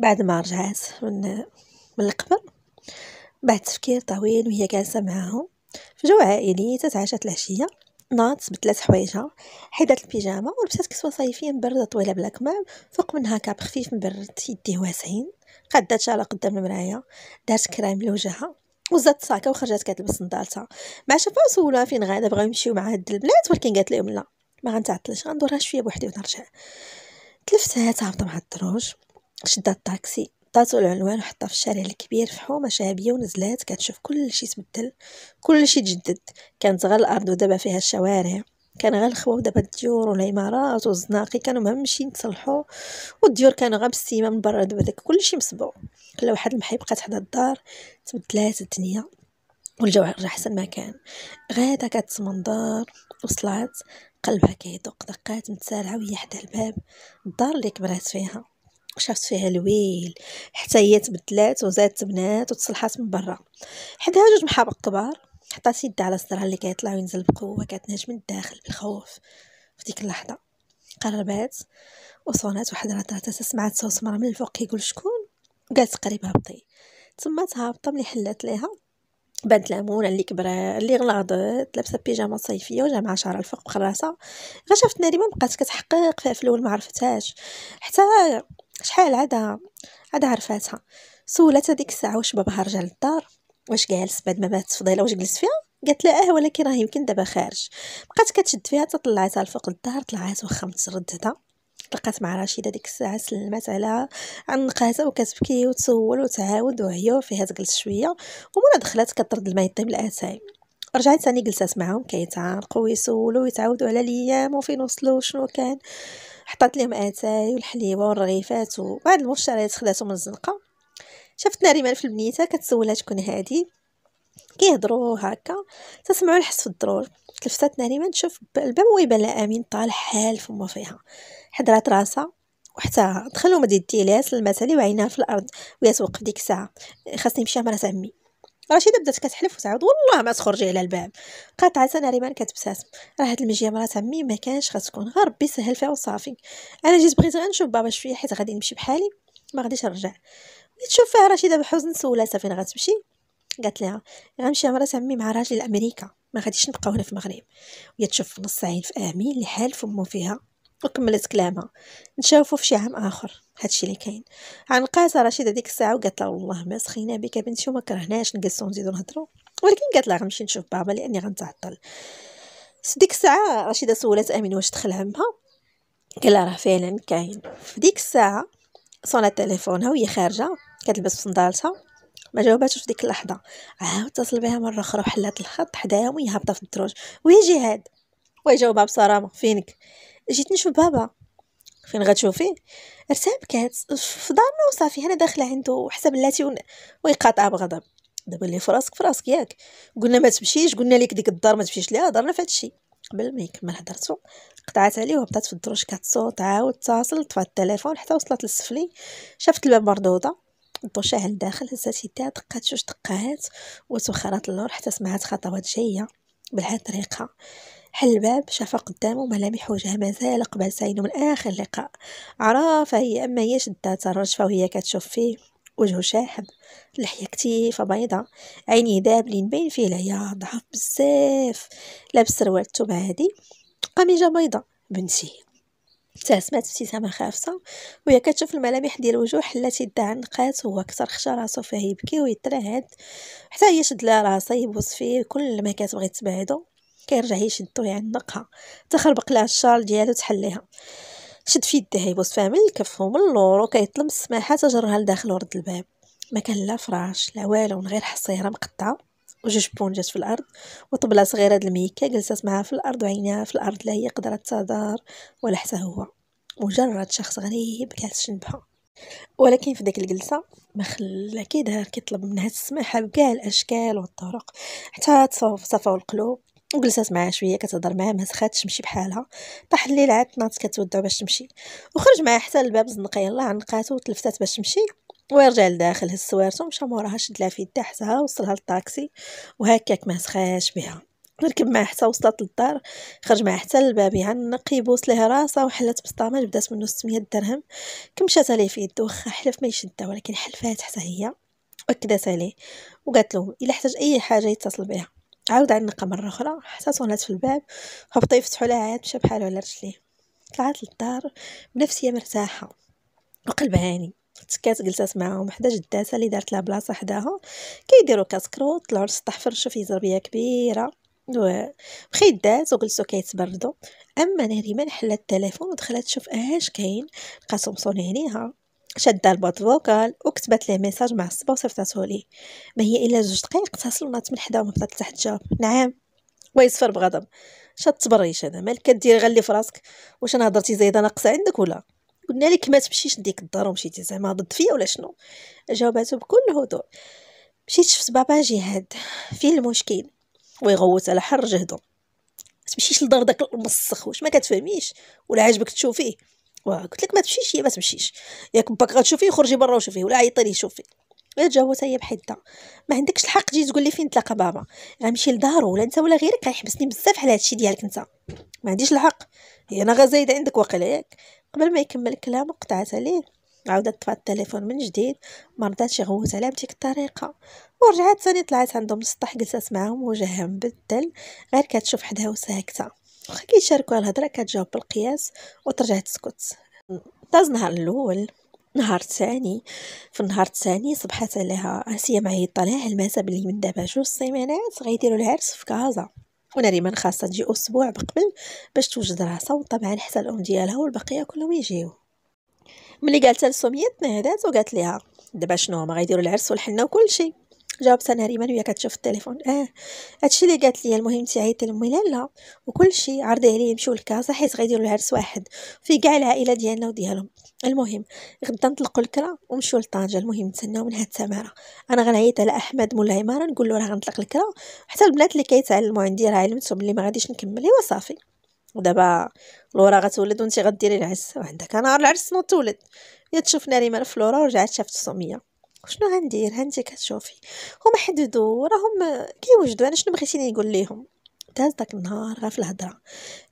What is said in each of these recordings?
بعد ما رجعت من من القبر بعد تفكير طويل وهي جالسة معاهم في جو عائلي تتعشت العشية ناضت بثلاث حوايجها حيدات البيجامة ولبسات كسوة صيفية مبردة طويلة بلا كمام فوق منها كاب خفيف مبرد يديه واسعين قدات شعرها قدام المرايا دارت كريم لوجهها وزات ساكا وخرجت كتلبس نضالتها مع شافها سولوها فين غادا بغاو يمشيو مع هاد البنات ولكن قالت لهم لا ما غنتعطلش غندورها شويه بوحدي ونرجع تلفتها هابطه مع الدروج شدة الطاكسي طاتو العنوان وحطها في الشارع الكبير في حومة شعبية ونزلات كتشوف كلشي تبدل كلشي تجدد كانت غير الأرض ودابا فيها الشوارع كان غير الخوا ودابا الديور والعمارات والزناقي كانوا مهمشين تصلحو والديور كانوا غير بالسيمه من برا دابا داك كلشي مصبوغ كل واحد المحي بقات حدا الدار تبدلات الدنيا والجو رجع حسن ما كان غادا كتمنظر وصلات قلبها كيدق دقات متسارعه وهي حدا الباب الدار اللي كبرات فيها وشافت فيها الويل حتى هي تبدلات وزادت بنات وتصلحات من برا حدها جوج محابق كبار حطات يدها على صدرها اللي كيطلع وينزل بقوه كتنهج من الداخل بالخوف في ديك اللحظه قربات وصونات واحد ثلاثه سمعت صوت مرة من الفوق كيقول شكون قالت قريبة هبطي تمات هابطه ملي حلات ليها بنت لامونة اللي كبرة اللي غلاضت لابسة بيجامة صيفية وجامعة شعرها الفوق بخراسة غا شافت ناري ما بقات كتحقق فيها في الأول ما عرفتهاش حتى شحال عدا عدا عرفاتها سولتها ديك الساعه واش باباها رجع للدار واش جالس بعد ما باتت فضيله واش جلس فيها قالت لها اه ولكن راه يمكن دابا خارج بقات كتشد فيها حتى طلعتها لفوق الدار طلعات واخا متردده تلقات مع رشيدة ديك الساعة سلمات عليها عنقاتها وكتبكي وتسول وتعاود وهي فيها تجلس شوية ومورا دخلت كطرد الماء يطيب الأتاي رجعت ثاني جلسات معاهم كيتعانقو ويسولوا ويتعاودوا على الايام وفين وصلوا شنو كان حطات لهم اتاي والحليوه والرغيفات وبعض المشتريات خلاتهم من الزنقه شافت ناريمان في البنيته كتسولها شكون هادي كيهضروا هكا تسمعوا الحس في الدرور تلفتات ناريمان تشوف الباب ويبان لها امين طال حال فما فيها حضرات راسها وحتى دخلوا ما ديال لمات عليه وعينها في الارض وهي توقف ديك الساعه خاصني نمشي عند عمي رشيده بدات كتحلف وتعاود والله ما تخرجي على الباب قطعه ناريمان كتبتسم راه هاد المجيه مرات عمي ما كانش غتكون غير ربي سهل فيها وصافي انا جيت بغيت غنشوف بابا شويه حيت غادي نمشي بحالي ما غاديش نرجع ملي تشوف فيها رشيده بحزن سولاتها فين غتمشي قالت لها غنمشي مرات عمي مع راجل امريكا ما غاديش نبقاو هنا في المغرب وهي تشوف نص عين في امين اللي حال فمو فيها وكملت كلامها نشوفو في شي عام اخر هادشي اللي كاين قاسه رشيدة ديك الساعه وقالت لها والله ما سخينا بك بنتي وما كرهناش نجلسو نزيدو نهضرو ولكن قالت لها غنمشي نشوف بابا لاني غنتعطل ديك الساعه رشيده سولات امين واش دخل عمها قال لها راه فعلا كاين ديك الساعه صونا تليفونها وهي خارجه كتلبس صندالتها ما جاوباتش في ديك اللحظه عاود اتصل بها مره اخرى وحلات الخط حداها وهي هابطه في الدروج ويجي هاد ويجاوبها بصرامه فينك جيت نشوف بابا فين غتشوفيه ارتبكات في دارنا وصافي انا داخله عنده وحسب اللاتي ويقاطع ويقاطعها بغضب دابا اللي فراسك فراسك ياك قلنا ما تمشيش قلنا ليك ديك الدار ما تمشيش ليها هضرنا في هادشي قبل ما يكمل هضرتو قطعات عليه وهبطات في الدروج كتصوت عاود اتصل طفى التليفون حتى وصلت للسفلي شافت الباب مردوده على الداخل هزات يديها دقات جوج دقات وتوخرات اللور حتى سمعت خطوات جايه بالعاد الطريقه حل الباب شاف قدامه ملامح وجهها مازال قبل ساينو من آخر لقاء عرف هي أما هي شدات الرجفة وهي كتشوف فيه وجهه شاحب لحيه كتيفة بيضة عينيه دابلين باين فيه العيا ضعف بزاف لابس سروال التوب عادي قميجة بيضة بنتي ابتسمت ابتسامة خافصة وهي كتشوف الملامح ديال الوجوه حلات يدها عنقات وهو كثر خشى راسو فيها يبكي ويترهد حتى هي شد لها راسها يبوس فيه كل ما كتبغي تبعدو كيرجع يشدو يعنقها يعني تخربق لها الشال ديالو تحليها شد في يديها يبوس فيها من الكف ومن اللور وكيطلب السماحه تجرها لداخل ورد الباب ما كان لا فراش لا والو غير حصيره مقطعه وجوج بونجات في الارض وطبله صغيره د الميكة جلست معها في الارض وعينها في الارض لا هي قدرت تدار ولا حتى هو مجرد شخص غريب جالس جنبها ولكن في ديك الجلسه ما خلا كي دار كيطلب منها السماحه بكاع الاشكال والطرق حتى تصفاو القلوب وجلسات معاه شويه كتهضر معاه ما سخاتش تمشي بحالها طاح الليل عاد ناضت كتودع باش تمشي وخرج معاه حتى الباب الزنقه يلاه عنقاتو وتلفتات باش تمشي ويرجع لداخل هز سوارتو مشى موراها شد لها في يدها حسها وصلها للطاكسي وهكاك ما سخاش بها ركب معاه حتى وصلت للدار خرج معاه حتى للباب يعنق يبوس ليها راسها وحلات بسطامه بدات منو 600 درهم كمشات عليه في يدو واخا حلف ما يشدها ولكن حلفات حتى هي اكدت عليه وقالت له الا احتاج اي حاجه يتصل بها عاود عنق مرة أخرى حتى صونات في الباب هبطي يفتحوا لها عاد مشى بحالو على رجليه طلعت للدار بنفسية مرتاحة وقلب هاني تكات جلسات معاهم حدا جداتها اللي دارت لها بلاصه حداها كيديروا كاسكروت طلعوا للسطح فرشوا فيه زربيه كبيره وخيدات وجلسوا كيتبردوا اما نريمان حلات التليفون ودخلت تشوف اش كاين قاسم صوني عليها شادة البوط فوكال وكتبت ليه ميساج مع الصبا وصيفطاته ليه ما هي الا جوج دقائق اتصل ونات من حدا وما تحت حتى نعم ويصفر بغضب شاد تبريش انا مالك كدير غلي في فراسك واش انا هضرتي زايده ناقصه عندك ولا قلنا لك ما تمشيش ديك الدار ومشيتي زعما ضد فيا ولا شنو جاوباتو بكل هدوء مشيت شفت بابا جهاد فين المشكل ويغوت على حر جهدو تمشيش لدار داك المسخ واش ما كتفهميش ولا عاجبك تشوفيه قلت لك ما تمشيش هي ما تمشيش ياك باك غتشوفيه خرجي برا وشوفيه ولا عيطي ليه شوفي جا هو هي بحدها ما عندكش الحق تجي تقول لي فين نتلاقى بابا غنمشي لدارو ولا انت ولا غيرك غيحبسني بزاف على هادشي ديالك انت ما عنديش الحق هي انا غزايده عندك واقيلا ياك قبل ما يكمل كلامه قطعت عليه عاودت طفات التليفون من جديد ما رضاتش يغوت عليها بديك الطريقه ورجعت ثاني طلعت عندهم السطح جلست معاهم وجهها مبدل غير كتشوف حدها وساكته واخا على الهضره كتجاوب بالقياس وترجع تسكت داز نهار الاول نهار الثاني في النهار الثاني صبحات عليها اسيا معيطه لها المسا بلي من دابا جوج سيمانات غيديروا العرس في كازا ولا ريمان خاصها تجي اسبوع بقبل باش توجد راسها وطبعا حتى الام ديالها والبقيه كلهم يجيو ملي قالت لسميه تنهدات وقالت ليها دابا شنو ما غيديروا العرس والحنه وكلشي جاوبتها نهريمان وهي كتشوف التليفون اه هادشي اللي قالت لي المهم انت لامي لا لا وكلشي عرضي عليه يمشيو لكازا حيت غيديروا العرس واحد في كاع العائله ديالنا وديالهم المهم غدا نطلقوا الكرا ومشيو لطنجه المهم نتسناو من هاد سماره انا غنعيط على احمد مولا عماره نقول له راه غنطلق الكرا حتى البنات اللي كيتعلموا عندي راه علمتهم اللي ما غاديش نكمل ايوا صافي ودابا لورا غتولد وانت غديري العرس وعندك نهار العرس نوض تولد يا تشوف ناري مال فلورا ورجعت شافت سميه شنو غندير هانتي كتشوفي هما حددوا راهم كيوجدوا انا شنو بغيتيني نقول لهم داز داك النهار غا في الهضره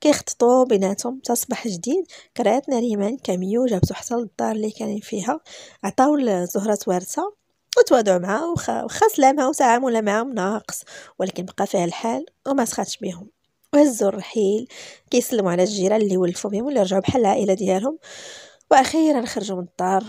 كيخططوا بيناتهم تا صباح جديد كرات ناريمان كاميو جابتو حتى للدار اللي كانين فيها عطاو لزهره ورثه وتواضعوا معاه وخا سلامها وتعاملها معاهم ناقص ولكن بقى فيها الحال وما سخاتش بهم وهزوا الرحيل كيسلموا على الجيران اللي ولفوا بهم واللي رجعوا بحال العائله ديالهم واخيرا خرجوا من الدار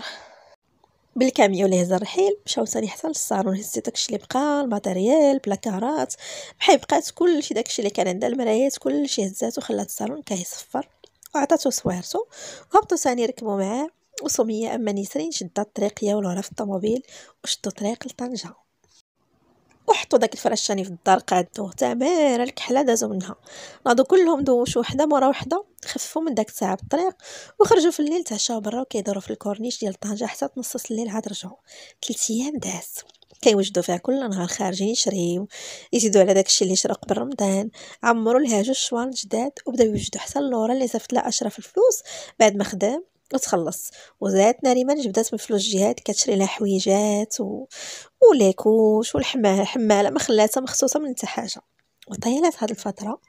بالكاميو اللي هز الرحيل مشاو ثاني حتى للصالون هزيت داكشي اللي بقى الماتيريال بلاكارات بحال بقات كلشي داكشي اللي كان عندها المرايات كلشي هزات خلات الصالون كيصفر وعطاتو صويرتو وهبطو ثاني ركبو معاه وسمية أما نسرين شدات الطريق هي والو في الطوموبيل وشدو طريق لطنجة وحطوا داك الفرشاني في الدار قادوه تمام الكحله دازوا منها ناضوا كلهم دوش وحده مورا وحده خففوا من داك الساعه بالطريق وخرجوا في الليل تعشاو برا وكيدوروا في الكورنيش ديال طنجه حتى تنص الليل عاد رجعوا ثلاث ايام داز كيوجدوا فيها كل نهار خارجين يشريو يزيدوا على داكشي اللي شرا قبل رمضان عمروا لها جوج شوان جداد وبداو يوجدوا حتى اللورا اللي زفت لها اشرف الفلوس بعد ما خدام وتخلص وزادت نريمان جبدات من فلوس جهات كتشري لها حويجات و... وليكوش والحماله حماله ما خلاتها مخصوصه من حتى حاجه وطيلات هاد الفتره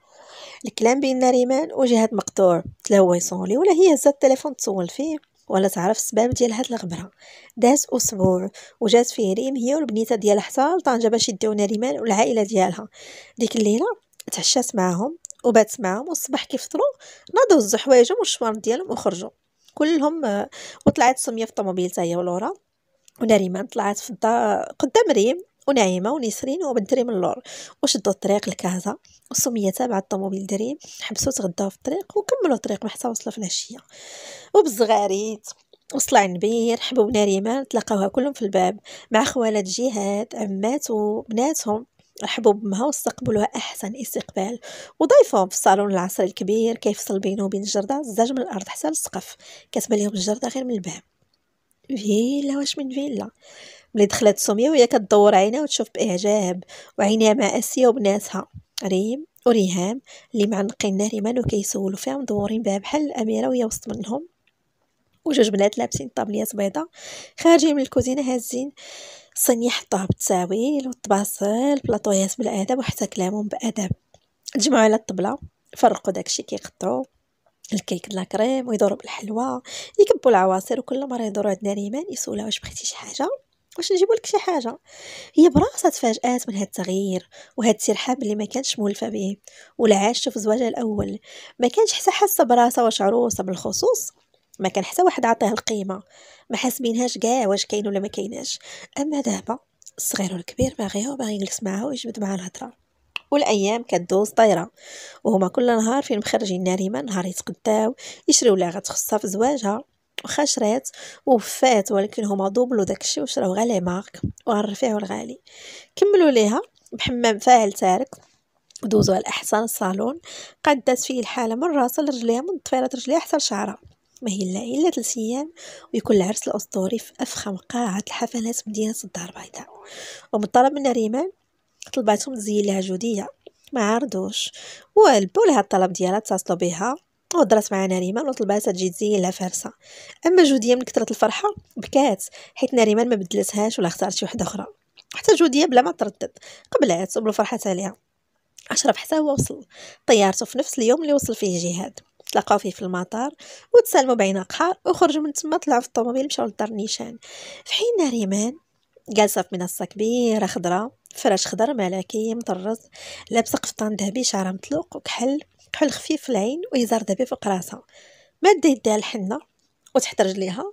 الكلام بين ناريمان وجهاد مقطوع لا هو ولا هي هزات التليفون تصول فيه ولا تعرف السبب ديال هاد الغبره داز اسبوع وجات فيه ريم هي والبنيته ديالها حتى لطنجه باش يديو ناريمان والعائله ديالها ديك الليله تعشات معاهم وبات معاهم والصباح كيفطروا ناضوا هزوا حوايجهم ديالهم وخرجوا كلهم وطلعت سميه في الطوموبيل تاهي ولورا ونريمان طلعت في الدار قدام ريم ونعيمه ونسرين وبنت ريم اللور وشدوا الطريق لكازا وسميه تابعه الطوموبيل دريم حبسوا تغداو في الطريق وكملوا الطريق حتى وصلوا في العشيه وبالزغاريت وصل عنبير حبوا بنا ريمان تلاقاوها كلهم في الباب مع خوالات جهاد عمات وبناتهم رحبوا بمها واستقبلوها احسن استقبال وضيفهم في الصالون العصري الكبير كيفصل بينه وبين الجرده الزجاج من الارض حتى للسقف كتبان لهم الجرده غير من الباب فيلا واش من فيلا ملي دخلت سميه وهي كدور عينها وتشوف باعجاب وعينها مع اسيا وبناتها ريم وريهام اللي معلقين نارمان وكيسولوا فيها مدورين بها بحال الاميره وهي وسط منهم وجوج بنات لابسين طابليات بيضاء خارجين من الكوزينه هازين خصني حطوه بالتساويل والطباسل بلاطويات بالادب وحتى كلامهم بادب تجمعوا على الطبله فرقوا داكشي كيقطعوا الكيك د لاكريم ويدوروا بالحلوى يكبوا العواصر وكل مره يدوروا عندنا ريمان يسولها واش بغيتي شي حاجه واش نجيبوا لك شي حاجه هي براسها تفاجات من هاد التغيير وهذا الترحاب اللي ما كانش مولفه به ولا عاشته في زواجها الاول ما كانش حتى حاسه براسها واش عروسه بالخصوص ما كان حتى واحد عطاه القيمه ما حاسبينهاش كاع واش كاين ولا ما كايناش اما دابا الصغير والكبير باغيه باغي يجلس معاه ويجبد معاه الهضره والايام كدوز طايره وهما كل نهار فين مخرجين ناريما نهار يتقداو يشريو لها غتخصها في زواجها وخا شرات وفات ولكن هما دوبلو داكشي وشراو غير لي مارك وغالرفيع والغالي كملوا ليها بحمام فاعل تارك دوزو على احسن الصالون قدات فيه الحاله من راسها لرجليها من ضفيرات رجليها حتى لشعرها ما هي لا الا 3 ايام ويكون العرس الاسطوري في افخم قاعه الحفلات مدينه الدار البيضاء ومن طلب من ريمان طلباتهم تزين لها جوديه ما عرضوش والبو لها الطلب ديالها اتصلوا بها وهضرات مع نريمان وطلبات تجي تزين لها فرصه اما جوديه من كثره الفرحه بكات حيت نريمان ما بدلتهاش ولا اختارت شي وحده اخرى حتى جوديه بلا ما تردد قبلات وبالفرحه تاليها اشرف حتى هو وصل طيارته في نفس اليوم اللي وصل فيه جهاد تلاقاو فيه في المطار وتسلموا بعين قحار وخرجوا من تما طلعوا في الطوموبيل مشاو للدار نيشان في حين ريمان جالسه في منصه كبيره خضراء فراش خضر ملكي مطرز لابسه قفطان ذهبي شعرها مطلوق وكحل كحل خفيف في العين ويزار ذهبي فوق راسها ماده يديها الحنه وتحت رجليها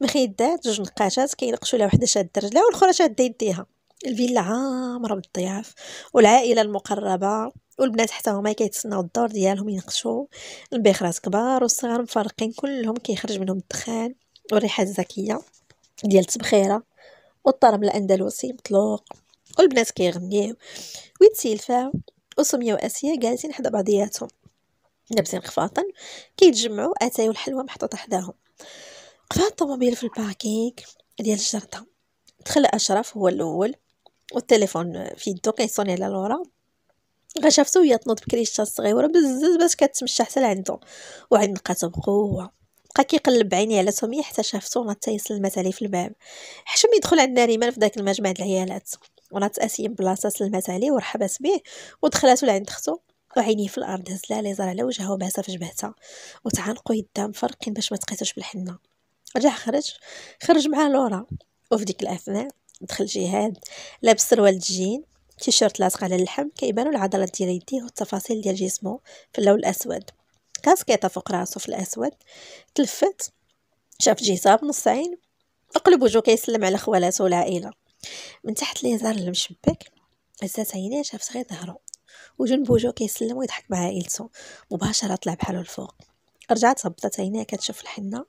مخي جوج نقاشات كينقشوا لها وحده شاده رجلها والاخرى شاده يديها الفيلا عامره بالضياف والعائله المقربه والبنات حتى هما كيتسناو الدور ديالهم ينقشوا البخرات كبار والصغار مفرقين كلهم كيخرج منهم الدخان والريحه الزكيه ديال التبخيره والطرب الاندلسي مطلوق والبنات كيغنيو ويتسيلفاو وسميه واسيا جالسين حدا بعضياتهم لابسين قفاطن كيتجمعوا اتاي والحلوى محطوطه حداهم قفا الطوموبيل في الباركينغ ديال الجرده دخل اشرف هو الاول والتليفون في يدو كيصوني على لورا غا شافته وهي تنوض بكريشة الصغيوره بزز باش كتمشى حتى لعندو وعند لقاتو بقوة بقى كيقلب عيني على سمية حتى شافتو ما حتى عليه في الباب حشم يدخل عند ناريمان في داك المجمع د العيالات ونات اسيم بلاصه سلمات عليه ورحبات به ودخلاتو لعند ختو وعينيه في الارض هزلا لي ليزر على وجهها وباسه في جبهتها وتعانقو يدام مفرقين باش ما تقيتوش بالحنه رجع خرج خرج مع لورا وفي ديك الاثناء دخل جهاد لابس سروال الجين تيشيرت لاصق على اللحم كيبانو العضلات ديال يديه والتفاصيل ديال جسمه في اللون الاسود كاسكيطه فوق راسو في الاسود تلفت شاف جيساب نص عين اقلب وجهه كيسلم على خوالاتو والعائله من تحت ليزار المشبك هزات عينيه شافت غير ظهرو وجنب وجهه كيسلم ويضحك مع عائلته مباشره طلع بحالو الفوق رجعت هبطت عينيه كتشوف الحنه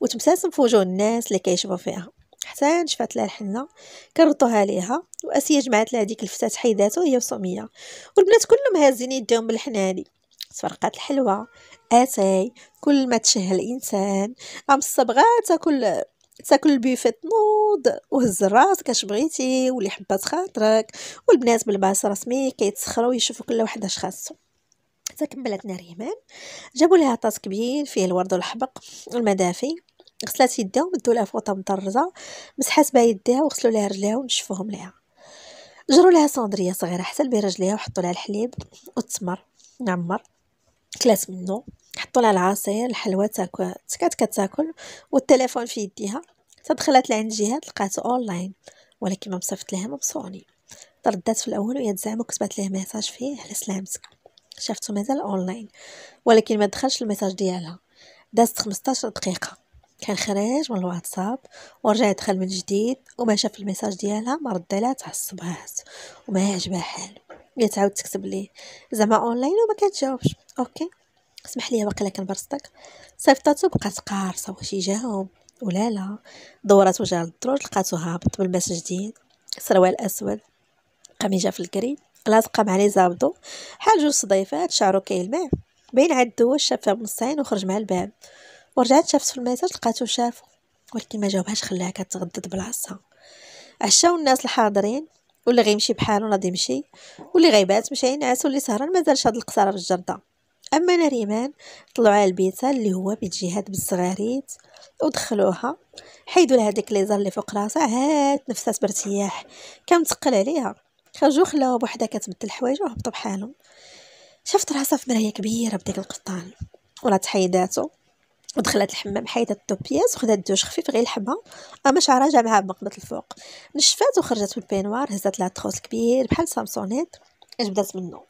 وتبتسم في وجوه الناس اللي كيشوفوا فيها حتى نشفات لها الحنة كرطوها ليها واسيا جمعت لها ديك الفتاه حيداتو هي وسميه والبنات كلهم هازين يديهم بالحناني تفرقات الحلوى اتاي كل ما تشهى الانسان ام الصبغه تاكل تاكل البيفي تنوض وهز الراس كاش بغيتي ولي حبات خاطرك والبنات بالباس رسمي كيتسخروا يشوفوا كل واحد اش خاصو تا كملت ناريمان جابوا لها طاس كبير فيه الورد والحبق والمدافي غسلات يديها ومدو لها فوطه مطرزه مسحات بها يديها وغسلوا لها رجليها ونشفوهم لها جرو لها صندريه صغيره حتى رجليها وحطوا لها الحليب والتمر نعمر كلات منه حطوا لها العصير الحلوى تاكل كانت كتاكل والتليفون في يديها تدخلت لعند جهاد لقات اونلاين ولكن ما مصيفط لها مبصوني تردات في الاول وهي تزعم وكتبات ليه ميساج فيه على سلامتك شافته مازال اونلاين ولكن ما دخلش الميساج ديالها دازت 15 دقيقه كان خرج من الواتساب ورجع دخل من جديد وما شاف الميساج ديالها ما رد لها تعصب وما عجبها حال هي تعاود تكتب ليه زعما اونلاين وما كتجاوبش اوكي اسمح لي باقي نبرصتك صيفطاتو بقات قارصه واش يجاوب ولا لا دورات وجهها للدروج لقاتو هابط بلباس جديد سروال اسود قميجه في الكري لاصقه مع لي زابدو حال جوج صديفات شعرو كيلمع بين عاد دوش شافها من الصين وخرج مع الباب ورجعت شافت في الميساج لقاتو شافو ولكن ما جاوبهاش خلاها كتغدد بالعصا عشاو الناس الحاضرين واللي غيمشي بحالو ولا يمشي واللي غيبات مشى ينعس واللي سهران مازال هاد القصاره في الجرده اما نريمان طلعوا على البيتها اللي هو بيت جهاد بالصغاريت ودخلوها حيدوا لها ديك ليزر اللي فوق راسها عاد نفسها بارتياح كان تقل عليها خرجوا خلاوها بوحدها كتبدل حوايج وهبطوا بحالهم شافت راسها في مرايه كبيره بديك القطان ولا تحيداتو ودخلت الحمام حيدت الطوبياس وخدات دوش خفيف غير الحبه اما شعرها جا معاها بمقبض الفوق نشفات وخرجت من البينوار هزات لها تروس كبير بحال سامسونيت اش بدات منو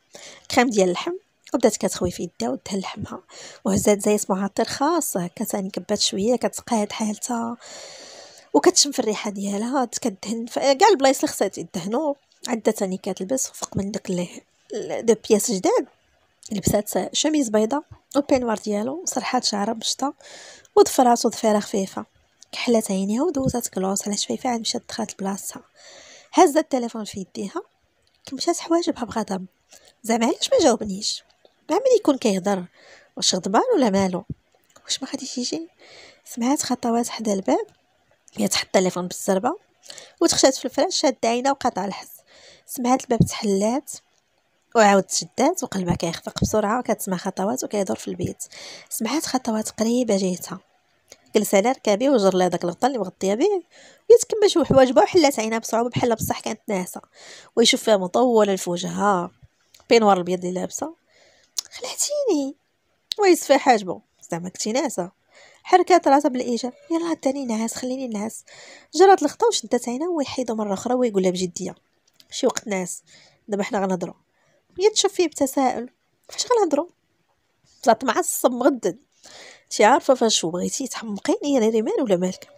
كريم ديال اللحم وبدات كتخوي في يدها ودها لحمها وهزات زيت معطر خاص هكا ثاني كبات شويه كتقاد حالتها وكتشم في الريحه ديالها كتدهن كاع البلايص اللي خصها يدهنوا عندها ثاني كتلبس وفوق من داك دو بياس جداد لبسات شميز بيضاء بينوار ديالو سرحات شعره بشطه وضفرات وضفيره خفيفه كحلات عينيها ودوزات كلوس على شفيفه عاد مشات دخلت بلاصتها هزت التليفون في يديها مشات حواجبها بغضب زعما علاش ما جاوبنيش من يكون كيهضر واش غضبان ولا مالو واش ما غاديش يجي سمعات خطوات حدا الباب هي تحط التليفون بالزربه وتخشات في الفراش شاده عينها وقطع الحس سمعات الباب تحلات وعاود تشدات وقلبها كيخفق بسرعه وكتسمع خطوات وكيدور في البيت سمعات خطوات قريبه جهتها جلس على ركابي وجر لها داك الغطا اللي مغطيه به ويتكمل شي حواجبها وحلات عينها بصعوبه بحال بصح كانت ناعسه ويشوف فيها مطوله في وجهها بينوار البيض اللي لابسه خلعتيني فيها حاجبه زعما كنتي ناعسه حركات راسها بالايجاب يلا تاني نعاس خليني نعاس جرات الخطا وشدات عينها ويحيدو مره اخرى ويقول لها بجديه شي وقت ناس دابا حنا غنهضروا هي تشوف فيه بتساؤل فاش غنهضروا طلعت معصب مغدد انت عارفه فاش بغيتي تحمقيني انا ريمان ولا مالك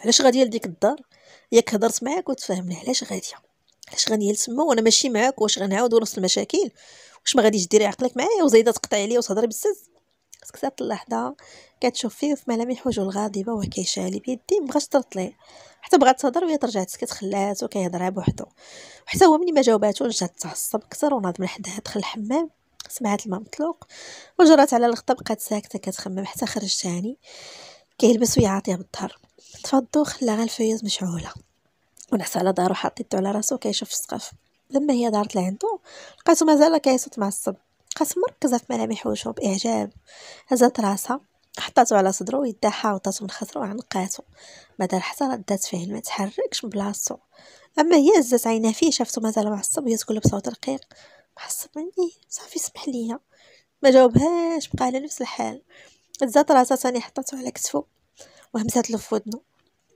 علاش غاديه لديك الدار ياك هضرت معاك وتفاهمنا علاش غاديه علاش غنيه لتما وانا ماشي معاك واش غنعاود نفس المشاكل واش ما غاديش ديري عقلك معايا وزايده تقطعي عليا وتهضري بزز خاصك ذات اللحظه كتشوف فيه في ملامح وجهه الغاضبه وهو كيشالي بيدي مبغاش ترطلي حتى بغات تهضر وهي رجعت كتخلات وكيهضرها بوحدو وحتى هو ملي ما جاوباتو رجعت تعصب اكثر وناض من حدها دخل الحمام سمعت الماء مطلوق وجرات على الغطا بقات ساكته كتخمم حتى خرج تاني كيلبس ويعاطيها بالظهر تفضو خلا غير الفيوز مشعوله ونعس على دارو حاط يدو على راسو كيشوف السقف لما هي دارت لعندو لقاتو مازال كيصوت معصب بقات مركزة في ملامح وجهه بإعجاب هزات راسها حطاتو على صدرو ويداها حاوطاتو من خصرو وعنقاتو بعد حتى ردات فيه ما تحركش من بلاصتو اما هي هزات عينها فيه شافتو مازال معصب هي تقول بصوت رقيق معصب مني صافي سمح ليا ما جاوبهاش بقى على نفس الحال هزات راسها ثاني حطاتو على كتفو وهمسات له في ودنو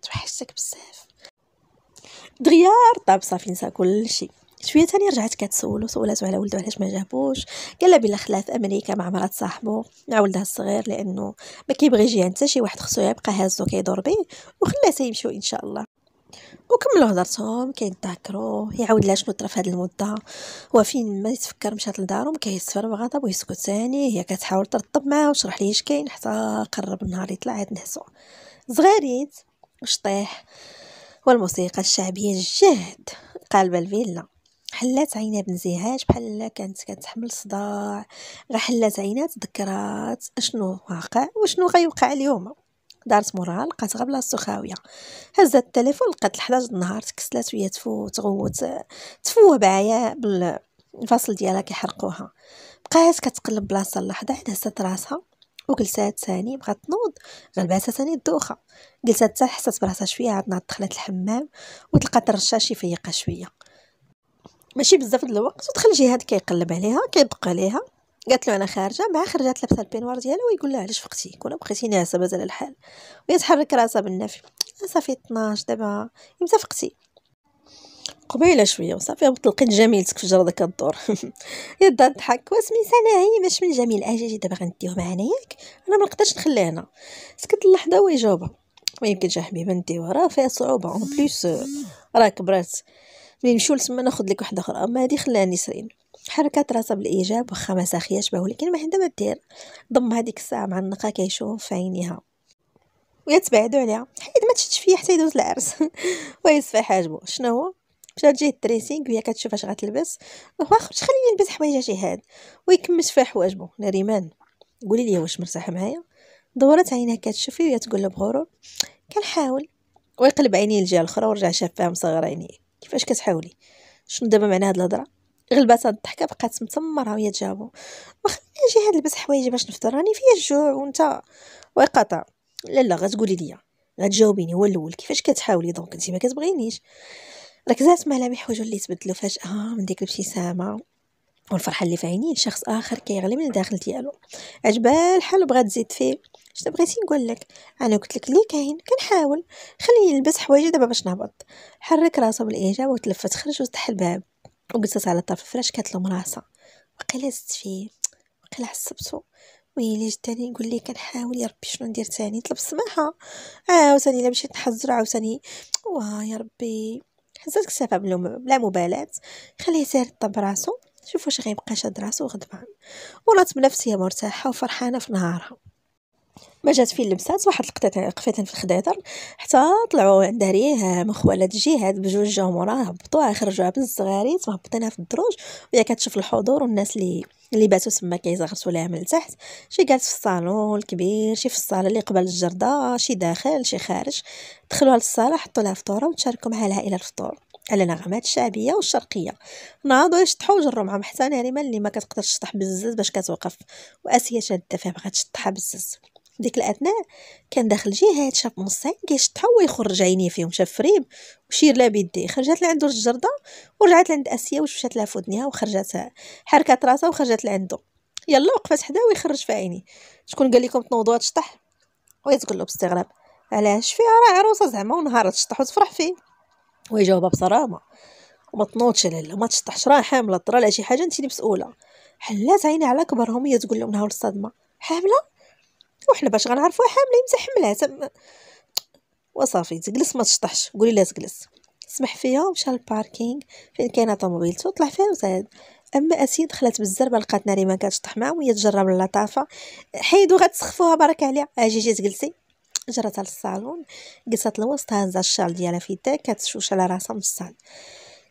توحشتك بزاف دغيا طاب صافي نسى كلشي شويه ثاني رجعت كتسولو سولاتو على ولدو علاش ما جابوش قال لها بلا في امريكا مع مرات صاحبو مع ولدها الصغير لانه ما كيبغي يجي يعني عند شي واحد خصو يبقى هازو كيدور بيه وخلاه يمشيو ان شاء الله وكملوا هضرتهم كيتذاكروا يعاود لها شنو طرا في هاد المده هو فين ما يتفكر مشات لدارهم كيصفر بغضب ويسكت ثاني هي كتحاول ترطب معاه وشرح ليه اش كاين حتى قرب النهار يطلع عاد نعسو صغاريت وشطيح والموسيقى الشعبيه الجهد قلب الفيلا حلات عينها بن زهاج بحال كانت كتحمل صداع غا حلات عينها تذكرات اشنو واقع وشنو غيوقع اليوم دارت موراها لقات غا بلاصتو خاويه هزات التليفون لقات الحلاج النهار تكسلات وهي تغوت تفوه بعيا بالفصل ديالها كيحرقوها بقات كتقلب بلاصه لحظه عاد هزات راسها وجلسات ثاني بغات تنوض غلباتها ثاني الدوخه جلسات حتى حست براسها شويه عاد دخلت الحمام وتلقات الرشاش يفيقها شويه ماشي بزاف د الوقت ودخل جهاد كيقلب عليها كيدق عليها قالت له انا خارجه مع خرجات لابسه البينوار ديالها ويقول لها علاش فقتي كون بقيتي ناعسه مازال الحال وهي تحرك راسها بالنفي صافي 12 دابا امتى فقتي قبيله شويه وصافي هبط جميلتك في تكفجر داك الدور يدا تضحك واسمي سناهي باش من جميل اجي دابا غنديوه معانا ياك انا ما نقدرش نخليه هنا سكت اللحظه ويجاوبها ما يمكنش حبيبه نديوها راه فيها صعوبه اون بليس راه كبرات ملي نمشيو لتما ناخذ لك وحده اخرى اما هذه خلاها نسرين حركات راسها بالايجاب واخا ساخياش شبهه ولكن ما عندها ما دير ضم هذيك الساعه النقا كيشوف في عينيها ويتبعدوا عليها حيت ما تشدش فيا حتى يدوز العرس ويصفى حاجبو شنو هو مشات جيه التريسينغ وهي كتشوف اش غتلبس واخا خليني نلبس حوايجها شي هاد ويكمش فيها حواجبو نريمان قولي لي واش مرتاحه معايا دورت عينها كتشوفي وهي تقول له بغرور كنحاول ويقلب عينيه للجهه الاخرى ورجع شاف فيها مصغر عينيه كيفاش كتحاولي شنو دابا معنى هاد الهضره غلبات هاد الضحكه بقات متمره وهي تجاوبو واخا اجي هاد لبس حوايج باش نفطر راني فيا الجوع وانت ويقطع لا لا غتقولي ليا غتجاوبيني هو الاول كيفاش كتحاولي دونك انت ما كتبغينيش ركزات مع لامي وجه اللي تبدلوا فجاه من ديك الابتسامه والفرحه اللي في عينين شخص اخر كيغلي من الداخل ديالو عجبها الحال وبغات تزيد فيه شنو بغيتي نقول لك انا قلت لك اللي كاين كنحاول خليني نلبس حوايج دابا باش نهبط حرك راسو بالاجابه وتلفت خرج وفتح الباب وقصص على طرف الفراش لهم راسها وقيلا زدت فيه وقيلا حسبتو ويلي جداني نقول لي كنحاول يا ربي شنو ندير تاني نطلب السماحه عاوتاني الا مشيت نحزر عاوتاني واه يا ربي حزت كسافه بلا مبالاه خليه سير طب راسو شوف واش غيبقى شاد راسو غضبان ولات بنفسيه مرتاحه وفرحانه في نهارها ما جات فين لبسات واحد لقطه قفيتن في الخديطر حتى طلعوا عندها ريهام خوالات جهاد بجوج جاو موراها هبطوها خرجوها بالصغاريت وهبطينها في الدروج وهي كتشوف الحضور والناس اللي اللي باتوا تما كيزغرسوا ليها من التحت شي جالس في الصالون الكبير شي في الصاله اللي قبل الجرده شي داخل شي خارج دخلوها للصاله حطوا لها فطوره وتشاركوا معها العائله الفطور على نغمات الشعبيه والشرقيه نهضوا يشطحوا جرو مع محسن ريما اللي ما كتقدرش تشطح بزز باش كتوقف واسيا شاده فيها بغات تشطحها بزز ديك الاثناء كان داخل جهاد شاف نصين كيشطحو ويخرج عينيه فيهم شاف فريم وشير لا بيديه خرجت لعندو الجرده ورجعت لعند اسيا وشفشات لها في ودنيها حركات راسها وخرجت لعندو يلا وقفات حدا ويخرج في عيني شكون قال لكم تنوضوا تشطح ويتقول له باستغراب علاش فيها راه عروسه زعما ونهار تشطح وتفرح فيه ويجاوبها بصرامه وما تنوضش لالا ما تشطحش راه حامله طرا لها شي حاجه انت اللي مسؤوله حلات عيني على كبرهم هي تقول لهم نهار الصدمه حامله وحنا باش غنعرفوها حامله حملها حملات وصافي تجلس ما تشطحش قولي لها تجلس سمح فيها ومشى للباركينغ فين كاينه طوموبيلته طلع فيها وزاد اما اسيد دخلت بالزربه لقات ناريمان كتشطح معاهم وهي تجرب اللطافه حيدو غتسخفوها بارك عليها اجي جي تجلسي جرات على الصالون جلست لوسط هازة الشال ديالها في يدها كتشوش على راسها من الصال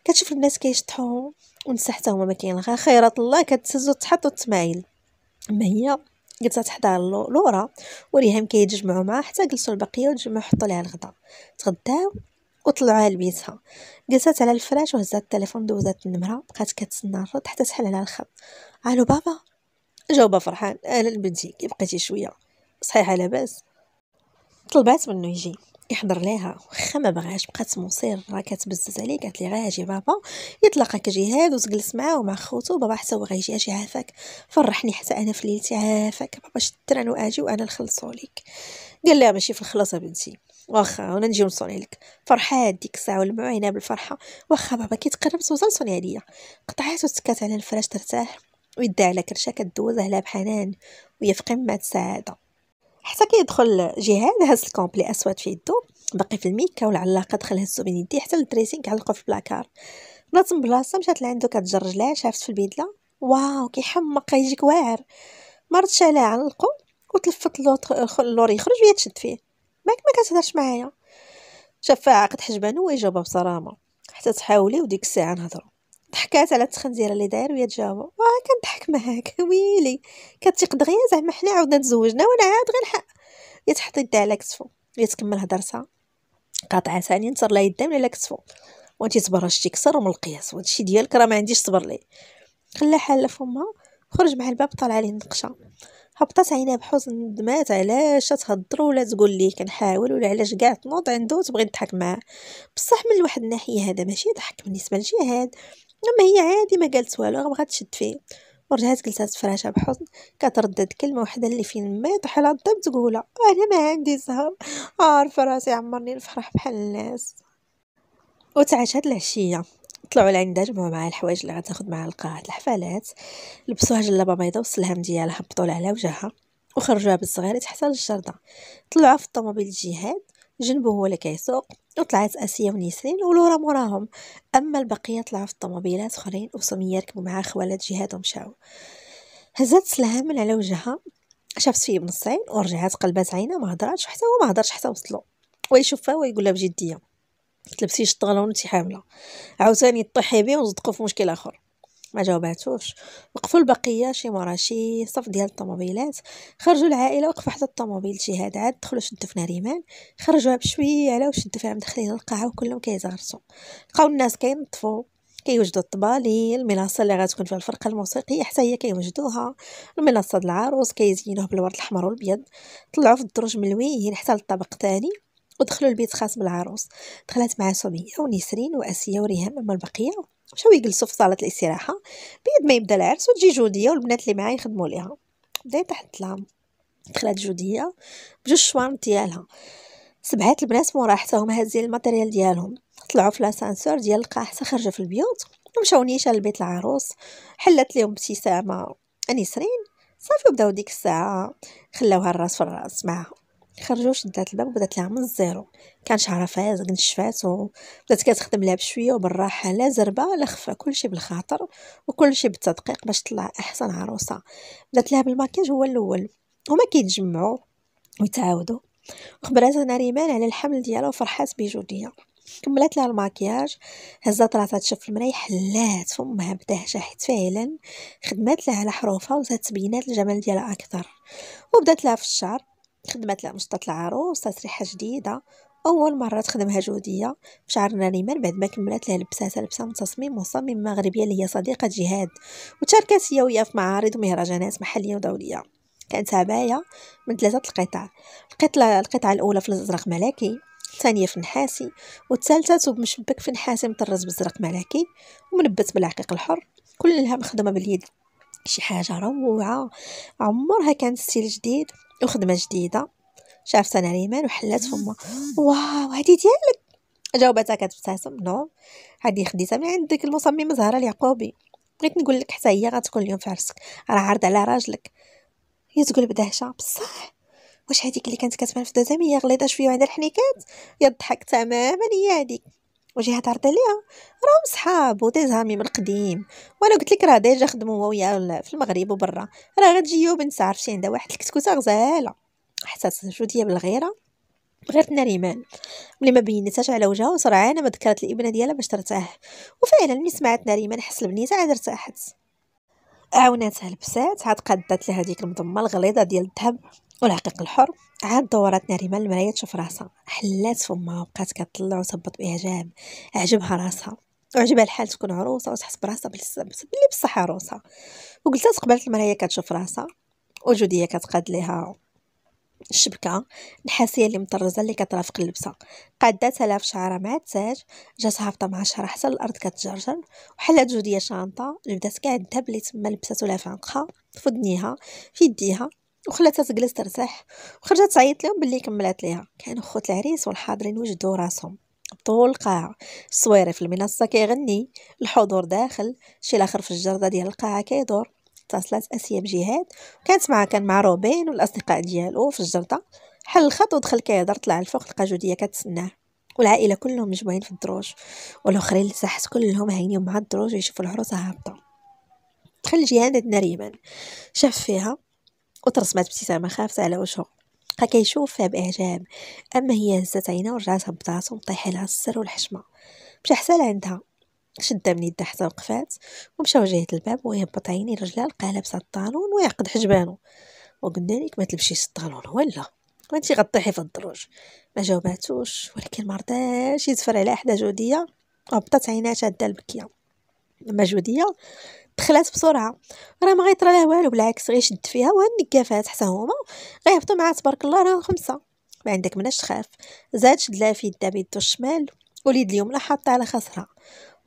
كتشوف الناس كيشطحو ونسى حتى هما ما غير خيرات الله كتهز وتحط وتمايل ما هي جلسات حدا لورا وريهام كيتجمعوا معاها حتى جلسوا البقيه وتجمعوا حطوا لها الغدا تغداو وطلعوها لبيتها جلسات على الفراش وهزات التليفون دوزات النمره بقات كتسنى الرد حتى تحل على الخط الو بابا جاوبها فرحان اهلا بنتي كيف بقيتي شويه صحيحه لاباس طلبات منو يجي يحضر ليها واخا ما بغاش بقات مصير راه كتبزز عليه قالت لي غير اجي بابا يطلقك جهاد وتجلس معاه ومع خوتو بابا حتى هو غيجي اجي عافاك فرحني حتى انا في ليلتي عافاك بابا شد انا واجي وانا نخلصو ليك قال لها ماشي في الخلاصه بنتي واخا انا نجي نصوني لك فرحات ديك الساعه والمعينه بالفرحه واخا بابا كي تقرب صوني عليا قطعات وتكات على الفراش ترتاح ويدي على كرشه كدوز عليها بحنان ويفقم في قمه السعاده حتى كيدخل جهاد هز الكومبلي اسود في يدو باقي في الميكا والعلاقه دخل هزو بين يديه حتى الدريسينغ علقو في البلاكار بنات من بلاصه مشات لعندو كتجرج رجلها شافت في البيدله واو كيحمق كيجيك واعر مرضش عليها علقو وتلفت اللور يخرج وهي تشد فيه ماك ما كتهضرش معايا شافها عقد حجبانو ويجاوبها بصرامه حتى تحاولي وديك الساعه نهضرو ضحكات على التخنزيره اللي داير وهي تجاوب واه كنضحك معاك ويلي كتيق دغيا زعما حنا عاودنا تزوجنا وانا عاد غير الحق يتحط يدها على كتفو يتكمل هضرتها قاطعه ثاني نصر لها يدها من على كتفو وانت تبرشتي كسر ومن القياس وهادشي ديالك راه ما عنديش صبر ليه خلا حاله فمها خرج مع الباب طلع عليه النقشه هبطت عينها بحزن ندمات علاش تهضر ولا تقول لي كنحاول ولا علاش كاع تنوض عنده وتبغي تضحك معاه بصح من واحد الناحيه هذا ماشي ضحك بالنسبه لجهاد اما هي عادي ما قالت والو غير بغات تشد فيه ورجعت جلسات فراشه بحزن كتردد كلمة وحدة اللي فين ما يطحل الضب تقولها أنا ما عندي زهر عارفة راسي عمرني نفرح بحال الناس وتعشات العشية طلعوا لعندها جمعوا معها الحوايج اللي غتاخد معها لقاعة الحفلات لبسوها جلابة بيضاء والسلهم ديالها هبطوا على وجهها وخرجوها بالصغيرة تحت الجردة طلعوها في الطوموبيل الجهاد جنبه هو اللي كيسوق وطلعت اسيا ونسرين ولورا موراهم اما البقيه طلعوا في الطوموبيلات اخرين وسميه يركبوا مع خوالات جهاد ومشاو هزات سلاها من على وجهها شافت فيه ابن الصعين ورجعات قلبات عينها ما هضراتش حتى هو ما هضرش حتى وصلوا ويشوفها ويقول لها بجديه تلبسيش الطغلون وانت حامله عاوتاني طيحي بيه ونصدقوا في مشكل اخر ما جاوباتوش وقفوا البقيه شي مورا شي صف ديال الطوموبيلات خرجوا العائله وقفوا حدا الطوموبيل شي هاد عاد دخلوا شدوا فينا ريمان خرجوها بشويه على وشدوا فيها مدخلين القاعه وكلهم كيزغرسوا لقاو الناس كينطفوا كيوجدوا الطبالي المنصه اللي غتكون فيها الفرقه الموسيقيه حتى هي كيوجدوها المنصه د العروس كيزينوه بالورد الاحمر والابيض طلعوا في الدروج ملويين حتى للطابق الثاني ودخلوا البيت خاص بالعروس دخلت مع سمية ونسرين وأسية وريهام أما البقية مشاو يجلسوا في صالة الاستراحة بيد ما يبدا العرس وتجي جودية والبنات اللي معاها يخدموا ليها بدا تحت الظلام دخلت جودية بجوج شوارم ديالها سبعات البنات مورا هما هازين الماتيريال ديالهم طلعوا في لاسانسور ديال القاع حتى خرجوا في البيوت ومشاو نيشان لبيت العروس حلت لهم ابتسامة نسرين صافي بداو ديك الساعة خلاوها الراس في الراس معاها خرجو وشدات الباب وبدات لها من الزيرو كان شعرها فايز نشفاتو وبدات كتخدم لها بشويه وبالراحه لا زربه لا خفه كلشي بالخاطر وكلشي بالتدقيق باش تطلع احسن عروسه بدات لها بالماكياج هو الاول هما كيتجمعوا ويتعاودوا وخبراتها ناريمان على الحمل ديالها وفرحات بجوديه كملات لها الماكياج هزات راسها تشوف المرايا حلات فمها بدهشه حيت فعلا خدمات لها على حروفها وزادت بينات الجمال ديالها اكثر وبدات لها في الشعر خدمة مشطة العروس ريحة جديدة أول مرة تخدمها جودية بشعر ناريمان بعد ما كملت لها لبساتها لبسة من تصميم مصمم مغربية اللي هي صديقة جهاد وتشاركت هي وياه في معارض ومهرجانات محلية ودولية كانت عباية من ثلاثة القطع القطعة القطع الأولى في الأزرق ملكي الثانية في نحاسي والثالثة ثوب مشبك في نحاسي مطرز بالزرق ملكي ومنبت بالعقيق الحر كلها مخدومة باليد شي حاجة روعة عمرها كان ستيل جديد وخدمه جديده شاف سنة ريمان وحلات فما واو هادي ديالك جاوبتها كتبتسم نو نعم. هادي خديتها من عند ديك المصممه زهره اليعقوبي بغيت نقول لك حتى هي غتكون اليوم في عرسك راه عارضه على راجلك هي تقول بدهشه بصح واش هاديك اللي كانت كتبان في دوزامي هي غليظه شويه وعندها الحنيكات يا تماما هي هاديك وجهة تعرض عليها راهم صحاب وتزهامي من القديم وانا قلت لك راه ديجا خدموا هو وياه في المغرب وبرا راه غتجيو بنت عرفتي عندها واحد الكسكوسه غزاله حسات شوتي بالغيره بغيت نريمان ملي ما بينتهاش على وجهها وسرعانه ما ذكرت الابنه ديالها باش ترتاح وفعلا ملي سمعت نريمان حس البنيته عاد ارتاحت عاوناتها لبسات عاد قادات لها ديك المضمه الغليظه ديال الذهب والعقيق الحر عاد دورات ناريمة المرايا تشوف راسها حلات فمها وبقات كطلع وتهبط باعجاب عجبها راسها وعجبها الحال تكون عروسه وتحس براسها بلي بصح عروسه وقلتها تقبلت المرايه كتشوف راسها وجوديه كتقاد ليها الشبكه الحاسيه اللي مطرزه اللي كترافق اللبسه قاده تلاف شعره مع التاج جات هابطه مع شعره حتى الارض كتجرجر وحلات جوديه شانطه لبدات كاع الذهب اللي تما لبساتو لافانقها في فدنيها في يديها وخلاتها تجلس ترتاح وخرجت تعيط لهم باللي كملات ليها كان خوت العريس والحاضرين وجدوا راسهم طول القاعة الصويري في المنصة كيغني الحضور داخل شي لاخر في الجردة ديال القاعة كيدور اتصلت اسيا بجهاد كانت معها كان مع روبين والاصدقاء ديالو في الجلطه حل الخط ودخل كيهضر طلع الفوق لقى جوديه كتسناه والعائله كلهم مجموعين في الدروج والاخرين اللي صحت كلهم هاينين مع الدروج ويشوفوا العروسه هابطه دخل جهاد عند نريمان شاف فيها وترسمات ابتسامه خافته على وجهه بقى كيشوف فيها باعجاب اما هي هزات عينها ورجعت هبطات ومطيح لها السر والحشمه مشى حتى لعندها شد من يده حتى وقفات ومشى وجهه الباب ويهبط عيني رجلها لقاها لابسه الطالون ويعقد حجبانو وقلنا لك ما تلبشيش الطالون ولا وانتي غطيحي في الدروج ما جاوباتوش ولكن ما رضاش يزفر على احدى جوديه هبطت عيناه شاده البكيه اما جوديه دخلات بسرعه راه ما غيطرى لها والو بالعكس غيشد فيها وهاد حتى هما غيهبطوا معها تبارك الله راه خمسه ما عندك مناش تخاف زاد شد لها في يده بيدو الشمال وليد اليوم لا حاطه على خسره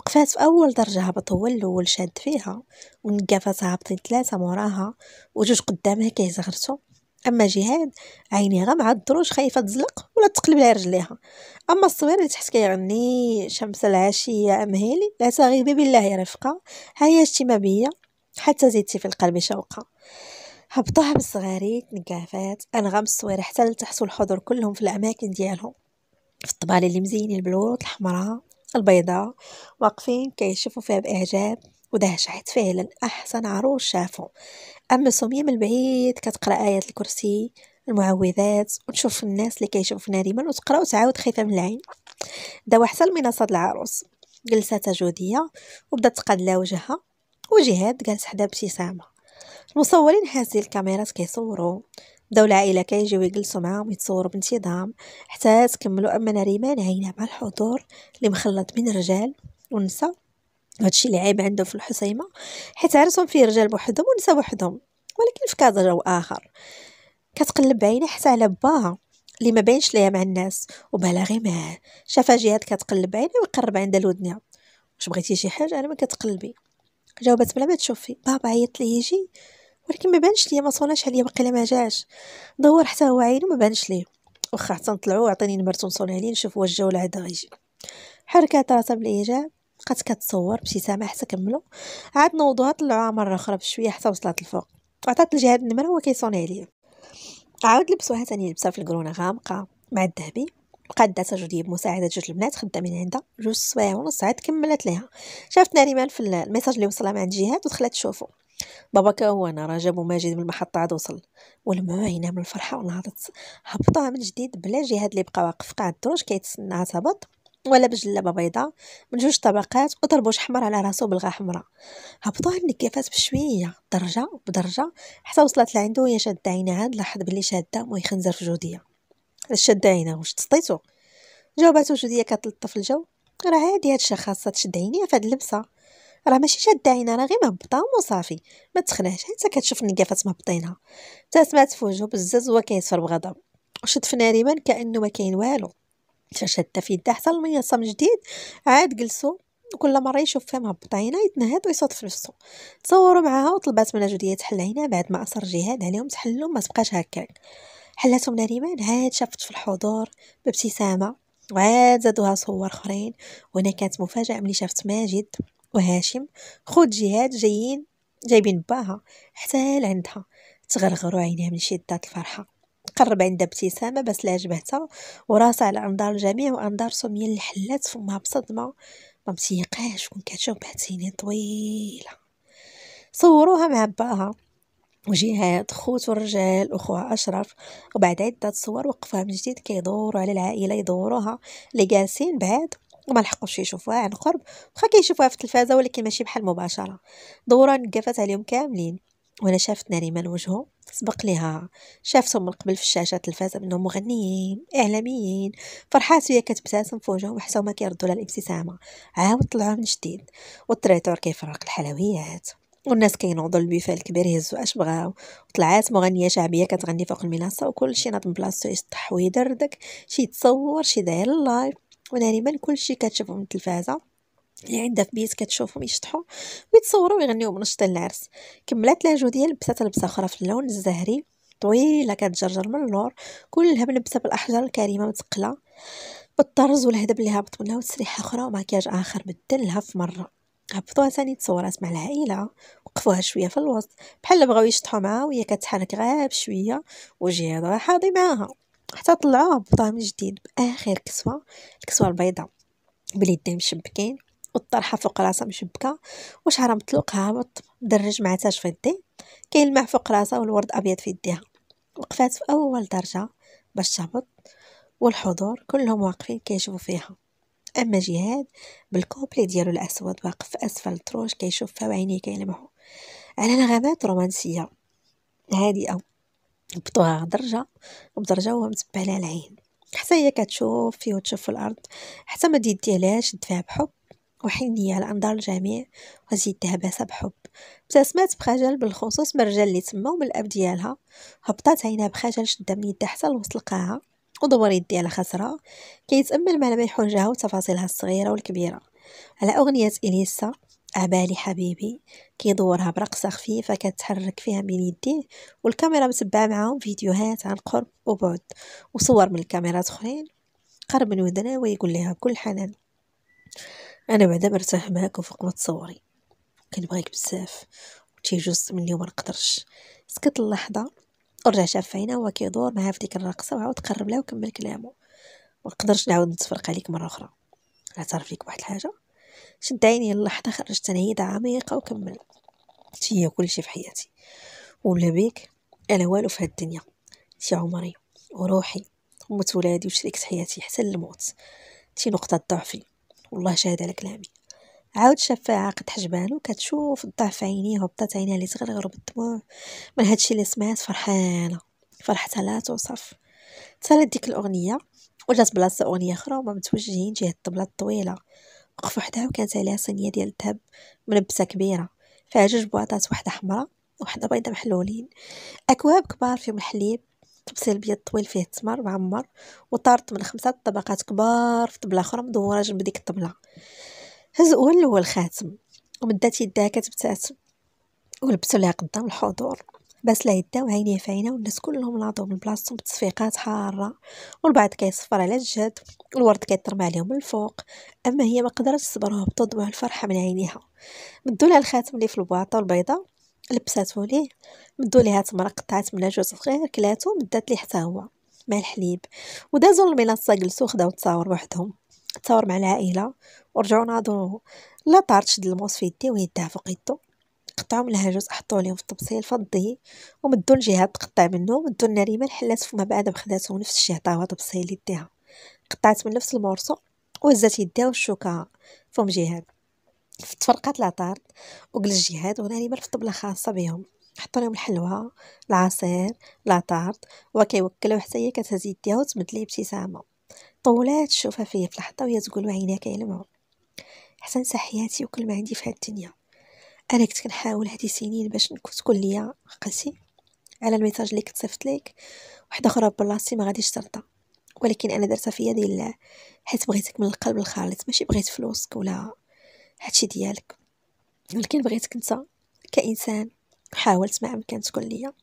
وقفات في أول درجة هبط هو الأول شاد فيها ونقافات هابطين ثلاثة موراها وجوج قدامها كيزغرتو أما جهاد عيني غمعة الدروج خايفة تزلق ولا تقلب على رجليها أما الصغير اللي تحت كيغني شمس العشية امهيلي لا تغيبي بالله يا رفقة هيا اجتماع بيا حتى زيدتي في القلب شوقة هبطوها بالصغاريت نقافات انغام الصويرة حتى لتحصل الحضور كلهم في الاماكن ديالهم في الطبالي اللي مزينين بالورود الحمراء البيضاء واقفين كيشوفوا فيها بإعجاب ودهشت فعلا أحسن عروس شافوا أما سمية من البعيد كتقرأ آيات الكرسي المعوذات وتشوف الناس اللي كيشوفنا ديما وتقرا وتعاود خايفه من العين داو حتى لمنصه العروس جلسات جوديه وبدات تقادلا وجهها وجهاد جالس حدا ابتسامه المصورين هازين الكاميرات كيصوروا بداو العائله كيجيو يجلسوا معاهم يتصوروا بانتظام حتى تكملوا اما ريمان عينها مع الحضور اللي مخلط من رجال والنساء هادشي اللي عيب عندهم في الحسيمه حيت عرسهم فيه رجال بوحدهم ونساء بوحدهم ولكن في كذا جو اخر كتقلب بعينها حتى على باها اللي ما باينش ليها مع الناس وبالا غير معاه شافها جهاد كتقلب بعينها ويقرب عندها لودنها واش بغيتي شي حاجه انا ما كتقلبي جاوبت بلا ما تشوفي بابا عيط لي يجي ولكن ما بانش ليا ما صوناش عليا باقي ما جاش دور حتى هو عينو ما بانش ليه واخا حتى نطلعو عطيني نمرتو نصوني عليه نشوف واش جا ولا عاد غيجي حركات راسها بالايجاب بقات كتصور بابتسامه حتى كملو عاد نوضوها طلعوها مره اخرى بشويه حتى وصلت الفوق عطات لجهاد النمره هو كيصوني عليا عاود لبسوها ثاني لبسها في الكرونه غامقه مع الذهبي بقات داتها ديال بمساعده جوج البنات خدامين عندها جوج سوايع ونص عاد كملت ليها شافت ناريمان في الميساج اللي وصلها من عند جهاد ودخلت تشوفو ضبك وانا راه جابو ماجد من المحطة عاد وصل والمعينة من الفرحة ونهضت هبطوها من جديد بلا جهاد اللي بقى واقف قاع الدروج كيتسناها تهبط ولا بجلابه بيضاء من جوج طبقات وطربوش حمر على راسو بلغه حمراء هبطوها النكافات بشويه درجه بدرجه حتى وصلت لعندو هي شاده عينها عاد لاحظ بلي شاده مو يخنزر في جوديه شاده عينها واش تسطيتو جاوباتو جوديه كتلطف الجو راه عادي هادشي خاصه تشد عينيها فهاد اللبسه راه ماشي شاده عينها راه غير مهبطه وصافي ما تخناش حيت كتشوف النقافات مهبطينها حتى سمعت في وجهه بزز هو كيصفر بغضب وشد في ناريبا كانه ما كاين والو شاده في يده حتى الميصه من جديد عاد جلسوا وكل مره يشوف فيها مهبط عينها يتنهد ويصوت في نفسه تصوروا معاها وطلبات منها جوديه تحل عينها بعد ما اثر جهاد عليهم تحلوا ما تبقاش هكاك حلاتهم نريمان عاد شافت في الحضور بابتسامه وعاد زادوها صور اخرين وهنا كانت مفاجاه ملي شافت ماجد وهاشم خوت جهاد جايين جايبين باها حتى لعندها تغرغروا عينيها من شدة الفرحة قرب عندها ابتسامة بس لا عجبتها وراسة على أنظار الجميع وأنظار سمية اللي حلات فمها بصدمة ما متيقاش كون كتشوف بعد سنين طويلة صوروها مع باها وجهاد خوت الرجال أخوها أشرف وبعد عدة صور وقفها من جديد كيدوروا على العائلة يدوروها اللي جالسين بعد وما لحقوش يشوفوها عن يعني قرب واخا كيشوفوها في التلفازه ولكن ماشي بحال مباشره دوران قفات عليهم كاملين وانا شافت نريمان وجهه سبق ليها شافتهم من قبل في الشاشه التلفازه منهم مغنيين اعلاميين فرحات وهي كتبتسم في وجههم حتى هما كيردوا لها الابتسامه عاود طلعوا من جديد والتريتور كيفرق الحلويات والناس كينوضوا البيفا الكبير يهزوا اش بغاو طلعات مغنيه شعبيه كتغني فوق المنصه وكل شي ناض من بلاصتو يشطح ويدردك شي يتصور شي داير اللايف كنشوفو دائما يعني كلشي كتشوفو من التلفازه اللي يعني عندها في بيت كتشوفهم يشطحوا ويتصوروا ويغنيو بنشط العرس كملات لها جوديه لبسات لبسه اخرى في اللون الزهري طويله كتجرجر من اللور كلها ملبسه بالاحجار الكريمه متقله بالطرز والهدب اللي هابط منها وتسريحه اخرى وماكياج اخر بدلها في مره هبطوها ثاني تصورات مع العائله وقفوها شويه في الوسط بحال بغاو يشطحوا معاها وهي كتحرك غير بشويه وجهها حاضي معاها حتى طلعوها بطعم جديد باخر كسوه الكسوه البيضاء باليدين مشبكين والطرحه فوق راسها مشبكه وشعرها مطلوق هابط درج مع تاج في يديه كاين الماء فوق راسها والورد ابيض في يديها وقفات في اول درجه باش تهبط والحضور كلهم واقفين كيشوفوا فيها اما جهاد بالكوبلي ديالو الاسود واقف في اسفل التروش كيشوف فيها وعينيه كيلمعوا على نغمات رومانسيه هادئه هبطوها درجه بدرجه وهو متبع لها العين حتى هي كتشوف فيه وتشوف في الارض حتى ما ديال ديالها شدفها بحب وحنية على أنظار الجميع وزيدها باسة بحب ابتسمات بخجل بالخصوص من الرجال اللي تما ومن الأب ديالها هبطات عينها بخجل شدها من يدها حتى لوصل القاعه ودور يديها على خسرها كيتأمل مع لميح وجهها وتفاصيلها الصغيرة والكبيرة على أغنية إليسا عبالي حبيبي كيدورها برقصة خفيفة كتحرك فيها بين يديه والكاميرا متبعة معاهم فيديوهات عن قرب وبعد وصور من الكاميرات أخرين قرب من ودنا ويقول لها بكل حنان أنا بعدا برتاح معاك وفوق ما تصوري كنبغيك بزاف وتي جوز من اليوم نقدرش سكت اللحظة ورجع شاف عينها وهو كيدور معاها في ديك الرقصة وعاود قرب لها وكمل كلامه منقدرش نعاود نتفرق عليك مرة أخرى نعترف ليك بواحد الحاجة شد عيني اللحظة خرجت نعيدة عميقة وكمل هي كل شي في حياتي ولا بيك انا والو في هاد الدنيا تي عمري وروحي ومت ولادي وشريكة حياتي حتى الموت تي نقطة ضعفي والله شاهد على كلامي عاود شافها عاقد حجبانو كتشوف الضعف عينيه هبطات عينيها اللي تغرغرو بالدموع من هادشي اللي سمعت فرحانه فرحتها لا توصف تصالت ديك الاغنيه وجات بلاصه اغنيه اخرى وما متوجهين جهه الطبله الطويله وقف وحدها وكانت عليها صينيه ديال الذهب ملبسه كبيره فيها جوج بواطات واحده حمراء وحده بيضه محلولين اكواب كبار فيهم الحليب تبصيل بيض طويل فيه التمر معمر وطارت من خمسه طبقات كبار في طبله اخرى مدوره جنب ديك الطبله هز اول هو الخاتم ومدات يدها كتبتات ولبسوا لها قدام الحضور بس لا يدا وعينيه في عينه والناس كلهم لاطو من بلاصتهم بتصفيقات حاره والبعض كيصفر على الجد الورد كيترمى عليهم من الفوق اما هي ما قدرتش تصبر وهبطت الفرحه من عينيها مدوا لها الخاتم اللي في البواطه البيضاء لبساتو ليه مدوا ليها تمره قطعات منها جوج صغير كلاتو مدات ليه حتى هو مع الحليب ودازوا للمنصه جلسو خداو تصاور بوحدهم تصاور مع العائله ورجعوا ناضوا لا طارت شد الموس في يديه ويدها فوق يدو قطعوا منها جزء حطوا عليهم في الطبسيل فضي ومدوا الجهه تقطع منه ومدوا النريمه حلات فما بعد بخداتو نفس الشيء عطاوها طبسيل يديها قطعت من نفس المورسو وهزات يديها والشوكه فم جهاد تفرقات العطار وجلس جهاد ونريمه في طبله خاصه بهم حطوا لهم الحلوى العصير العطارد وكيوكلو حتى هي كتهز يديها وتمد ليه ابتسامه طولات شوفها فيه في لحظه وهي تقول عينيها كيلمعو حسن صحياتي وكل ما عندي في هاد الدنيا انا كنت كنحاول هذه سنين باش نكون تكون ليا عقلتي على الميساج اللي كنت ليك وحده اخرى بلاصتي ما غاديش ترضى ولكن انا درتها فيا ديال حيت بغيتك من القلب الخالص ماشي بغيت فلوسك ولا هادشي ديالك ولكن بغيتك انت كانسان حاولت ما امكن تكون ليا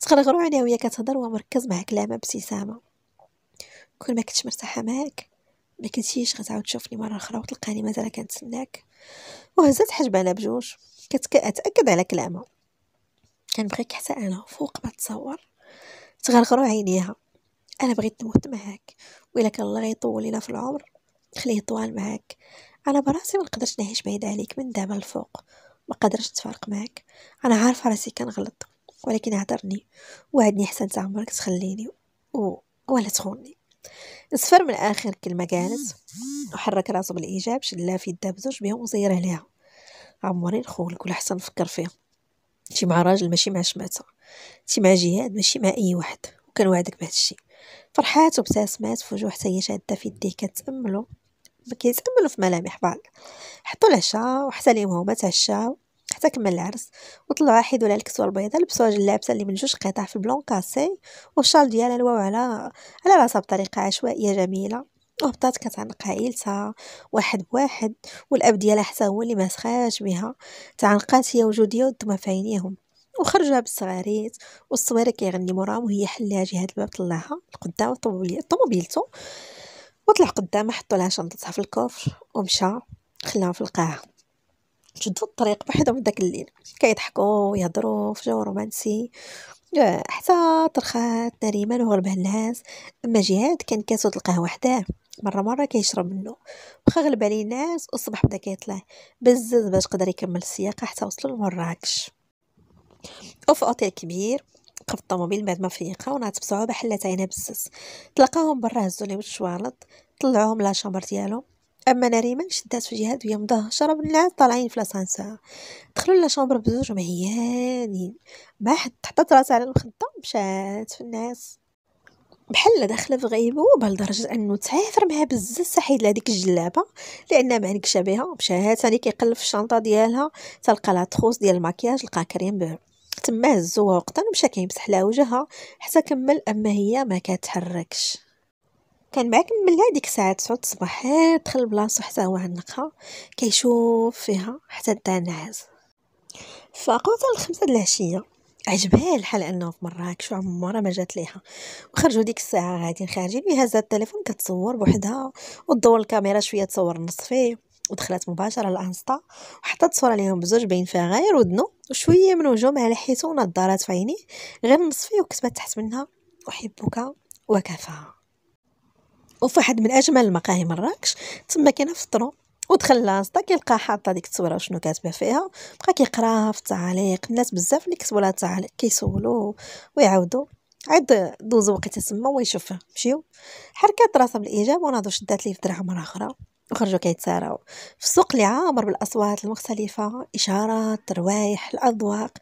تقرغرو انا وهي كتهضر ومركز مع كلامها بابتسامه كل ما كنتش مرتاحه معاك ما كنتيش غتعاود تشوفني مره اخرى وتلقاني مازال كنتسناك وهزت حجبانة بجوج كتأكد على كلامها كان بغيك حتى انا فوق ما تصور تغرغروا عينيها انا بغيت نموت معاك وإلا كان الله يطول لينا في العمر خليه طوال معاك انا براسي ما نقدرش نعيش بعيد عليك من دابا الفوق ما قدرش نتفارق معاك انا عارفه راسي كنغلط ولكن اعذرني وعدني حسن عمرك تخليني و... ولا تخوني صفر من آخر كلمة قالت وحرك راسو بالإيجاب شلا في يده بزوج بهم وزيره عليها عمري نخولك ولا حسن نفكر فيها انتي مع راجل ماشي مع شماتة انتي مع جهاد ماشي مع أي واحد وكان وعدك بهذا الشيء فرحات وابتسمات في حتى هي شاده في يديه كتأملو كيتاملو في ملامح بعض حطوا العشاء وحتى اليوم هما تعشاو حتى كمل العرس وطلع حيدو لها الكسوه البيضاء لبسوها اللابسه اللي من جوج قطع في بلون كاسي والشال ديالها لواو على على راسها بطريقه عشوائيه جميله وهبطات كتعنق عائلتها واحد بواحد والاب ديالها حتى هو اللي ما سخاش بها تعنقات هي وجوديه والدمع في عينيهم وخرجها بالصغاريت والصويره كيغني موراهم وهي حلاها جهه الباب طلعها لقدام طوموبيلته وطلع قدامها حطوا لها شنطتها في الكوفر ومشى خلاها في القاعه شدوا الطريق بحدهم داك الليل كيضحكوا ويهضروا في جو رومانسي آه، حتى طرخات نريمان وهو البهلاز اما جهاد كان كاسو القهوه وحده مره مره كيشرب منه واخا غلب عليه الناس والصبح بدا كيطلع بزز باش قدر يكمل السياقه حتى وصلوا لمراكش وفي اوتيل كبير وقف الطوموبيل بعد ما فيقا ونعت بصعوبه حلات عينها بزز تلقاهم برا هزو ليهم الشوالط طلعوهم لا شامبر ديالهم اما نريمان شدات جهاد وهي مدهشره من طالعين في لاسانسور دخلوا لاشومبر بزوج مهيانين ما حد حطت راسها على المخده مشات في الناس بحال داخله في غيبوبه لدرجه انه تعافر معها بزاف سعيد لهاديك الجلابه لانها ما عنكش بها مشات ثاني كيقلب في الشنطه ديالها تلقى لها تخوص ديال الماكياج لقى كريم بير تما هزوها وقتا مشى كيمسح لها وجهها حتى كمل اما هي ما كتحركش كان معاكم من هذيك الساعه 9 الصباح دخل البلاصه حتى هو عنقها كيشوف فيها حتى دا نعاس فقوت الخمسة د العشيه عجبها الحال انه في مراكش وعمرها ما جات ليها وخرجوا ديك الساعه غاديين خارجين بها هزات التليفون كتصور بوحدها وتدور الكاميرا شويه تصور نص فيه ودخلت مباشره للانستا وحطت صوره ليهم بزوج باين فيها غير ودنو وشويه من وجههم على حيتو ونظارات في عينيه غير نصفي وكتبت تحت منها احبك وكفى وفي واحد من اجمل المقاهي مراكش تما فطرو ودخل لاسطا كيلقى حاطه ديك التصويره وشنو كاتبه فيها بقى كيقراها في التعاليق الناس بزاف اللي كتبوا لها التعاليق كيسولوا ويعاودوا عاد دوز وقت تما ويشوفها مشيو حركات راسها بالايجاب وناضو شدات ليه في مره اخرى وخرجوا كيتسارعوا في السوق اللي عامر بالاصوات المختلفه اشارات روايح الاذواق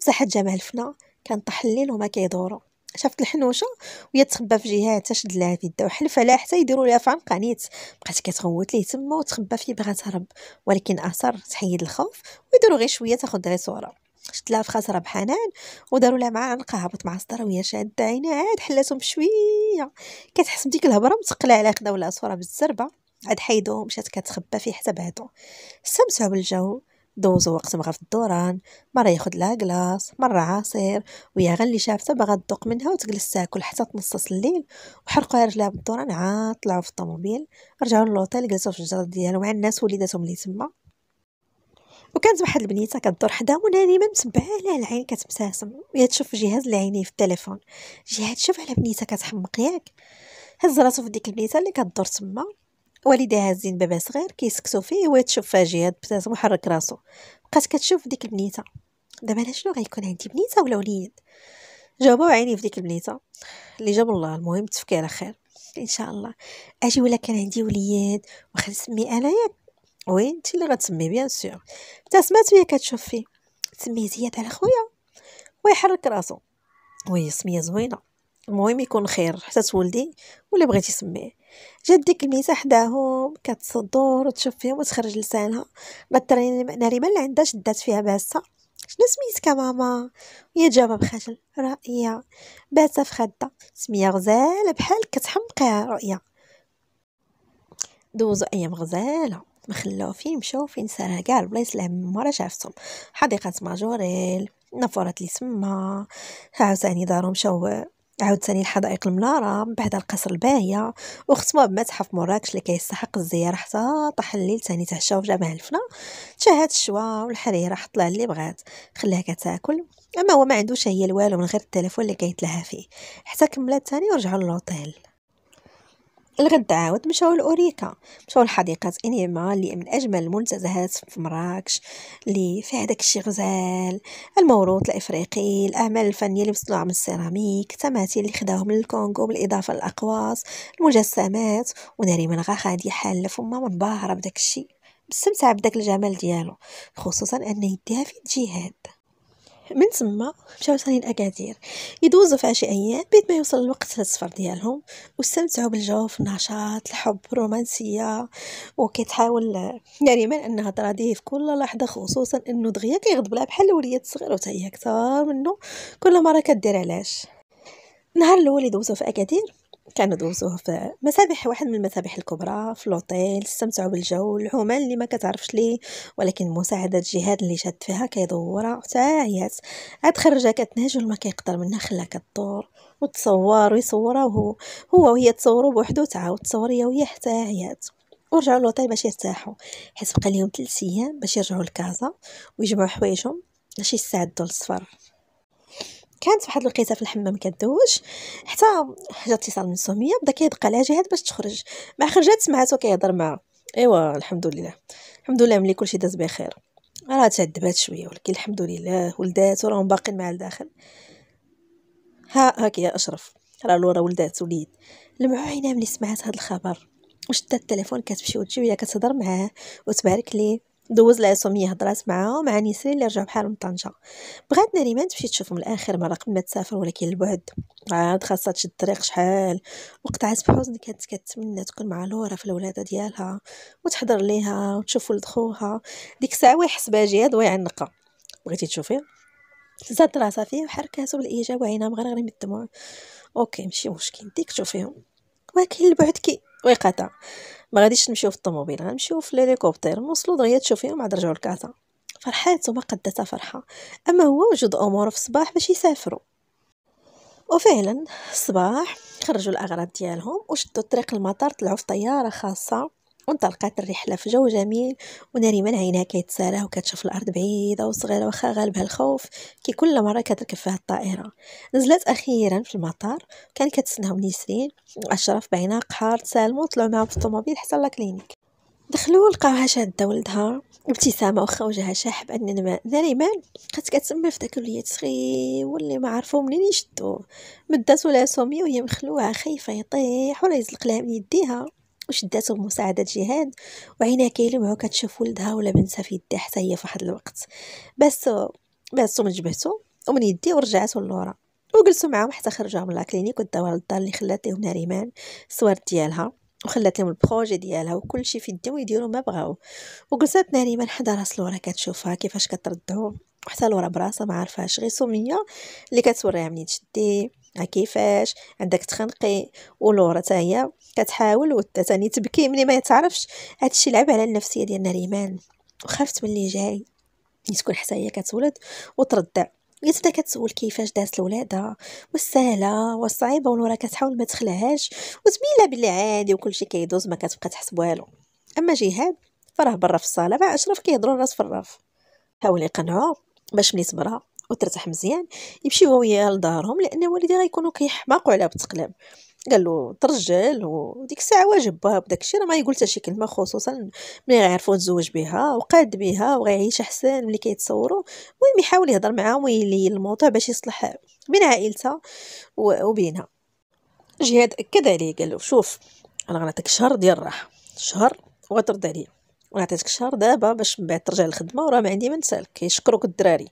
مساحه جمال الفنا كان طحلين وما كيدوروا شافت الحنوشه وهي تخبى في جهه حتى شد لها في يدها حلف عليها حتى يديروا لها فعن قانيت بقات كتغوت ليه تما وتخبى فيه بغات تهرب ولكن اثر تحيد الخوف ويديروا غير شويه تاخد غير صوره شد لها في خاصرة بحنان وداروا لها مع عنقها هبط مع الصدر وهي شاده عينها عاد حلاتهم بشويه كتحس بديك الهبره متقلا على خداو لها صوره بالزربه عاد حيدو مشات كتخبى فيه حتى بعدو سمسوا بالجو دوزو وقت بغا في الدوران مرة ياخد لها كلاص مرة عصير ويا غا اللي شافتها باغا تدوق منها وتجلس تاكل حتى تنصص الليل وحرقوها رجلها بالدوران عاد طلعوا في الطوموبيل رجعوا للوطيل جلسوا في الجرة ديالهم مع الناس وليداتهم اللي تما وكانت واحد البنيته كدور حداهم ما متبعه على العين كتبتسم وهي تشوف جهاز اللي في التليفون جهاز تشوف على بنيته كتحمق ياك هز راسو في ديك البنيته اللي كدور تما والدي هازين بابا صغير كيسكتو فيه وهي تشوف فاجيه محرك راسو بقات كتشوف ديك البنيته دابا انا شنو غيكون عندي بنيته ولا وليد جابو عيني في ديك البنيته اللي جاب الله المهم تفكي على خير ان شاء الله اجي ولا كان عندي وليد واخا نسمي انا ياك وي انت اللي غتسمي بيان سور ابتسمات وهي كتشوف فيه سميه زياد على خويا ويحرك راسو وي سميه زوينه المهم يكون خير حتى تولدي ولا بغيتي سميه جات ديك الميزه حداهم كتصدر وتشوف فيهم وتخرج لسانها نظرين نريمه اللي عندها شدات فيها باسه شنو سميتك ماما وهي جاوبه بخجل رؤيا باسه فخده سميه غزاله بحال كتحمقها رؤيا دوزو ايام غزاله مخلو فين مشاو فين سارها كاع البلايص اللي ما راه شافتهم حديقه ماجوريل نافورات اللي تما عاوتاني دارهم مشاو عاوتاني الحدائق المنارة من بعد القصر الباهية وختموها بمتحف مراكش اللي كيستحق الزيارة حتى طاح الليل تاني تعشاو في جامع الفنا تشاهد الشوا والحريرة حط اللي بغات خلاها كتاكل اما هو ما عندوش هي الوالو من غير التلفون اللي كيتلهى فيه حتى كملات تاني ورجعوا للوطيل الغد عاود مشاو لأوريكا مشاو لحديقة إنيما اللي من أجمل المنتزهات في مراكش اللي فيها داك الشي غزال الموروث الإفريقي الأعمال الفنية اللي مصنوعة من السيراميك التماثيل اللي خداهم من الكونغو بالإضافة للأقواس المجسمات وناري من غاخا هادي حالة فما منبهرة بداك الشي مستمتعة بداك الجمال ديالو خصوصا أن يديها في جهاد من تما مشاو ثاني لاكادير يدوزو في عشي ايام بيد ما يوصل الوقت السفر ديالهم واستمتعوا بالجو في النشاط الحب الرومانسيه وكتحاول نريمان يعني انها تراضيه في كل لحظه خصوصا انه دغيا كيغضب لها بحال الوليد الصغير وتا هي اكثر منه كل مره كدير علاش نهار الاول يدوزو في اكادير كانوا دوزوه في مسابح واحد من المسابح الكبرى في لوطيل استمتعوا بالجو العمال اللي ما كتعرفش ليه ولكن مساعدة الجهاد اللي شاد فيها كيدورة حتى عيات عاد خرجها كتنهج وما كيقدر منها خلاها كدور وتصور ويصورها وهو هو وهي تصوروا بوحدو تعاود تصور هي وهي حتى عيات ورجعوا لوطيل باش يرتاحوا حيت بقى ليهم 3 ايام باش يرجعوا لكازا ويجمعوا حوايجهم باش يستعدوا للسفر كانت واحد الوقيته في الحمام كدوش حتى حاجه اتصال من سميه بدا كيدق عليها جهاد باش تخرج مع خرجات سمعاتو كيهضر معها ايوا الحمد لله الحمد لله ملي كلشي داز بخير راه تعذبات شويه ولكن الحمد لله ولدات وراهم باقيين مع لداخل ها هاك يا اشرف راه لورا ولدات وليد لمعو عينها ملي سمعات هاد الخبر وشدات التليفون كتمشي وتجي وهي كتهضر معاه وتبارك ليه دوز العصوميه هضرات معاها مع نسرين اللي رجعوا بحالهم من طنجه بغات نريمان تمشي تشوفهم الاخر مره قبل ما تسافر ولكن البعد عاد خاصها تشد الطريق شحال وقطعات بحزن كانت كتمنى تكون مع لورا في الولاده ديالها وتحضر ليها وتشوف ولد خوها ديك الساعه ويحس باجي هاد ويعنقها بغيتي تشوفي زاد راسها فيه وحركاتو بالايجاب وعينها مغرغرين بالدموع اوكي ماشي مشكل ديك تشوفيهم ولكن البعد كي ويقاطع ما غاديش نمشيو في الطوموبيل غنمشيو في الهليكوبتر نوصلو دغيا تشوفيهم عاد نرجعو لكازا فرحات وما قدت فرحه اما هو وجد امور في الصباح باش يسافروا وفعلا الصباح خرجوا الاغراض ديالهم وشدوا طريق المطار طلعوا في طياره خاصه وانطلقت الرحلة في جو جميل من عينها كيتسارى وكتشوف الأرض بعيدة وصغيرة وخا غالبها الخوف كي كل مرة كتركب فيها الطائرة نزلت أخيرا في المطار كان كتسناهم نسرين وأشرف بعينها قحار تسالمو وطلعوا معاهم في الطوموبيل حتى لكلينيك دخلوا لقاوها شاده ولدها ابتسامه واخا وجهها شاحب ان نريمان بقات كتسمى في داك الوليد صغير واللي ما عرفو منين يشدوه مدات ولا سومي وهي مخلوعه خايفه يطيح ولا يزلق لها من يديها وشداتهم مساعدة جهاد وعينها كيلمعو كتشوف ولدها ولا بنتها في يدها حتى هي في واحد الوقت بس بعثتو من جبهتو ومن يدي ورجعتو للورا وجلسوا معاهم حتى خرجوها من لاكلينيك وداوها للدار اللي خلات ليهم ناريمان الصور ديالها وخلات لهم البروجي ديالها وكلشي في يدهم يديروا ما بغاو وجلسات ناريمان حدا راس لورا كتشوفها كيفاش كتردو وحتى لورا براسها ما عارفاش غير سميه اللي كتوريها منين تشدي كيفاش عندك تخنقي ولورا حتى هي كتحاول وثاني تبكي ملي ما يتعرفش هادشي لعب على النفسيه ديال نريمان وخافت من اللي جاي تكون حتى هي كتولد وتردع قلت لها كتسول كيفاش دازت الولاده والسهله والصعيبه ونورا كتحاول ما تخلعهاش وتميله باللي بلي عادي وكلشي كيدوز ما كتبقى تحسب والو اما جهاد فراه برا في الصاله مع اشرف كيهضروا الراس في الراف حاول يقنعو باش ملي تبرا وترتاح مزيان يمشي هو وياها لدارهم لان والدي غيكونوا كيحماقوا عليها بتقلب قال له ترجل وديك الساعه واجب بها بداك الشيء راه ما يقول حتى شي كلمه خصوصا ملي غيعرفوا تزوج بها وقاد بها وغيعيش احسن ملي كيتصوروا المهم يحاول يهضر معاهم ويلي الموضوع باش يصلح بين عائلتها وبينها جهاد اكد عليه قال له شوف انا غنعطيك شهر ديال الراحه شهر وغترد عليا وانا عطيتك شهر دابا باش من بعد ترجع للخدمه وراه ما عندي ما نسالك كيشكروك الدراري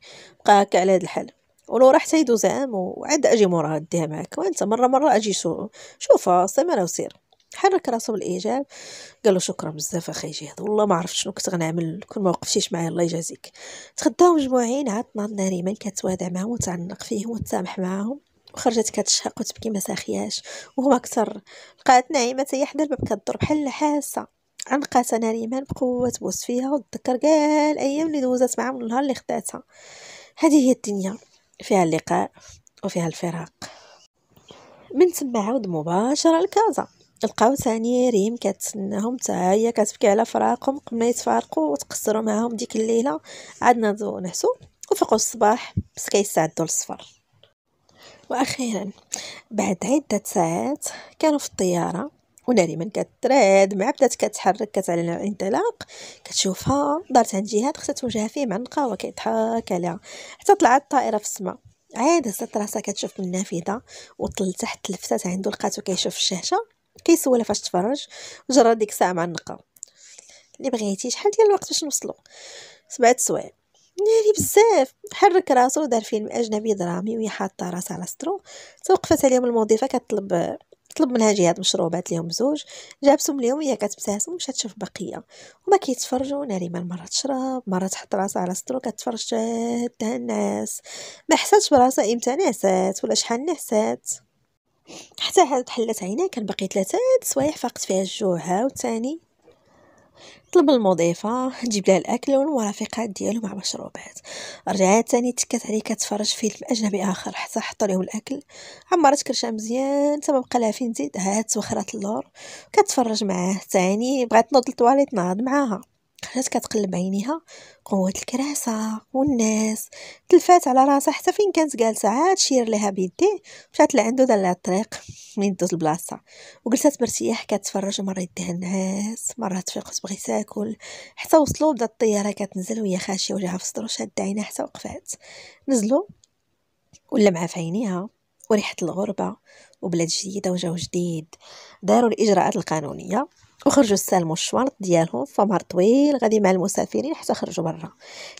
بقى هكا على هذا الحال ولو راح سيدو زعام وعاد اجي موراها ديها معاك وانت مره مره اجي شو شوفها استمر وسير حرك راسو بالايجاب قال له شكرا بزاف اخي جهاد والله ما عرفت شنو كنت غنعمل كون ما وقفتيش معايا الله يجازيك تغداو مجموعين عاد ناري ريمان كتوادع معاهم وتعنق فيهم وتسامح معاهم وخرجت كتشهق وتبكي ما ساخياش وهما اكثر لقات نعيمه هي حدا الباب كدور بحال حاسه عنقات ناريمان بقوه تبوس فيها وتذكر كاع الايام اللي دوزات معاها من النهار اللي خداتها هذه هي الدنيا فيها اللقاء وفيها الفراق من تما عاود مباشرة لكازا لقاو ثاني ريم كتسناهم حتى هي كتبكي على فراقهم قبل ما يتفارقوا وتقصروا معاهم ديك الليله عاد نادو نحسو وفقوا الصباح بس كيستعدوا للسفر واخيرا بعد عده ساعات كانوا في الطياره وناري من كترد مع بدات كتحرك كتعلن على الانطلاق كتشوفها دارت عند جهاد خصها توجهها فيه معنقه وكيضحك كيضحك عليها حتى طلعت الطائره في السماء عاد هزت راسها كتشوف من النافذه وطل تحت لفتات عنده لقاتو كيشوف الشاشه كيسولها فاش تفرج وجرى ديك الساعه معنقه اللي بغيتي شحال ديال الوقت باش نوصلو سبعة سوايع ناري يعني بزاف حرك راسو ودار فيلم اجنبي درامي وهي حاطه راسها على سترو توقفت عليهم الموظفه كطلب طلب منها جهه مشروبات ليهم زوج جابتهم ليهم هي كتبتسم مشات تشوف بقيه هما كيتفرجوا نريمان مره تشرب مره تحط راسها على صدرو كتفرج حتى الناس ما حساتش براسها امتى نعسات ولا شحال نعسات حتى حلات عينيها كان باقي ثلاثه سوايع فاقت فيها الجوع عاوتاني طلب المضيفة تجيب لها الأكل والمرافقات ديالو مع مشروبات رجعات تاني تكات عليه كتفرج فيلم أجنبي آخر حتى حط لهم الأكل عمرت كرشا مزيان تما بقى لها فين تزيد هات وخرات اللور كتفرج معاه تاني بغات تنوض للطواليت نهض معاها خلات كتقلب عينيها قوة الكراسة والناس تلفات على راسها حتى فين كانت جالسة عاد شير لها بيديه مشات لعندو دار لها الطريق منين دوز البلاصة وجلسات بارتياح كتفرج مرة يديها الناس مرة تفيق تبغي تاكل حتى وصلوا بدا الطيارة كتنزل وهي خاشية وجهها في صدرو شادة عينها حتى وقفات نزلو ولمعة في عينيها وريحة الغربة وبلاد جديدة وجو جديد داروا الإجراءات القانونية وخرجوا استلموا الشوارط ديالهم فمر طويل غادي مع المسافرين حتى خرجوا برا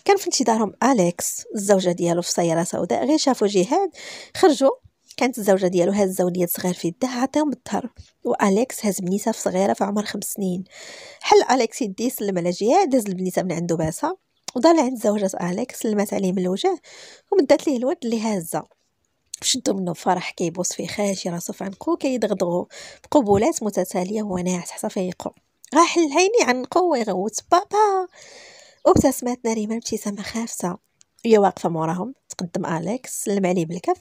كان في انتظارهم اليكس الزوجه ديالو في سياره سوداء غير شافوا جهاد خرجوا كانت الزوجه ديالو هاز وليد صغير في يدها عطاهم بالظهر واليكس هاز بنيته في صغيره في عمر خمس سنين حل اليكس يدي سلم على جهاد داز البنيته من عنده باسه وضل عند زوجة أليكس سلمات عليه من الوجه ومدات ليه الود اللي هازة شدوا منه فرح كيبوس فيه خاشي راسو في عنقو كيدغدغو بقبولات متتاليه وهو ناعس حتى فيقو غاحل عيني عنقو ويغوت بابا وابتسمات نريمه ابتسامه خافته هي واقفه موراهم تقدم اليكس سلم عليه بالكف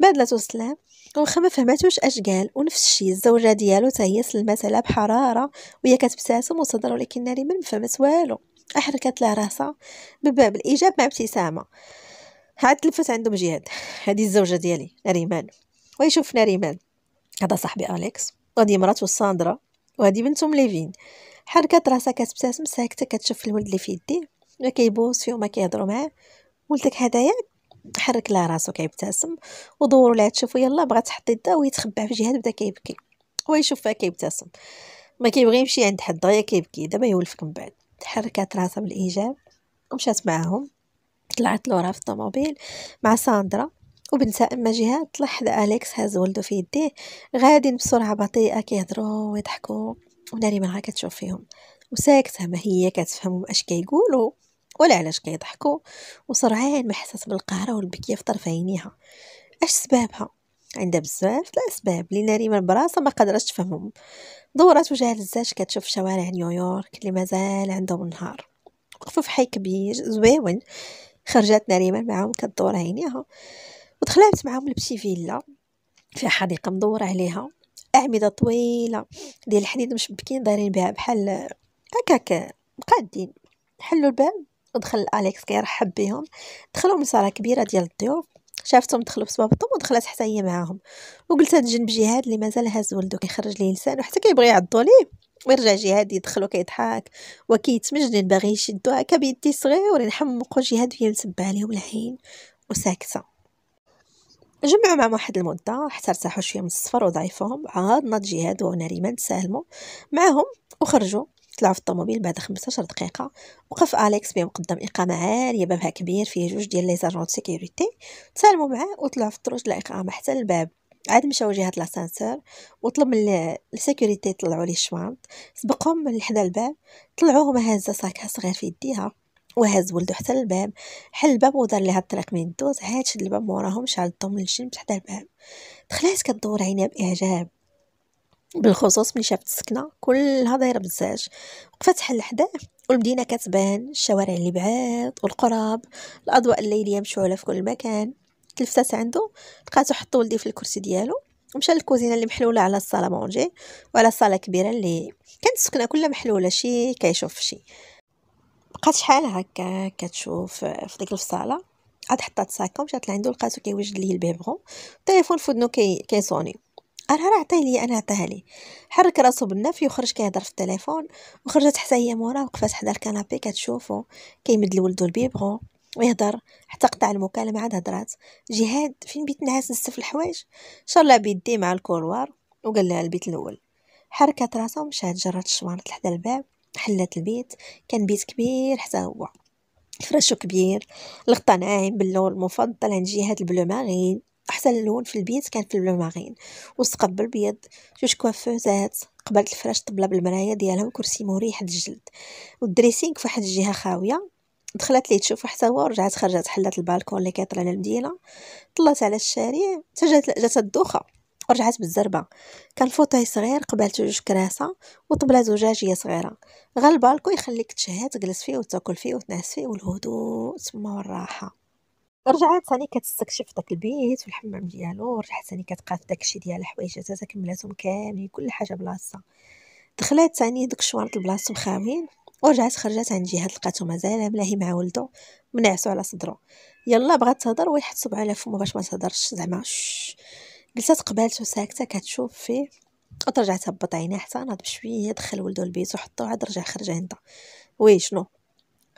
بدلتو السلام وخا ما فهمتوش اش قال ونفس الشيء الزوجه ديالو تاهي سلمات عليها بحراره وهي كتبتسم وصدر ولكن نريمه ما فهمت والو احركت لها راسها بباب الايجاب مع ابتسامه عاد تلفت عندهم جهاد هذه الزوجه ديالي ريمان ويشوف ريمان هذا صاحبي اليكس وهذه مراتو ساندرا وهذه بنتهم ليفين حركات راسها كتبتسم ساكته كتشوف الولد اللي في يديه ما كيبوس فيه وما كيهضروا معاه ولدك هدايا حرك لها راسو كيبتسم ودور لها تشوفو يلا بغات تحط يدها ويتخبى في جهاد بدا كيبكي ويشوفها كيبتسم ما كيبغي يمشي عند حد غير كيبكي دابا يولفك من بعد حركات راسها بالايجاب ومشات معاهم طلعت لورا في الطوموبيل مع ساندرا وبنتها أما جهاد تلاحظ أليكس هاز ولدو في يديه غادين بسرعة بطيئة كيهضرو ويضحكو وناري غا كتشوف فيهم وساكتة ما هي كتفهمهم اش كيقولوا ولا علاش كيضحكوا وسرعان ما حسات بالقهرة والبكية في طرف عينيها اش سبابها عندها بزاف الاسباب اللي من براسها ما قدرتش تفهمهم دورات وجهها الزاج كتشوف شوارع نيويورك اللي مازال عندهم النهار وقفوا في حي كبير زويون خرجات نريمان معاهم كدور عينيها ودخلت معاهم لبشي فيلا فيها حديقه مدوره عليها اعمده طويله ديال الحديد مشبكين دايرين بها بحال هكاك مقادين حلوا الباب ودخل اليكس كيرحب بهم دخلوا من صاله كبيره ديال الضيوف شافتهم دخلوا في صوابطهم ودخلت حتى هي معاهم هاد جنب جهاد اللي مازال هاز ولدو كيخرج ليه لسانو حتى كيبغي يعضو ليه ويرجع جهاد يدخلو كيضحك وكيتمجنن باغي يشدو هكا بيدي صغيورين حمقو جهاد وهي مسبه عليهم العين وساكته جمعوا معهم واحد المده حتى ارتاحوا شويه من السفر وضعيفهم عاد ناض جهاد ونريمان تسالمو معاهم وخرجوا طلعوا في الطوموبيل بعد 15 دقيقه وقف اليكس بهم قدام اقامه عاليه بابها كبير فيه جوج ديال ليزاجون دو سيكوريتي تسالمو معاه وطلعوا في الطروج لا اقامه حتى الباب عاد مشاو جهه لاسانسور وطلب من السيكوريتي يطلعوا لي الشوانط سبقهم من حدا الباب طلعوه وما هازة صاكها صغير في يديها وهز ولدو حتى الباب حل الباب ودار ليها الطريق من دوز عاد شد الباب موراهم شعل الضوء من الجنب حدا الباب دخلات كدور عينيها بإعجاب بالخصوص ملي شافت السكنه كلها دايره بزاج وقفات حل حداه والمدينه كتبان الشوارع اللي بعاد والقراب الاضواء الليليه مشعوله في كل مكان التلفزات عنده لقاتو حط ولدي في الكرسي ديالو ومشى للكوزينه اللي محلوله على الصاله مونجي وعلى صاله كبيره اللي كانت سكنه كلها محلوله شي كيشوف شي بقات شحال هكا كتشوف في ديك الفصاله عاد حطات ساكا مشات لعندو لقاتو كيوجد ليه البيبغو التليفون في ودنو كي كيصوني انا راه عطيه ليا انا عطاها ليه حرك راسو بالنفي وخرج كيهضر في التليفون وخرجت حتى هي موراه وقفات حدا الكنابي كتشوفو كيمد لولدو البيبغو ويهضر حتى قطع المكالمة عاد هضرات جهاد فين بيت نعاس نستف الحوايج شالا بيدي مع الكولوار وقال لها البيت الأول حركت راسها ومشات جرات الشوارط لحدا الباب حلات البيت كان بيت كبير حتى هو فراشو كبير الغطا ناعم باللون المفضل عند جهاد البلو ماغين احسن لون في البيت كان في البلو ماغين والسقف بالبيض جوج كوافوزات قبلت الفراش طبله بالمرايه ديالها وكرسي مريح الجلد والدريسينغ فواحد الجهه خاويه دخلت لي تشوف حتى هو رجعت خرجت حلات البالكون اللي كيطل على المدينه طلات على الشارع تجات جات جات الدوخه ورجعت بالزربه كان فوطاي صغير قبلت جوج كراسه وطبله زجاجيه صغيره غا البالكون يخليك تشهى تجلس فيه وتاكل فيه وتنعس فيه والهدوء تما والراحه رجعت ثاني كتستكشف داك البيت والحمام ديالو رجعت ثاني كتقاد داكشي ديال حوايجاتها كملاتهم كاملين كل حاجه بلاصتها دخلات ثاني دوك شوارط البلاصه مخاوين ورجعت خرجت عند جهاد لقاتو مازال ملاهي مع ولدو منعسو على صدرو يلا بغات تهضر ويحط صبعو على فمو باش ما تهضرش زعما جلسات قبالته ساكته كتشوف فيه وترجع تهبط عينيه حتى ناض بشويه دخل ولدو البيت وحطو عاد رجع خرج عندها وي شنو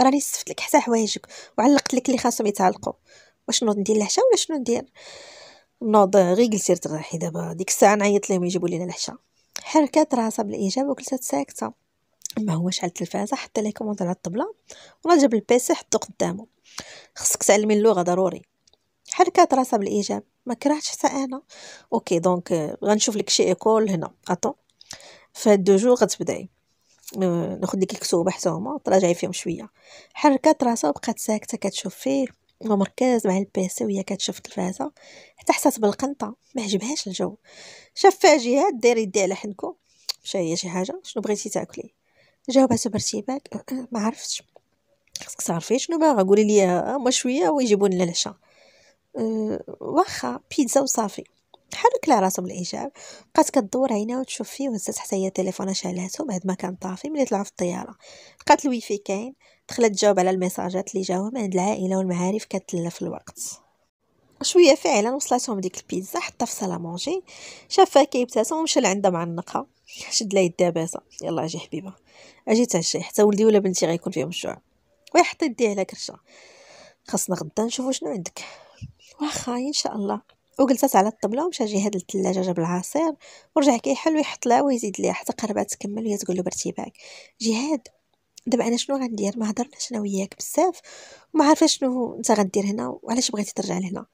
راني صفت لك حتى حوايجك وعلقت لك اللي خاصهم يتعلقوا واش نوض ندير العشاء ولا شنو ندير نوض غير جلسي ترتاحي دابا ديك الساعه نعيط لهم يجيبوا لينا العشاء حركات راسها بالاجابه وجلست ساكته ما هو شعل التلفازه حتى لي كوموند على الطبله ولا جاب البيسي حطو قدامه خصك تعلمي اللغه ضروري حركات راسها بالايجاب ما كرهتش حتى انا اوكي دونك آه، غنشوف لك شي ايكول هنا اطون فهاد دو جو غتبداي آه، ناخذ ديك الكسوبه حتى هما تراجعي فيهم شويه حركات راسها وبقات ساكته كتشوف فيه ومركز مع البيسي وهي كتشوف التلفازه حتى حسات بالقنطه ما عجبهاش الجو شاف فاجيات دير يدي على حنكو مشى هي شي حاجه شنو بغيتي تاكلي جاوبها سيباك ما عرفتش خصك تعرفي شنو باغا قولي لي آه، هما شويه ويجيبوا لنا العشاء آه، واخا بيتزا وصافي حرك لها راسو بالايجاب بقات كدور عينها وتشوف فيه وهزات حتى هي التليفون شالاتو بعد ما كان طافي ملي طلعوا في الطياره لقات الويفي كاين دخلت تجاوب على الميساجات اللي من عند العائله والمعارف كتلف في الوقت شويه فعلا وصلتهم ديك البيتزا حتى في صاله مونجي شافها كيبتسم ومشى لعندها معنقها شد لها يدها باسا يلا اجي حبيبه اجي تعشي حتى ولدي ولا بنتي غيكون فيهم الجوع ويحط يديه على كرشه خاصنا غدا نشوفو شنو عندك واخا ان شاء الله وجلست على الطبله ومشى جي هاد الثلاجه جاب العصير ورجع كيحل ويحط لها ويزيد ليها حتى قربات تكمل وهي تقول له برتيباك جهاد دابا انا شنو غندير ما هضرناش انا وياك بزاف وما عارفه شنو انت غدير هنا وعلاش بغيتي ترجع لهنا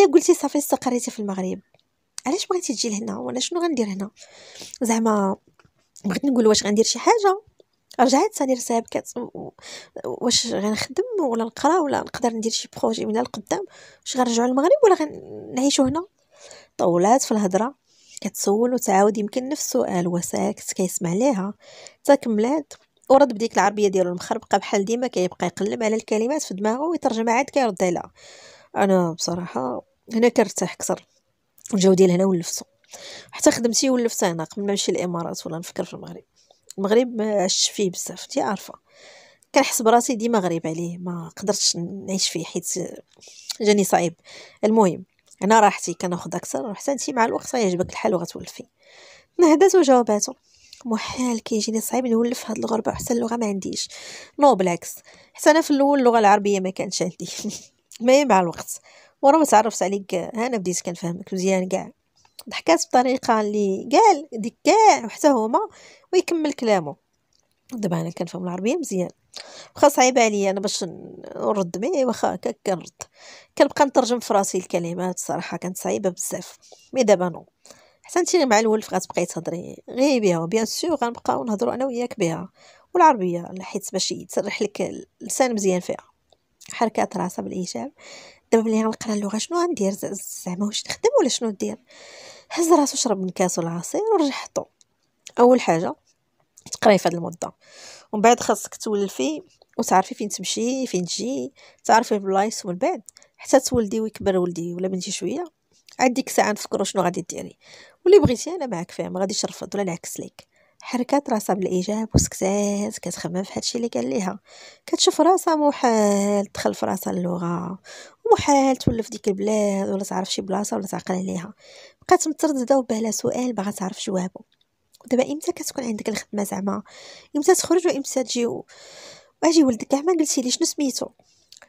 يا قلتي صافي استقريتي في المغرب علاش بغيتي تجي لهنا وانا شنو غندير هنا زعما بغيت نقول واش غندير شي حاجه رجعت ثاني كات واش غنخدم ولا نقرا ولا نقدر ندير شي بروجي من القدام واش غنرجعوا للمغرب ولا غنعيشوا هنا طولات في الهضره كتسول وتعاود يمكن نفس السؤال وساكت كيسمع ليها تكملات ورد بديك العربيه ديالو المخربقه بحال ديما كيبقى يقلب على الكلمات في دماغه ويترجمها عاد كيرد عليها انا بصراحه هنا كنرتاح اكثر وجاو ديال هنا ولفتو حتى خدمتي ولفت هنا قبل ما نمشي الامارات ولا نفكر في المغرب المغرب عشت فيه بزاف انت عارفه كنحس براسي ديما غريب عليه ما قدرتش نعيش فيه حيت جاني صعيب المهم انا راحتي كناخذ اكثر حتى انت مع الوقت غيعجبك الحال وغتولفي نهدات وجاوباتو محال كيجيني صعيب نولف هاد الغربه حتى اللغه ما عنديش نو بالعكس حتى انا في الاول اللغه العربيه ما كانتش عندي ما مع الوقت ورا ما تعرفت عليك كاع انا بديت كنفهمك مزيان كاع ضحكات بطريقه اللي قال ديك كاع وحتى هما ويكمل كلامه دابا انا كنفهم العربيه مزيان واخا صعيبه عليا انا باش نرد مي واخا هكاك كنرد كنبقى نترجم في راسي الكلمات الصراحه كانت صعيبه بزاف مي دابا نو حتى انت مع الولف غتبقاي تهضري غير بها بيان سور غنبقاو نهضروا انا وياك بها والعربيه حيت باش يتسرح لك اللسان مزيان فيها حركات راسها بالايجاب دابا ملي غنقرا اللغه شنو غندير زعما واش نخدم ولا شنو ندير هز راسو شرب من كاسو العصير ورجع حطو اول حاجه تقراي في هاد المده ومن بعد خاصك تولفي وتعرفي فين تمشي فين تجي تعرفي البلايص ومن بعد حتى تولدي ويكبر ولدي ولا بنتي شويه عندك ساعه الساعه نفكروا شنو غادي ديري واللي بغيتي انا معاك فيه ما غاديش نرفض ولا نعكس ليك حركات راسها بالإيجاب وسكتات كتخمم في هادشي اللي قال ليها كتشوف راسها محال تدخل في راسها اللغة ومحال تولف ديك البلاد ولا تعرف شي بلاصة ولا تعقل عليها بقات مترددة وبالا سؤال باغا تعرف جوابه ودابا امتى كتكون عندك الخدمة زعما امتى تخرج وامتى تجي واجي ولدك كاع ما قلتي لي شنو سميتو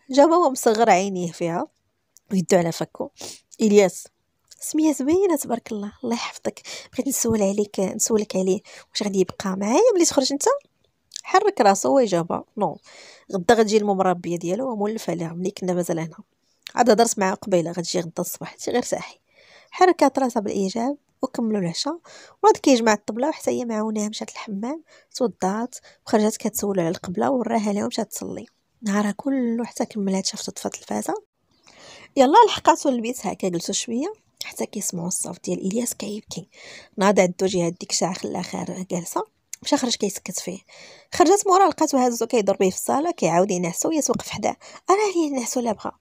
جاوبها ومصغر عينيه فيها ويدو على فكو الياس سميه زوينه تبارك الله الله يحفظك بغيت نسول عليك نسولك عليه واش غادي يبقى معايا ملي تخرج انت حرك راسو هو نو غدا غتجي المربيه ديالو ومولفه عليها ملي كنا مازال هنا عاد هضرت معاه قبيله غتجي غدا الصباح حتى غير ساحي حركات راسها بالايجاب وكملوا العشاء وعاد كيجمع الطبله وحتى هي معاونيها مشات الحمام توضات وخرجت كتسولو على القبله وراها لها ومشات تصلي نهارها كله حتى كملات شافت طفات الفازه يلا لحقاتو لبيتها جلسوا شويه حتى كيسمعوا الصوت ديال الياس كيبكي ناض عندو جهه ديك الساعه خلاها خارج جالسه مشى خرج كيسكت فيه خرجت مورا لقاتو هازو كيدور به في الصاله كيعاود ينعسو هي توقف حداه انا ليه نعسو لا بغا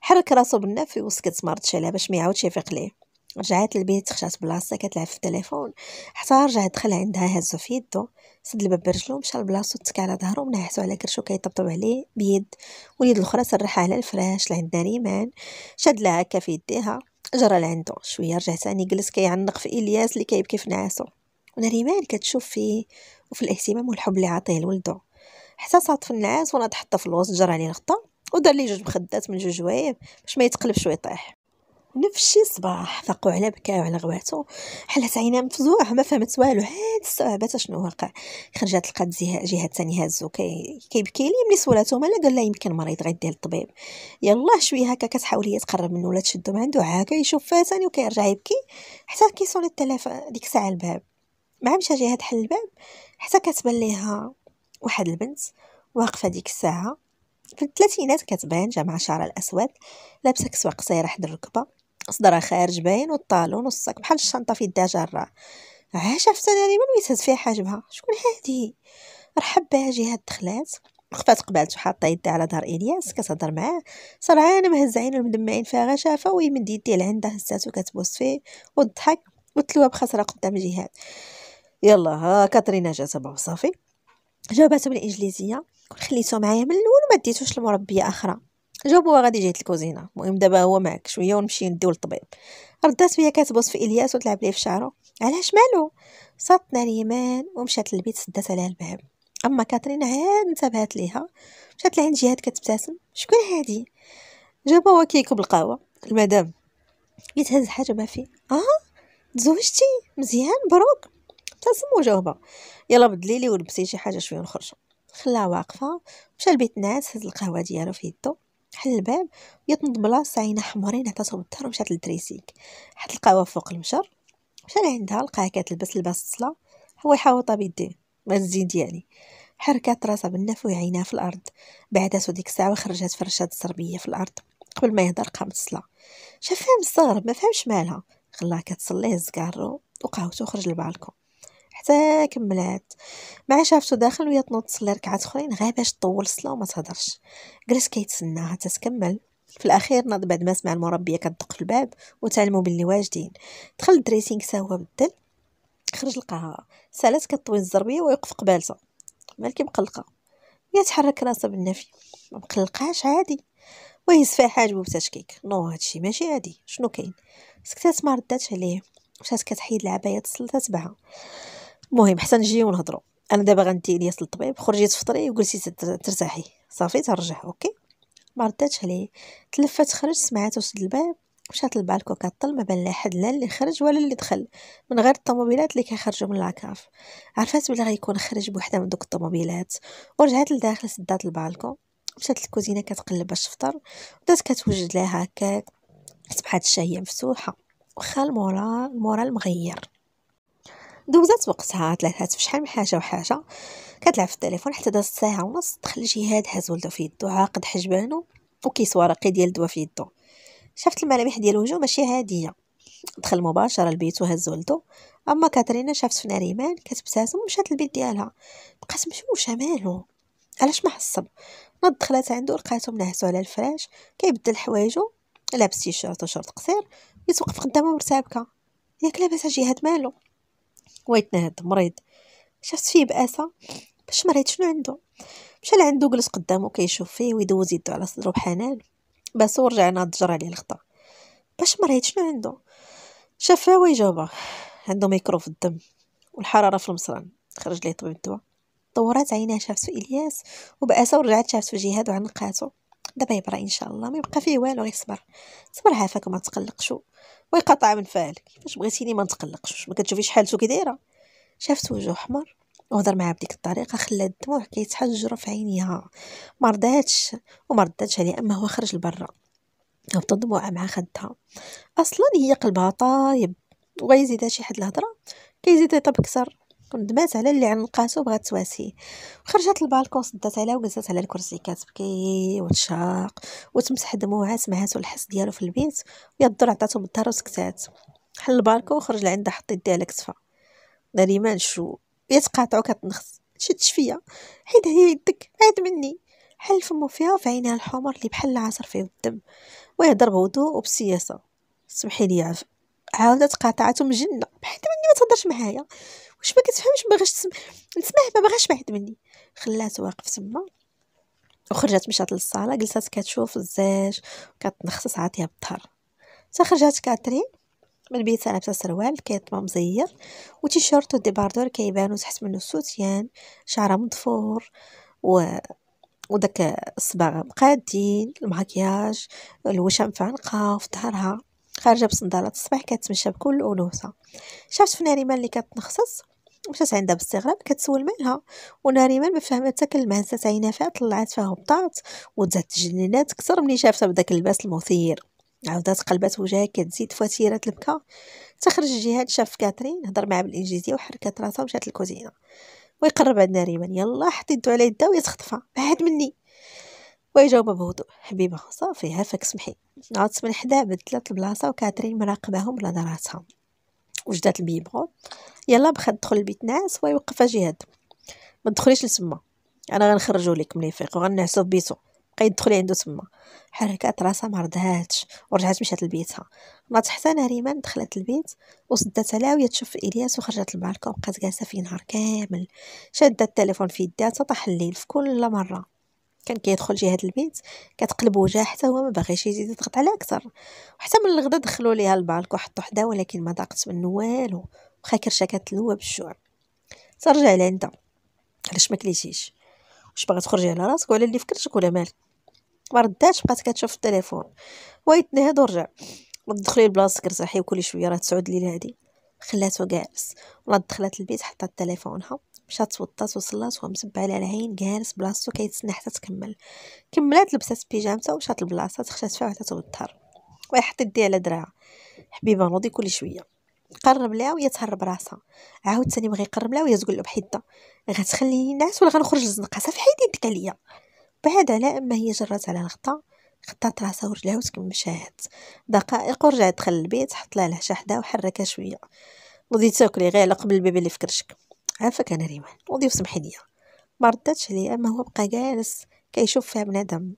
حرك راسو بالنفي وسكت مرضش عليها باش ما يعاودش يفيق ليه رجعات للبيت خشات بلاصتها كتلعب في التليفون حتى رجع دخل عندها هازو في يدو سد الباب برجلو مشى لبلاصتو تكى على ظهرو ونعسو على كرشو كيطبطب عليه بيد واليد الاخرى سرحها على الفراش لعند عندها شاد لها هكا في يديها جرى لعندو شويه رجع تاني جلس كيعنق في الياس اللي كيبكي في نعاسو ونريمان كتشوف فيه وفي الاهتمام والحب اللي عاطيه لولدو حتى صاد في النعاس وانا حطه في الوسط جرى عليه الخطا ودار لي جوج مخدات من جوج جوايب باش ما شويه ويطيح نفس الشي صباح فاقو على بكاو على غواتو حلات عينها مفزوعه ما فهمت والو هاد الصعبه شنو واقع خرجت لقات جهه ثانيه هازو كي كيبكي لي ملي سولاتو مالا قال لها يمكن مريض غيدير الطبيب يلا شويه هكا كتحاول هي تقرب منه ولا تشدو من عنده عاكا يشوف فيها وكيرجع يبكي حتى كيصوني التليفون ديك الساعه الباب مع مشى جهه تحل الباب حتى كتبان ليها واحد البنت واقفه ديك الساعه في الثلاثينات كتبان جا مع شعرها الاسود لابسه كسوه قصيره حد الركبه صدرها خارج باين والطالون والصك بحال الشنطة في الدجرة عاش عاش عفتها من ويتهز فيها حاجبها شكون هادي رحب بها جهاد دخلات وقفات قبالتو حاطه يدها على دار الياس كتهضر معاه سرعان مهز عينو المدمعين فيها غشافه ويمد يديه لعندها هزاتو كتبوس فيه وضحك وتلوها بخسره قدام جهاد يلا ها كاترينا جات بابا صافي جاوباتو بالانجليزيه كون خليتو معايا من الاول وما ديتوش لمربيه اخرى هو غادي جهه الكوزينه المهم دابا هو معك شويه ونمشي نديو للطبيب ردات فيا كتبوس في الياس وتلعب ليه في شعره علاش مالو صات ناريمان ومشات للبيت سدات عليها الباب اما كاترين عاد انتبهت ليها مشات لعند جهاد كتبتسم شكون هادي جاوب هو كيكب القهوه المدام يتهز ما فيه اه تزوجتي مزيان مبروك ابتسم وجاوبها يلا بدلي لي ولبسي شي حاجه شويه ونخرج خلاها واقفه مشى البيت ناس هز القهوه ديالو في يدو حل الباب يطنط بلاصة عينا حمرين عطاتو صوب الدار ومشات للدريسيك حط القهوة فوق المشر مشى لعندها لقاها كتلبس لباس الصلاة هو يحاوطها بيديه ما تزيد يعني حركات راسها بالنف وعينها في الارض بعداتو ديك الساعه وخرجات فرشات الزربيه في الارض قبل ما يهضر قامت الصلاه شافها مستغرب ما فهمش مالها خلاها كتصلي هز كارو وقهوته وخرج للبالكون حتى كملات مع شافتو داخل ويا تنوض تصلي ركعات اخرين غير باش تطول الصلاه وما تهضرش جلس كيتسناها حتى تكمل في الاخير ناض بعد ما سمع المربيه كتدق في الباب وتعلموا باللي واجدين دخل الدريسينغ هو بدل خرج لقاها سالات كطوي الزربيه ويوقف قبالتها مالكي مقلقه هي تحرك راسها بالنفي ما مقلقاش عادي ويهز فيها حاجبو بتشكيك نو هادشي ماشي عادي شنو كاين سكتات ما رداتش عليه مشات كتحيد العباية تصلتها تبعها مهم حتى نجي ونهضروا انا دابا غنتي الياس للطبيب خرجي تفطري وقلتي ترتاحي صافي ترجع اوكي ما رداتش عليه تلفت خرج سمعات وسط الباب مشات للبالكو كطل ما بان لا حد لا اللي خرج ولا اللي دخل من غير الطوموبيلات اللي كيخرجوا من لاكاف عرفات بلي غيكون خرج بوحده من دوك الطوموبيلات ورجعت لداخل سدات البالكو مشات للكوزينه كتقلب باش تفطر بدات كتوجد لها هكاك صبحات الشاهيه مفتوحه وخا المورال المورال مغير دوزات وقتها تلاهات فشحال من حاجه وحاجه كتلعب في التليفون حتى دازت ساعه ونص دخل جهاد هاز ولدو في يدو عاقد حجبانو وكيس رقي ديال الدواء في يدو شافت الملامح ديال وجهو ماشي عاديه دخل مباشره البيت وهز ولدو اما كاترينا شافت في ناريمان كتبتسم ومشات للبيت ديالها بقات مشوشه مالو علاش ما حصب نض دخلات عندو لقاتو منعسو على الفراش كيبدل حوايجو لابس تيشيرت وشورت قصير يتوقف قدامه مرتبكه ياك لاباس جهاد مالو ويتنهد مريض شافت فيه بأسة باش مريض شنو عنده مشى لعندو جلس قدامو كيشوف فيه ويدوز يدو على صدرو بحنان بس ورجع نضجر عليه الخطا باش مريض شنو عنده شافها ويجاوبها عنده ميكرو في الدم والحراره في المصران خرج ليه طبيب الدواء دورات عيناه شافت في الياس وبأسة ورجعت شافت في جهاد وعنقاتو دابا يبرا ان شاء الله ما يبقى فيه والو غير صبر صبر عافاك وما تقلقش ويقطع من فعل كيفاش بغيتيني ما نتقلقش ما كتشوفيش حالته كي دايره شافت وجهه حمر وهضر معها بديك الطريقه خلى الدموع كيتحجروا في عينيها ما رضاتش وما رضاتش عليه اما هو خرج لبرا هبط الدموع مع خدها اصلا هي قلبها طايب وغيزيدها شي حد الهضره كيزيد يطيب كسر وندمات على اللي عنقاتو بغات تواسيه خرجت البالكون صدات عليه وجلست على الكرسي كتبكي وتشاق وتمسح دموعها سمعاتو الحس ديالو في البيت ويا الدور عطاتو بالدار وسكتات حل البالكون وخرج لعندها حط يديها على كتفها نريمان شو يتقاطعو كتنخس شد شفية حيد هي يدك عاد مني حل فمو فيها وفي عينها الحمر اللي بحال العصر فيه الدم ويهضر بوضوء وبسياسة سمحي لي عاف عاودت قاطعته مجنة بحال مني ما تهضرش معايا واش ما كتفهمش ما باغاش نسمع ما باغاش واحد مني خلات واقف تما وخرجت مشات للصاله جلسات كتشوف الزاج وكتنخصص عاطيه بالظهر تا خرجت كاترين من بيتها لابسه سروال كيطمى مزير وتيشيرت باردور كيبانو تحت منه السوتيان شعرها مضفور و وداك الصباغه مقادين الماكياج الوشام فعنقه في ظهرها خارجه بصندالات الصباح كتمشى بكل انوثه شافت فناريمه اللي كتنخصص مشات عندها باستغراب كتسول مالها وناريمان ما فهمت حتى كلمه هزات عينها فيها طلعت فيها هبطات وتزات تجننات كثر ملي شافتها بداك اللباس المثير عاودات قلبات وجهها كتزيد فواتيرات البكا تخرج جهاد شاف كاترين هضر معها بالانجليزيه وحركات راسها ومشات للكوزينه ويقرب عند ناريمان يلا حطيتو يدو على يدها تخطفها بعد مني ويجاوبها بهدوء حبيبه صافي هافك سمحي عاد من حدا بدلات البلاصه وكاترين مراقباهم بلا دراتها وجدات البيبرو يلا بخا تدخل البيت ناس ويوقف اجي هاد ما تدخليش لتما انا غنخرجو ليك ملي يفيق وغنعسو بيتو بقى يدخلي عندو تما حركات راسها ما رضاتش ورجعت مشات لبيتها ناط حتى ناريمان دخلت البيت وصدت العاويه تشوف الياس وخرجت للبالكون بقات جالسه في نهار كامل شاده التليفون في يداتها طاح الليل في كل مره كان كيدخل جهه البيت كتقلب وجهها حتى هو ما باغيش يزيد يضغط على اكثر وحتى من الغدا دخلوا ليها البالكو حطو حدا ولكن ما ضاقت منه والو واخا كرشه كتلوى بالجوع ترجع لعندها علاش ما كليتيش واش باغا تخرجي على راسك ولا اللي فكرتك ولا مالك ما رداتش بقات كتشوف التليفون ويت نهض ورجع ودخلي لبلاصتك ارتاحي وكل شويه راه تسعود ليل هادي خلاتو جالس ولا دخلت البيت حطت تليفونها مشات توطات وصلات مسبع على العين جالس بلاصتو كيتسنى حتى تكمل كملات لبسات بيجامته ومشات لبلاصتها تخشات فيها حتى توتر ويحط يديها على دراعها حبيبه نوضي كل شويه قرب لها وهي تهرب راسها عاود ثاني بغى يقرب لها وهي تقول له بحده غتخليني نعس ولا غنخرج صافي حيد يدك عليا بعد على اما هي جرات على الغطا خطات راسها ورجلها وتكمشات دقائق ورجعت دخل البيت حط لها العشاء حدا وحركها شويه وضي تاكلي غير على قبل البيبي اللي في كرشك عافاك انا ريمان وضيف سمحي ليا ما ردتش عليه ما هو بقى جالس كيشوف فيها بنادم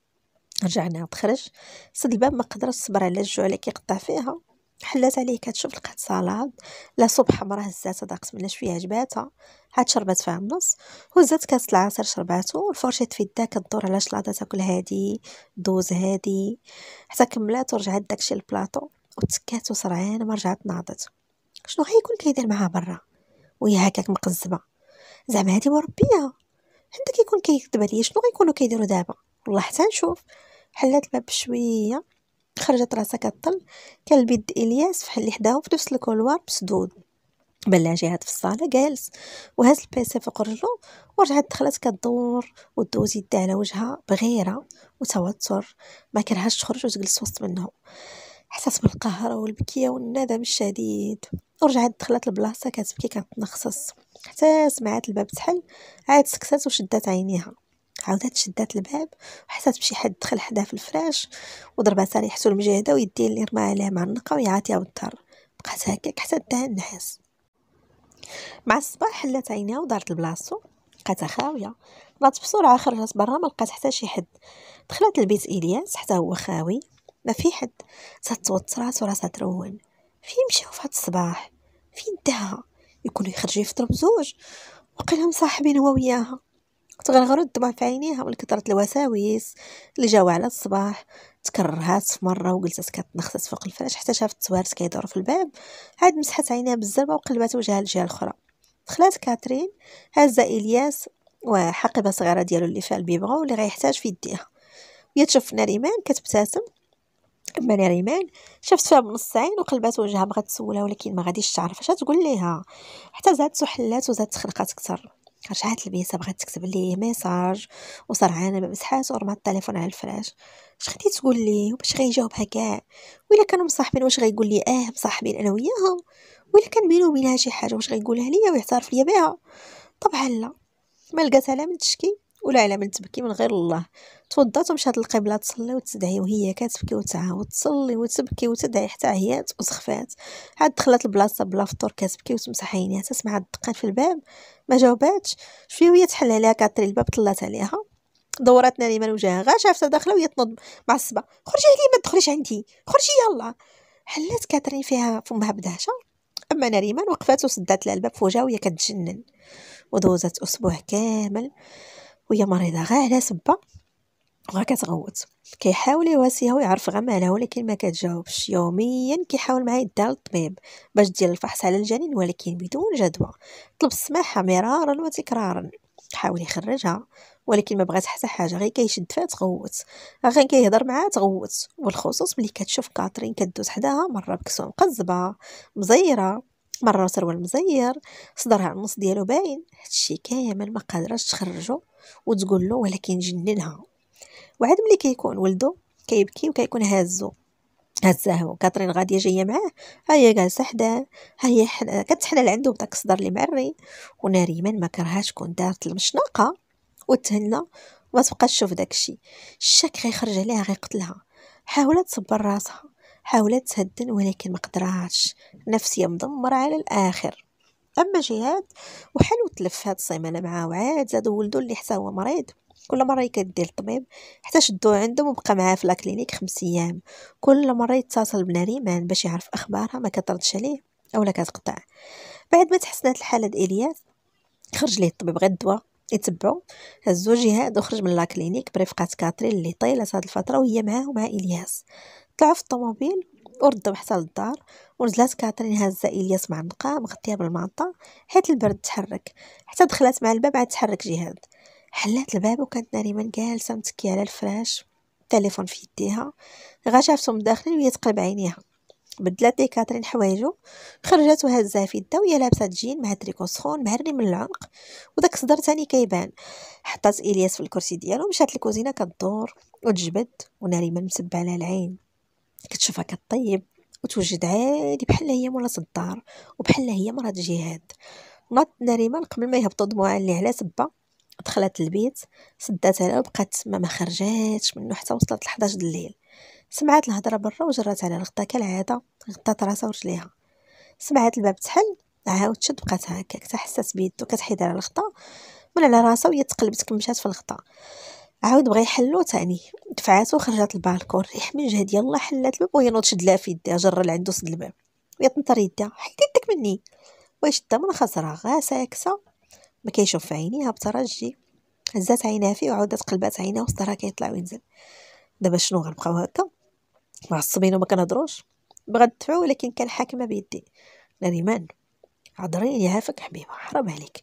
رجعنا تخرج سد الباب ما قدرش صبر على الجوع اللي كيقطع فيها حلات عليه كتشوف لقات صلاد لا صبح حمراء هزاتها قسم منها شويه عجباتها عاد شربات فيها النص وهزات كاس العصير شرباتو والفرشه في يدها كدور على شلاطه تاكل هادي دوز هادي حتى كملات ورجعت داكشي للبلاطو وتكات وسرعان ما رجعت ناضت شنو غيكون كيدير معاها برا وهي هكاك مقزبه زعما هادي مربيه حتى كيكون كيكذب عليا شنو غيكونوا كيديروا دابا والله حتى نشوف حلات الباب بشويه خرجت راسها كطل كان البيد الياس فحل حداهم في نفس الكولوار مسدود بلا جهات في الصاله جالس وهز البيسي فوق رجلو ورجعت دخلت كدور ودوز يدها على وجهها بغيره وتوتر ما كرهاش تخرج وتجلس وسط منهم حسات بالقهر والبكيه والندم الشديد ورجعت دخلت لبلاصتها كتبكي كتنخصص حتى سمعت الباب تحل عاد سكتات وشدات عينيها عاودات شدات الباب وحسات بشي حد دخل حداها في الفراش وضرباتها ريحته المجهده ويديه اللي رماها عليه معنقه ويعاتيها الدار بقات هكاك حتى داها النحاس مع الصباح حلات عينيها ودارت لبلاصتو لقاتها خاويه رات بسرعه خرجت برا ما لقات حتى شي حد دخلت البيت الياس حتى هو خاوي ما في حد تتوترات وراسها ترون فين مشاو فهاد الصباح فين داها يكونوا يخرجوا يفطروا بزوج وقيلهم صاحبين هو وياها تغرغروا الدمع في عينيها من كثرة الوساويس اللي جاو على الصباح تكررات في مرة وجلست كتنخسس فوق الفراش حتى شافت السوارت كيدور في الباب عاد مسحت عينيها بالزربة وقلبت وجهها للجهة الأخرى دخلات كاترين هزا إلياس وحقبة صغيرة ديالو اللي فيها البيبغو اللي غيحتاج في يديها ويا تشوف ناريمان كتبتسم كماني ريمان شافت فيها بنص عين وقلبات وجهها بغات تسولها ولكن ما غاديش تعرف اش تقول ليها حتى زادت وحلات وزادت تخلقات كثر رجعت لبيسه بغات تكتب ليه ميساج وسرعانه ما مسحات ورمات التليفون على الفراش اش غادي تقول لي وباش غيجاوبها كاع ولا كانوا مصاحبين واش غيقول لي اه مصاحبين انا وياها ولا كان بينو وبينها شي حاجه واش غيقولها ليا ويعترف ليا بها طبعا لا ما لقاتها لا من تشكي ولا على من تبكي من غير الله توضات ومشات للقبلة تصلي وتدعي وهي كتبكي وتعاود تصلي وتبكي وتدعي حتى عيات وسخفات عاد دخلت البلاصه بلا فطور كتبكي وتمسح عينيها تسمع الدقات في الباب ما جاوباتش شويه وهي تحل عليها كاتري الباب طلات عليها دورات ناريمان وجهها غا شافتها داخله وهي تنض الصبا خرجي لي ما تدخليش عندي خرجي يلا حلات كاترين فيها فمها بدهشه اما ناريمان وقفات وسدات لها الباب في وجهها وهي كتجنن ودوزت اسبوع كامل وهي مريضه غا على سبه وغا كتغوت كيحاول يواسيها ويعرف غا مالها ولكن ما كتجاوبش يوميا كيحاول معايا يدار للطبيب باش دير الفحص على الجنين ولكن بدون جدوى طلب السماحه مرارا وتكرارا حاول يخرجها ولكن ما بغات حتى حاجه غير كيشد فيها تغوت غير كيهضر معاها تغوت والخصوص ملي كتشوف كاترين كدوز حداها مره بكسوه مقزبه مزيره مره سروال مزير صدرها النص ديالو باين هادشي كامل ما قادراش تخرجو وتقول له ولكن جننها وعاد ملي كيكون ولدو كيبكي وكيكون هازو هزاه كاترين غاديه جايه معاه ها هي جالسه حداه ها هي كتحلل عنده بداك الصدر اللي معري وناريمان ما كرهاش كون دارت المشنقه وتهنى ما تبقاش تشوف داكشي الشك غيخرج عليها غيقتلها حاولت تصبر راسها حاولت تهدن ولكن ما قدراتش نفسيه مدمره على الاخر اما جهاد وحلو تلف هاد السيمانه معاه وعاد زاد ولدو اللي حتى هو مريض كل مره كيدي الطبيب حتى شدو عندهم وبقى معاه في لاكلينيك خمس ايام كل مره يتصل بنريمان باش يعرف اخبارها ما كتردش عليه اولا كتقطع بعد ما تحسنت الحاله د الياس خرج ليه الطبيب غير الدواء يتبعو هزو جهاد وخرج من لاكلينيك برفقة كاترين اللي طيلت هاد الفترة وهي معاه ومع إلياس طلعوا في الطوموبيل وردو حتى للدار ونزلات كاترين هازة الياس معلقة مغطية بالمانطا حيت البرد تحرك حتى دخلت مع الباب عاد تحرك جهاد حلات الباب وكانت ناريمان جالسة متكية على الفراش التليفون في يديها غا شافتهم داخلين وهي تقلب عينيها بدلات لي كاترين حوايجو خرجت وهزها في يدها وهي لابسه جين مع تريكو سخون مهري من العنق وداك الصدر تاني كيبان حطات الياس في الكرسي ديالو مشات للكوزينه كدور وتجبد وناريمان مسبه على العين كتشوفها كطيب وتوجد عادي بحال هي مولات الدار وبحال هي مرات جهاد ناضت نريمان قبل ما يهبطوا دموع اللي على سبا دخلت البيت سدات عليها وبقات تما ما خرجاتش منه حتى وصلت ل 11 الليل سمعت الهضره برا وجرات على الغطا كالعاده غطات راسها ورجليها سمعت الباب تحل عاود شد بقات هكاك حتى حست بيدو كتحيد على الغطا من على راسها وهي تقلبت كمشات في الغطا عاود بغا يحلو تاني دفعاتو وخرجات البالكون ريح إيه، من ديال الله حلات الباب وهي نوض شد لها في يديها جرى لعندو صد الباب تنطر يديها حيد يدك مني واش من خسرها غا ساكسة ما كيشوف في عينيها بترجي هزات عينها فيه وعاودت قلبات عينها وصدرها كيطلع وينزل دابا شنو غنبقاو هكا معصبين وما كنهضروش بغا تدفعو ولكن كان حاكمه بيدي ناريمان عذريني هافك حبيبه حرام عليك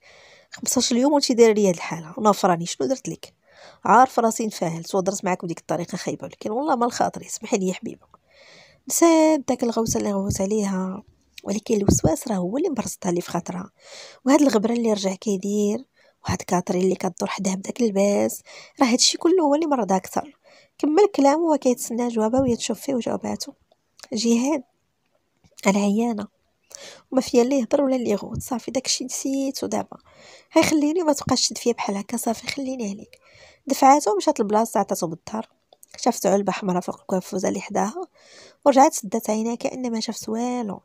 خمسطاش اليوم وانت دايره لي هاد الحاله نافراني شنو درت لك عارفه راسي نفاهل سوا درت معاك بديك الطريقه خايبه ولكن والله ما الخاطري سمحي لي يا حبيبه نسات داك الغوصه اللي غوت عليها ولكن الوسواس راه هو اللي مبرزتها لي في خاطرها وهاد الغبره اللي رجع كيدير وهاد كاترين اللي كدور حداه بداك الباس راه هادشي كله هو اللي مرضها اكثر كمل كلامه وهو كيتسنى جوابها وهي تشوف فيه جواباته جهاد انا عيانه وما فيا اللي يهضر ولا اللي يغوت صافي داكشي نسيتو دابا هاي خليني ما تبقاش تشد فيا بحال هكا صافي خليني عليك دفعاتو مشات لبلاصة عطاتو بالدار شافت علبة حمراء فوق الكوافوزة اللي حداها ورجعت سدات عينيها كأن ما شافت والو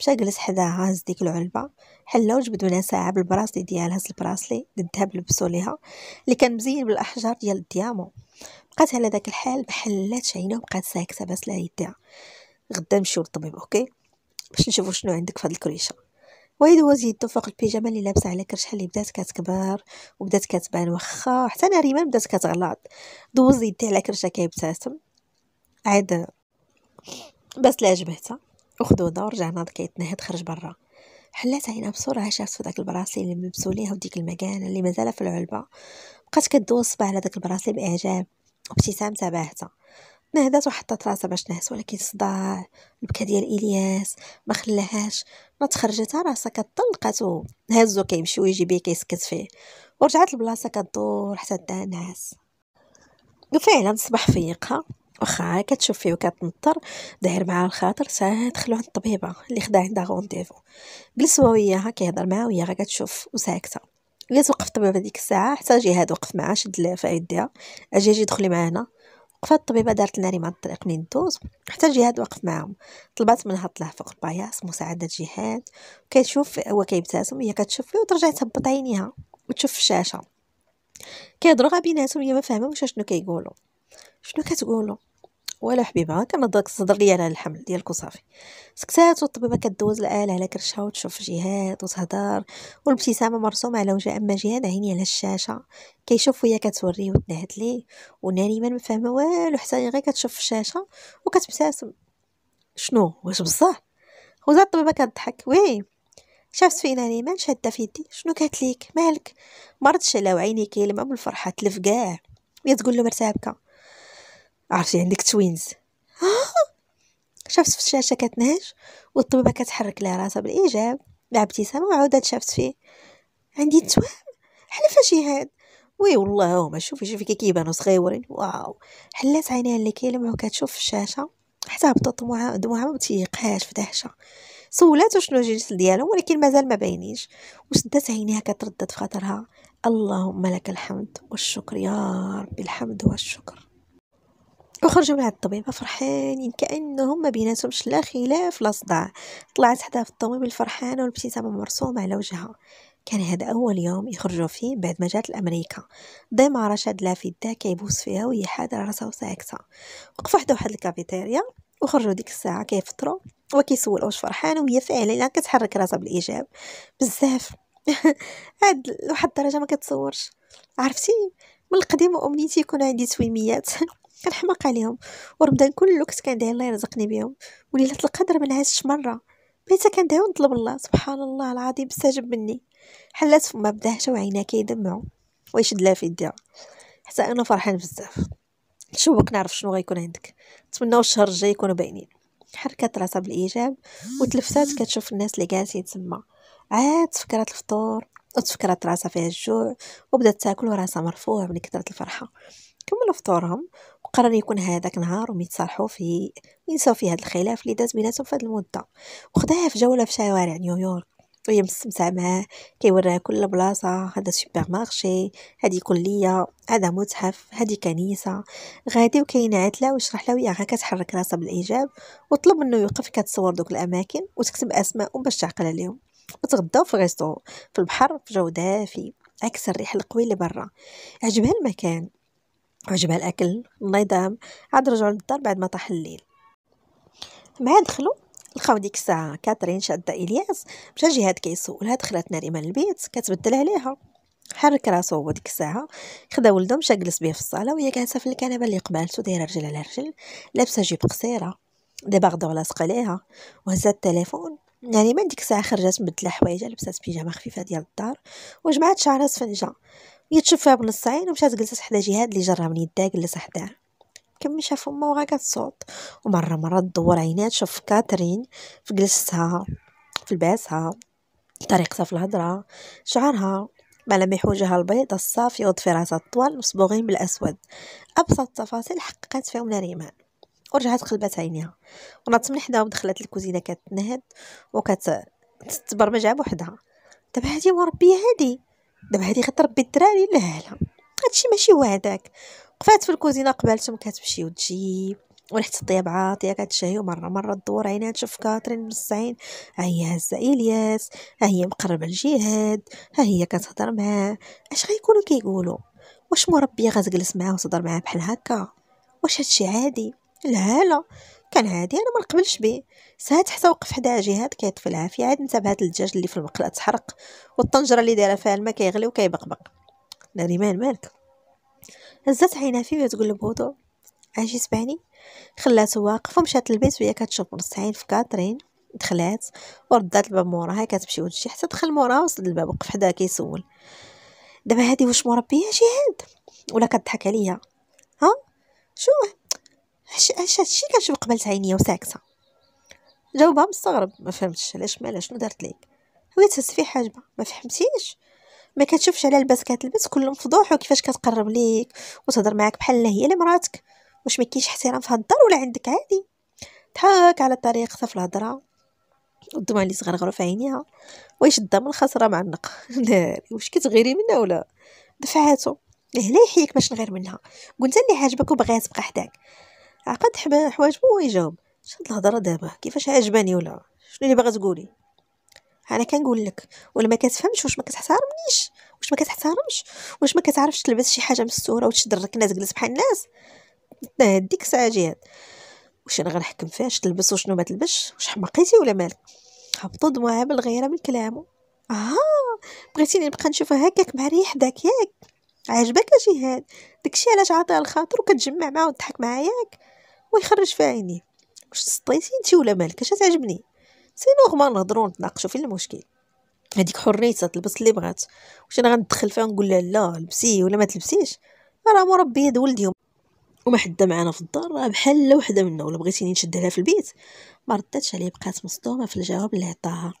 مشى جلس حداها هز ديك العلبة حلا وجبد منها ساعة بالبراسلي ديالها هز البراسلي ددها لبسو ليها اللي كان مزين بالأحجار ديال الديامو بقات على داك الحال بحلات عينيها وبقات ساكتة بس لا يديها غدا نمشيو للطبيب اوكي باش نشوفو شنو عندك في هاد الكريشه وهيدا هو زيد فوق البيجامه اللي لابسه على كرشها اللي بدات كتكبر وبدات كتبان واخا حتى انا ريمان بدات كتغلط دوز يدي على كرشها كيبتسم عاد بس لا جبهتها ورجع ناض كيتنهد خرج برا حلات عينها بسرعة شافت في داك البراسي اللي ملبسو ليها وديك المكانة اللي مازال في العلبة بقات كدوز صباع على داك البراسي بإعجاب ابتسام باهته نهدات وحطت راسها باش تنعس ولكن صداع البكا ديال الياس ما خلاهاش ما تخرجتها راسها كطلقاتو هزو كيمشي ويجي بيه كيسكت فيه ورجعت لبلاصه كدور حتى دا نعس وفعلا الصباح فيقها واخا كتشوف فيه وكتنطر داير معاها الخاطر ساعه دخلو عند الطبيبه اللي خدا عندها غونديفو جلس هو وياها كيهضر معاها وهي كتشوف وساكته جلس وقف الطبيبه ديك الساعه حتى هاد وقف معاها شد لها في يديها اجي اجي دخلي معانا وقفات الطبيبة دارت لنا ريمان الطريق من دوز حتى جهاد واقف معاهم طلبات منها طلع فوق الباياس مساعدة جهاد كتشوف هو كيبتسم هي كتشوف فيه وترجع تهبط عينيها وتشوف الشاشة كيهضروا غا بيناتهم هي ما فاهمه واش شنو كيقولوا شنو كتقولوا ولا حبيبها كنضرك الصدر ديالها على الحمل ديالك وصافي سكتات والطبيبه كدوز الاله على كرشها وتشوف جهات وتهضر والابتسامه مرسومه على وجه اما جهاد عيني على الشاشه كيشوف وهي كتوريه وتنهد ليه وناني ما فاهمه والو حتى غير كتشوف الشاشه وكتبتسم شنو واش بصح وزا الطبيبه كضحك وي شافت فينا نيمان شاده في يدي شنو قالت ليك مالك مرضش على عينيك كيلمع بالفرحه تلف كاع هي تقول له مرتابكه عرفتي عندك توينز شافت في الشاشه كتنهش والطبيبه كتحرك لها راسها بالايجاب مع ابتسامه وعودت شافت فيه عندي توام حنا فاش هاد وي والله هما شوفي شوفي كي كيبانو صغيورين واو حلات عينيها اللي كيلمعو كتشوف في الشاشه حتى هبطت دموعها دموعها ما تيقهاش في دهشه سولاتو شنو الجنس ديالهم ولكن مازال ما باينينش وشدات عينيها كتردد في خاطرها اللهم لك الحمد والشكر يا ربي الحمد والشكر وخرجوا مع الطبيبة فرحانين يعني كأنهم ما بيناتهمش لا خلاف لا صداع طلعت حدا في الطبيب الفرحانة والابتسامة مرسومة على وجهها كان هذا أول يوم يخرجوا فيه بعد ما جات الأمريكا ديما رشاد لا في الدا كيبوس فيها وهي حاضرة راسها وساكتة وقفوا حدا واحد الكافيتيريا وخرجوا ديك الساعة كيفطروا وكيسول واش فرحان وهي فعلا كتحرك راسها بالإيجاب بزاف هاد لواحد الدرجة ما كتصورش عرفتي من القديم وأمنيتي يكون عندي تويميات كنحماق عليهم ورمضان كل الوقت كندعي الله يرزقني بهم وليله القدر ما نعسش مره بيتا كندعي ونطلب الله سبحان الله العظيم استجب مني حلات فما بدهشه وعينا كيدمعوا ويشد لها في يديها حتى انا فرحان بزاف بك نعرف شنو غيكون عندك نتمناو الشهر الجاي يكونوا باينين حركات راسها بالايجاب وتلفتات كتشوف الناس اللي جالسين تما عاد فكرات الفطور وتفكرات راسها فيها الجوع وبدات تاكل وراسها مرفوع من كثره الفرحه كملوا فطورهم وقرر يكون هذاك نهار وميتصالحوا فيه وينساو فيه هذا الخلاف اللي داز بيناتهم في هذه المده وخداها في جوله في شوارع نيويورك وهي مستمتعة معاه كيوريها كل بلاصة هذا سوبر مارشي هادي كلية هذا متحف هادي كنيسة غادي وكاين عتلة ويشرح لها وهي غا كتحرك راسها بالإيجاب وطلب منه يوقف كتصور دوك الأماكن وتكتب أسمائهم باش تعقل عليهم وتغداو في غيستو في البحر في جو دافي عكس الريح القوي اللي برا عجبها المكان عجبها الأكل الله يدام عاد رجعوا للدار بعد ما طاح الليل مع دخلوا لقاو ديك الساعة كاترين شادة إلياس مشا جهاد كيسولها دخلت ناريمة للبيت كتبدل عليها حرك راسو هو ديك الساعه خدا ولدو مشى جلس بيه في الصاله وهي جالسه في الكنبه اللي قبالته دايره رجل على رجل لابسه جيب قصيره دابا غدا لاصق عليها وهزات التليفون يعني من ديك الساعه خرجت مبدله حوايجها لبسات بيجامه خفيفه ديال الدار وجمعت شعرها سفنجه يتشفى فيها بن ومشات يعني جلست حدا جهاد اللي جرها من يداه جلس حداه كمل شاف امه وغا كتصوت ومره مره دور عينات شاف كاترين في جلستها في لباسها طريقتها في الهضره شعرها ملامح وجهها البيض الصافي وضفي راسها الطوال مصبوغين بالاسود ابسط التفاصيل حققت فيهم نريمان ورجعت قلبت عينيها ونط من حداهم دخلت الكوزينه كتنهد وكتبرمج بوحدها دابا هادي وربي هادي دابا هادي غتربي الدراري لا لا هادشي ماشي هو هداك وقفات في الكوزينه قبالتهم كتمشي وتجي وريحه الطياب عاطيه كتشهي ومره مره تدور عينها تشوف كاترين مسعين ها هي هزه الياس ها هي مقربه لجهاد ها هي كتهضر معاه اش غيكونوا كيقولوا واش مربيه غتجلس معاه وتهضر معاه بحال هكا واش هادشي عادي لا لا كان عادي انا ما نقبلش به ساعات حتى وقف حدا جهاد كيطفي العافيه عاد نتا بهاد الدجاج اللي في المقله تحرق والطنجره اللي دايره فيها الماء كيغلي وكيبقبق مال مالك هزات عينها فيه وتقول له بهدوء عاجي سبعني خلاته واقف ومشات للبيت وهي كتشرب نص عين في كاترين دخلات وردات الباب موراها كتمشي وتجي حتى دخل موراها وسد الباب وقف حداها كيسول دابا هادي واش مربيه جهاد ولا كضحك عليا ها شو اش اش هادشي كنشوف قبلت عينيا وساكته جاوبها مستغرب ما فهمتش علاش مالها شنو دارت ليك تهز في حاجبه ما فهمتيش ما كتشوفش على لباس كتلبس كلهم فضوح وكيفاش كتقرب ليك وتهضر معاك بحال هي لمراتك مراتك واش ما كاينش احترام في هاد الدار ولا عندك عادي ضحك على طريقتها في الهضره والدمع اللي تغرغروا في عينيها ويشدها من الخسره معنق ناري واش كتغيري منها ولا دفعاتو هنا إيه، يحييك باش نغير منها قلت لي عاجبك وبغيها تبقى حداك عقد حواجبو هو يجاوب شد الهضره دابا كيفاش عجباني ولا شنو اللي باغا تقولي انا كنقول لك ولا ما كتفهمش واش ما كتحترمنيش واش ما كتحترمش واش ما كتعرفش تلبس شي حاجه مستوره وتشد الركنه تجلس بحال الناس ديك الساعه جهاد واش انا غنحكم فيها تلبس وشنو ما تلبس واش حمقيتي ولا مالك هبطوا دموعها بالغيره من كلامه اه بغيتيني نبقى نشوفها هكاك مع ريح داك ياك عجبك اجي هاد داكشي علاش عاطيها الخاطر وكتجمع معاه وتضحك معايا ياك ويخرج في عينيه واش سطيتي انت ولا مالك اش تعجبني سي نورمال نهضروا نتناقشوا في المشكل هذيك حريتها تلبس اللي بغات واش انا غندخل فيها نقول لها لا لبسيه ولا ما تلبسيش راه مربيه هاد ولدي وما حدا معانا في الدار راه بحال لا وحده منا ولا بغيتيني نشد لها في البيت ما ردتش عليه بقات مصدومه في الجواب اللي عطاها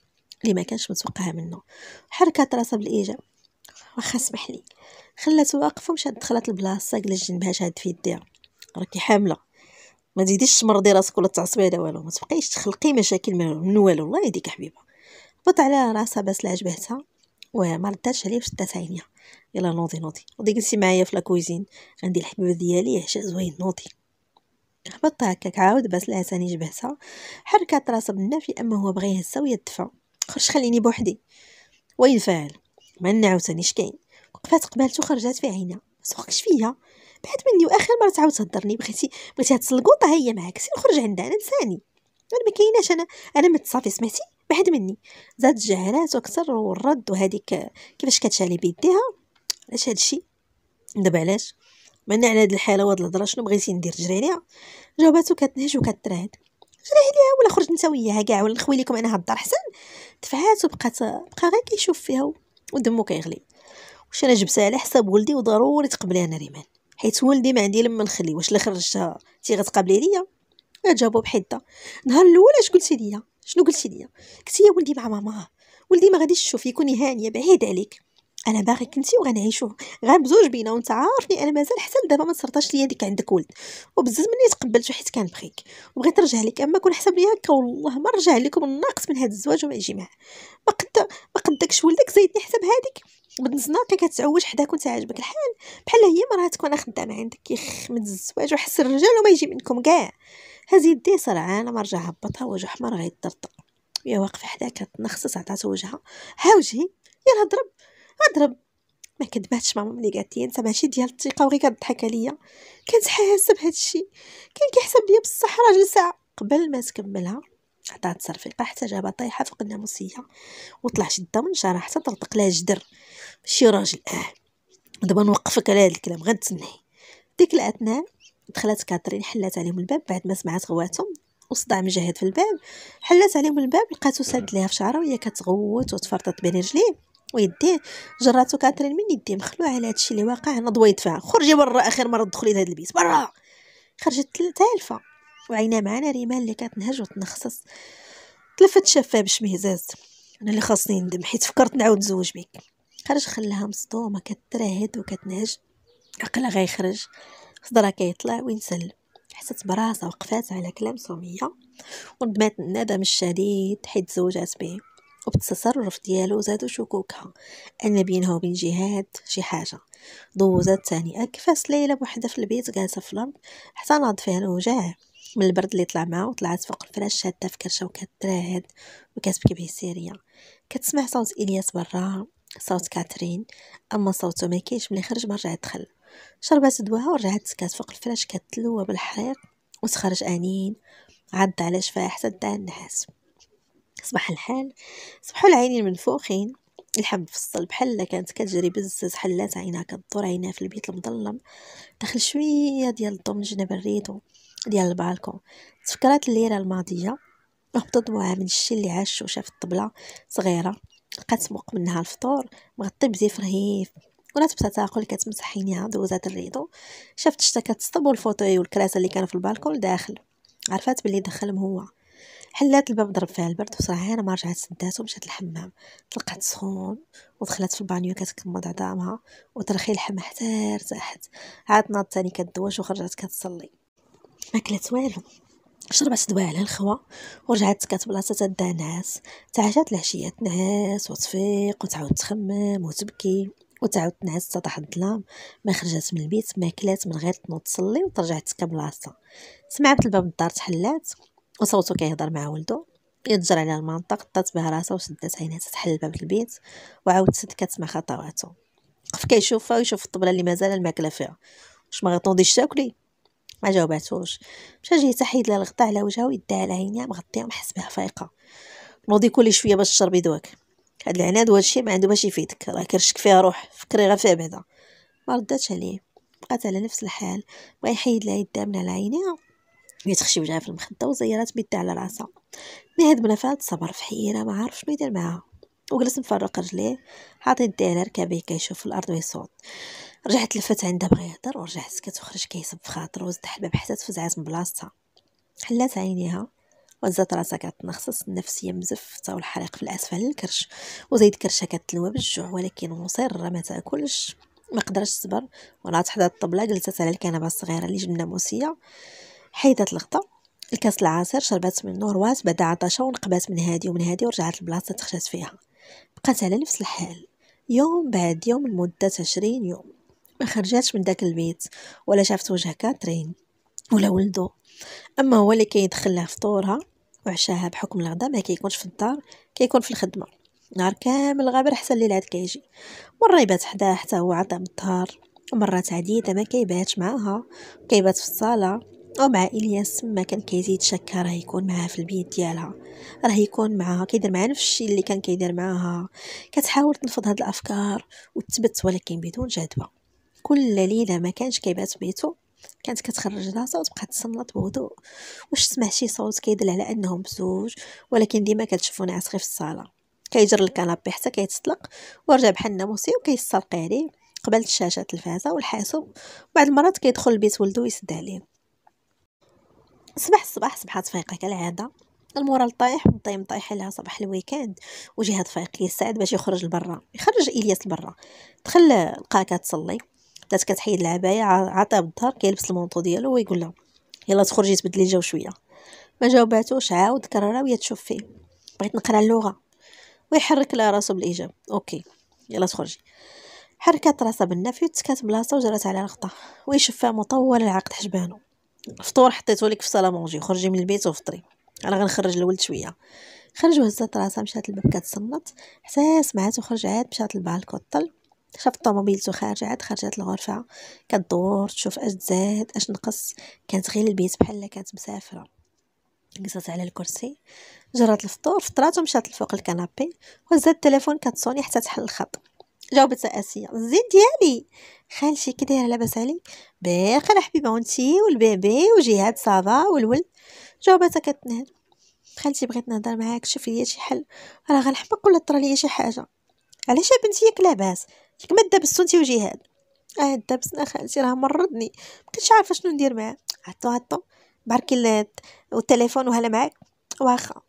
اللي ما كانش متوقعها منه حركات راسها بالايجاب واخا سمح لي خلات واقفه ومشات دخلت البلاصه جلس جنبها شاد في يديها راكي حامله ما تزيديش تمرضي راسك ولا تعصبي على والو ما تبقايش تخلقي مشاكل من والو الله يهديك حبيبه هبط على راسها بس لا عجبتها وما رداتش عليه وشدات عينيها يلا نوضي نوضي نوضي جلسي معايا في لاكويزين عندي الحبيبه ديالي عشاء زوين نوضي هبط هكاك عاود بس لا ثاني جبهتها حركات راسها بالنافي اما هو بغى يهزها ويدفع خرج خليني بوحدي وينفعل ما عاوتاني كاين وقفات قبالته خرجات في عينها ما سوقكش فيا بعد مني واخر مره تعاود تهضرني بغيتي بغيتي هاد السلقوطه هي معاك سير خرج عندها انا نساني انا ما كايناش انا انا متصافي سمعتي بعد مني زاد الجهرات اكثر والرد وهذيك كيفاش كتشالي بيديها علاش هادشي دابا علاش منا على هاد الحاله وهاد الهضره شنو بغيتي ندير جري عليها جاوباته كتنهج وكترعد جري عليها ولا خرج انت وياها كاع ولا نخوي لكم انا هاد الدار حسن دفعات وبقات بقى غير كيشوف فيها ودمو كيغلي واش انا جبتها على حساب ولدي وضروري تقبلي انا ريمان حيت ولدي ما عندي لما نخلي واش اللي تي غتقابلي ليا غتجاوبو اه، بحده نهار الاول اش قلتي ليا شنو قلتي ليا قلتي يا ولدي مع ماما ولدي ما غاديش تشوف يكون هانيه بعيد عليك انا باغي كنتي غير غنبزوج بينا وانت عارفني انا مازال حتى لدابا ما سرطاش ليا ديك عندك ولد وبزز مني تقبلت حيت كنبغيك وبغيت نرجع لك اما كون حسب ليا هكا والله ما نرجع لكم الناقص من هذا الزواج وما يجي معاه ما قد ما قدكش ولدك زيدني حسب هذيك كتقبض الزناط اللي كتعوج حداك وانت عاجبك الحال بحال هي مراتك تكون خدامه عندك كيخمد الزواج وحس الرجال وما يجي منكم كاع هز يديه سرعان ما رجع هبطها وجه حمر غيطرطق هي واقفه حداك كتنخصص عطاتو وجهها ها وجهي يلا ضرب اضرب ما ماما ملي قالت لي انت ماشي ديال الثقه وغير كضحك عليا كنت حاسه هادشي كان كيحسب ليا بصح راجل ساعه قبل ما تكملها عطات صرفيقة حتى جابها طايحة فوق الناموسية وطلع شدها من شارع حتى طرطق لها جدر ماشي راجل اه دابا نوقفك على هذا الكلام غنتسناي ديك الأثناء دخلت كاترين حلات عليهم الباب بعد ما سمعت غواتهم وصداع مجاهد في الباب حلات عليهم الباب لقاتو ساد ليها في شعرها وهي كتغوت وتفرطت بين رجليه ويديه جراتو كاترين من يديه مخلوع على هادشي اللي واقع نضوي يدفع خرجي برا اخر مره دخلي لهاد البيت برا خرجت تالفه وعينا معانا ريمان اللي كتنهج وتنخصص تلفت شافها بشمهزاز انا اللي خاصني ندم حيت فكرت نعاود نزوج بك خرج خلاها مصدومه كترهد وكتنهج عقلها غيخرج صدرها كيطلع وينسل حست براسها وقفات على كلام سمية وندمات الندم الشديد حيت تزوجات به وبالتصرف ديالو زادو شكوكها ان بينها وبين جهاد شي حاجه دوزات تاني كفاس ليله بوحده في البيت جالسه في الارض حتى ناض فيها الوجع من البرد اللي طلع معاه وطلعت فوق الفراش شاده في كرشه وكتراهد وكتبكي به سيريا كتسمع صوت الياس برا صوت كاترين اما صوته ما كاينش ملي خرج مرجع دخل شربات دواها ورجعت سكات فوق الفراش كتلوى بالحريق وتخرج انين عض على شفاه حتى دعا النحاس صباح الحال صبحوا العينين منفوخين الحب في الصل بحال كانت كتجري بزز حلات عينها كدور عينها في البيت المظلم دخل شويه ديال الضو من جنب الريدو ديال البالكون تفكرات الليله الماضيه هبط ضوعها من الشي اللي عاش وشاف الطبله صغيره لقات موق منها الفطور مغطي بزيف رهيف ولات بتتاقل اللي كتمسح عينيها دوزات الريدو شافت الشتا كتصطب والفوطوي والكراسه اللي كانوا في البالكون داخل عرفات بلي دخلهم هو حلات الباب ضرب فيها البرد وصراحه ما رجعت سداتو ومشات للحمام طلقات سخون ودخلت في البانيو كتكمض عظامها وترخي الحما حتى ارتاحت عاد ناض تاني كدوش وخرجت كتصلي ما كلات والو شربت دواء على الخوا ورجعت تكات بلاصتها تاع النعاس تعشات العشيه تنعس وتفيق وتعاود تخمم وتبكي وتعاود تنعس طاح الظلام ما خرجت من البيت ما كلات من غير تنوض تصلي وترجع تسكن بلاصتها سمعت الباب الدار تحلات وصوتو كيهضر مع ولدو يتجر على المنطق طات بها راسها وشدات عينيها تحل باب البيت وعاود سدكات مع خطواتو قف كيشوفها ويشوف الطبله اللي مازال الماكله فيها واش ما غتنوضيش تاكلي ما جاوباتوش مشى جه تحيد لها الغطاء على وجهها ويدها على عينيها مغطيهم حس بها فايقه نوضي كل شويه باش تشربي دواك هاد العناد وهاد الشيء ما عنده باش يفيدك راه كرشك فيها روح فكري غير فيها بعدا ما ردتش عليه بقات على نفس الحال بغا يحيد لها يدها من على عينيها تخشي وجهها في المخده وزيرات بيدها على راسها مي هاد بنفات صبر في حيره ما عارف شنو يدير معاها وجلس مفرق رجليه حاطين يديه على ركبيه كيشوف الارض ويصوت رجعت لفت عندها بغا يهضر ورجعت سكت وخرج كيصب في خاطرو وزد حباب حتى تفزعات من بلاصتها حلات عينيها وزات راسها كتنخصص النفسية مزفتة والحريق في الأسفل الكرش وزيد كرشها كتلوى بالجوع ولكن مصرة ما تاكلش ما قدرتش تصبر ونعت حدا الطبلة جلست على الكنبة الصغيرة اللي جبنا موسية حيدت الغطا الكاس العصير شربات منه روات بعد عطاشا ونقبات من هادي ومن هادي ورجعت لبلاصتها تخشات فيها بقات على نفس الحال يوم بعد يوم لمدة عشرين يوم ما خرجاتش من داك البيت ولا شافت وجه كاترين ولا ولدو اما هو اللي كيدخل لها فطورها وعشاها بحكم الغدا ما كيكونش في الدار كيكون في الخدمه نهار كامل غابر حتى الليل عاد كيجي مره يبات حداها حتى هو عاد من الظهر مرات عديده ما كيباتش معاها كيبات في الصاله او مع الياس ما كان كيزيد شكا راه يكون معاها في البيت ديالها راه يكون معاها كيدير معاها نفس الشيء اللي كان كيدير معاها كتحاول تنفض هاد الافكار وتثبت ولكن بدون جدوى كل ليله ما كانش كيبات بيتو كانت كتخرج صوت بقات تصنط بهدوء واش تسمع شي صوت كيدل على انهم بزوج ولكن ديما كتشوفو غير في الصاله كيجر الكنابي حتى كيتسلق ورجع بحال ناموسي وكيسترقي عليه قبل الشاشه التلفازه والحاسوب وبعد المرات كيدخل لبيت ولدو ويسد عليه صباح الصباح صبحات فايقه كالعاده المورال طايح والطيم طايح لها صباح الويكاند وجهة تفيق ليه السعد باش يخرج لبرا يخرج الياس لبرا دخل لقاها كتصلي بدات كتحيد العبايه عطاه بالدار كيلبس المونطو ديالو ويقول لها يلا تخرجي تبدلي الجو شويه ما جاوباتوش عاود كررها وهي تشوف فيه بغيت نقرا اللغه ويحرك لها راسو بالاجابه اوكي يلا تخرجي حركات راسها بالنفي وتسكات بلاصه وجرات على الخطا ويشفها مطول العقد حجبانو فطور حطيتو لك في مونجي خرجي من البيت وفطري انا غنخرج الولد شويه خرج وهزات راسها مشات الباب كتصنت حساس معات وخرج عاد مشات للبالكون طل شاف طوموبيلته خارجة عاد خرجت الغرفة كدور تشوف اش تزاد اش نقص كانت غير البيت بحال كانت مسافرة جلست على الكرسي جرات الفطور فطرات ومشات لفوق الكنابي وزاد التليفون كتصوني حتى تحل الخط جاوبتها اسيا الزين ديالي خالتي كي دايره لاباس عليك بخير حبيبه وانتي والبيبي وجهاد صافا والولد جاوبتها كتنهد خالتي بغيت نهضر معاك شوف ليا شي حل راه غنحمق ولا طرا ليا شي حاجه علاش بنتي ياك لاباس ياك ما دابستو انت وجهاد اه دابسنا خالتي راه مرضني مكنتش عارفه شنو ندير معاه عطو عطو باركي والتليفون وهلا معاك واخا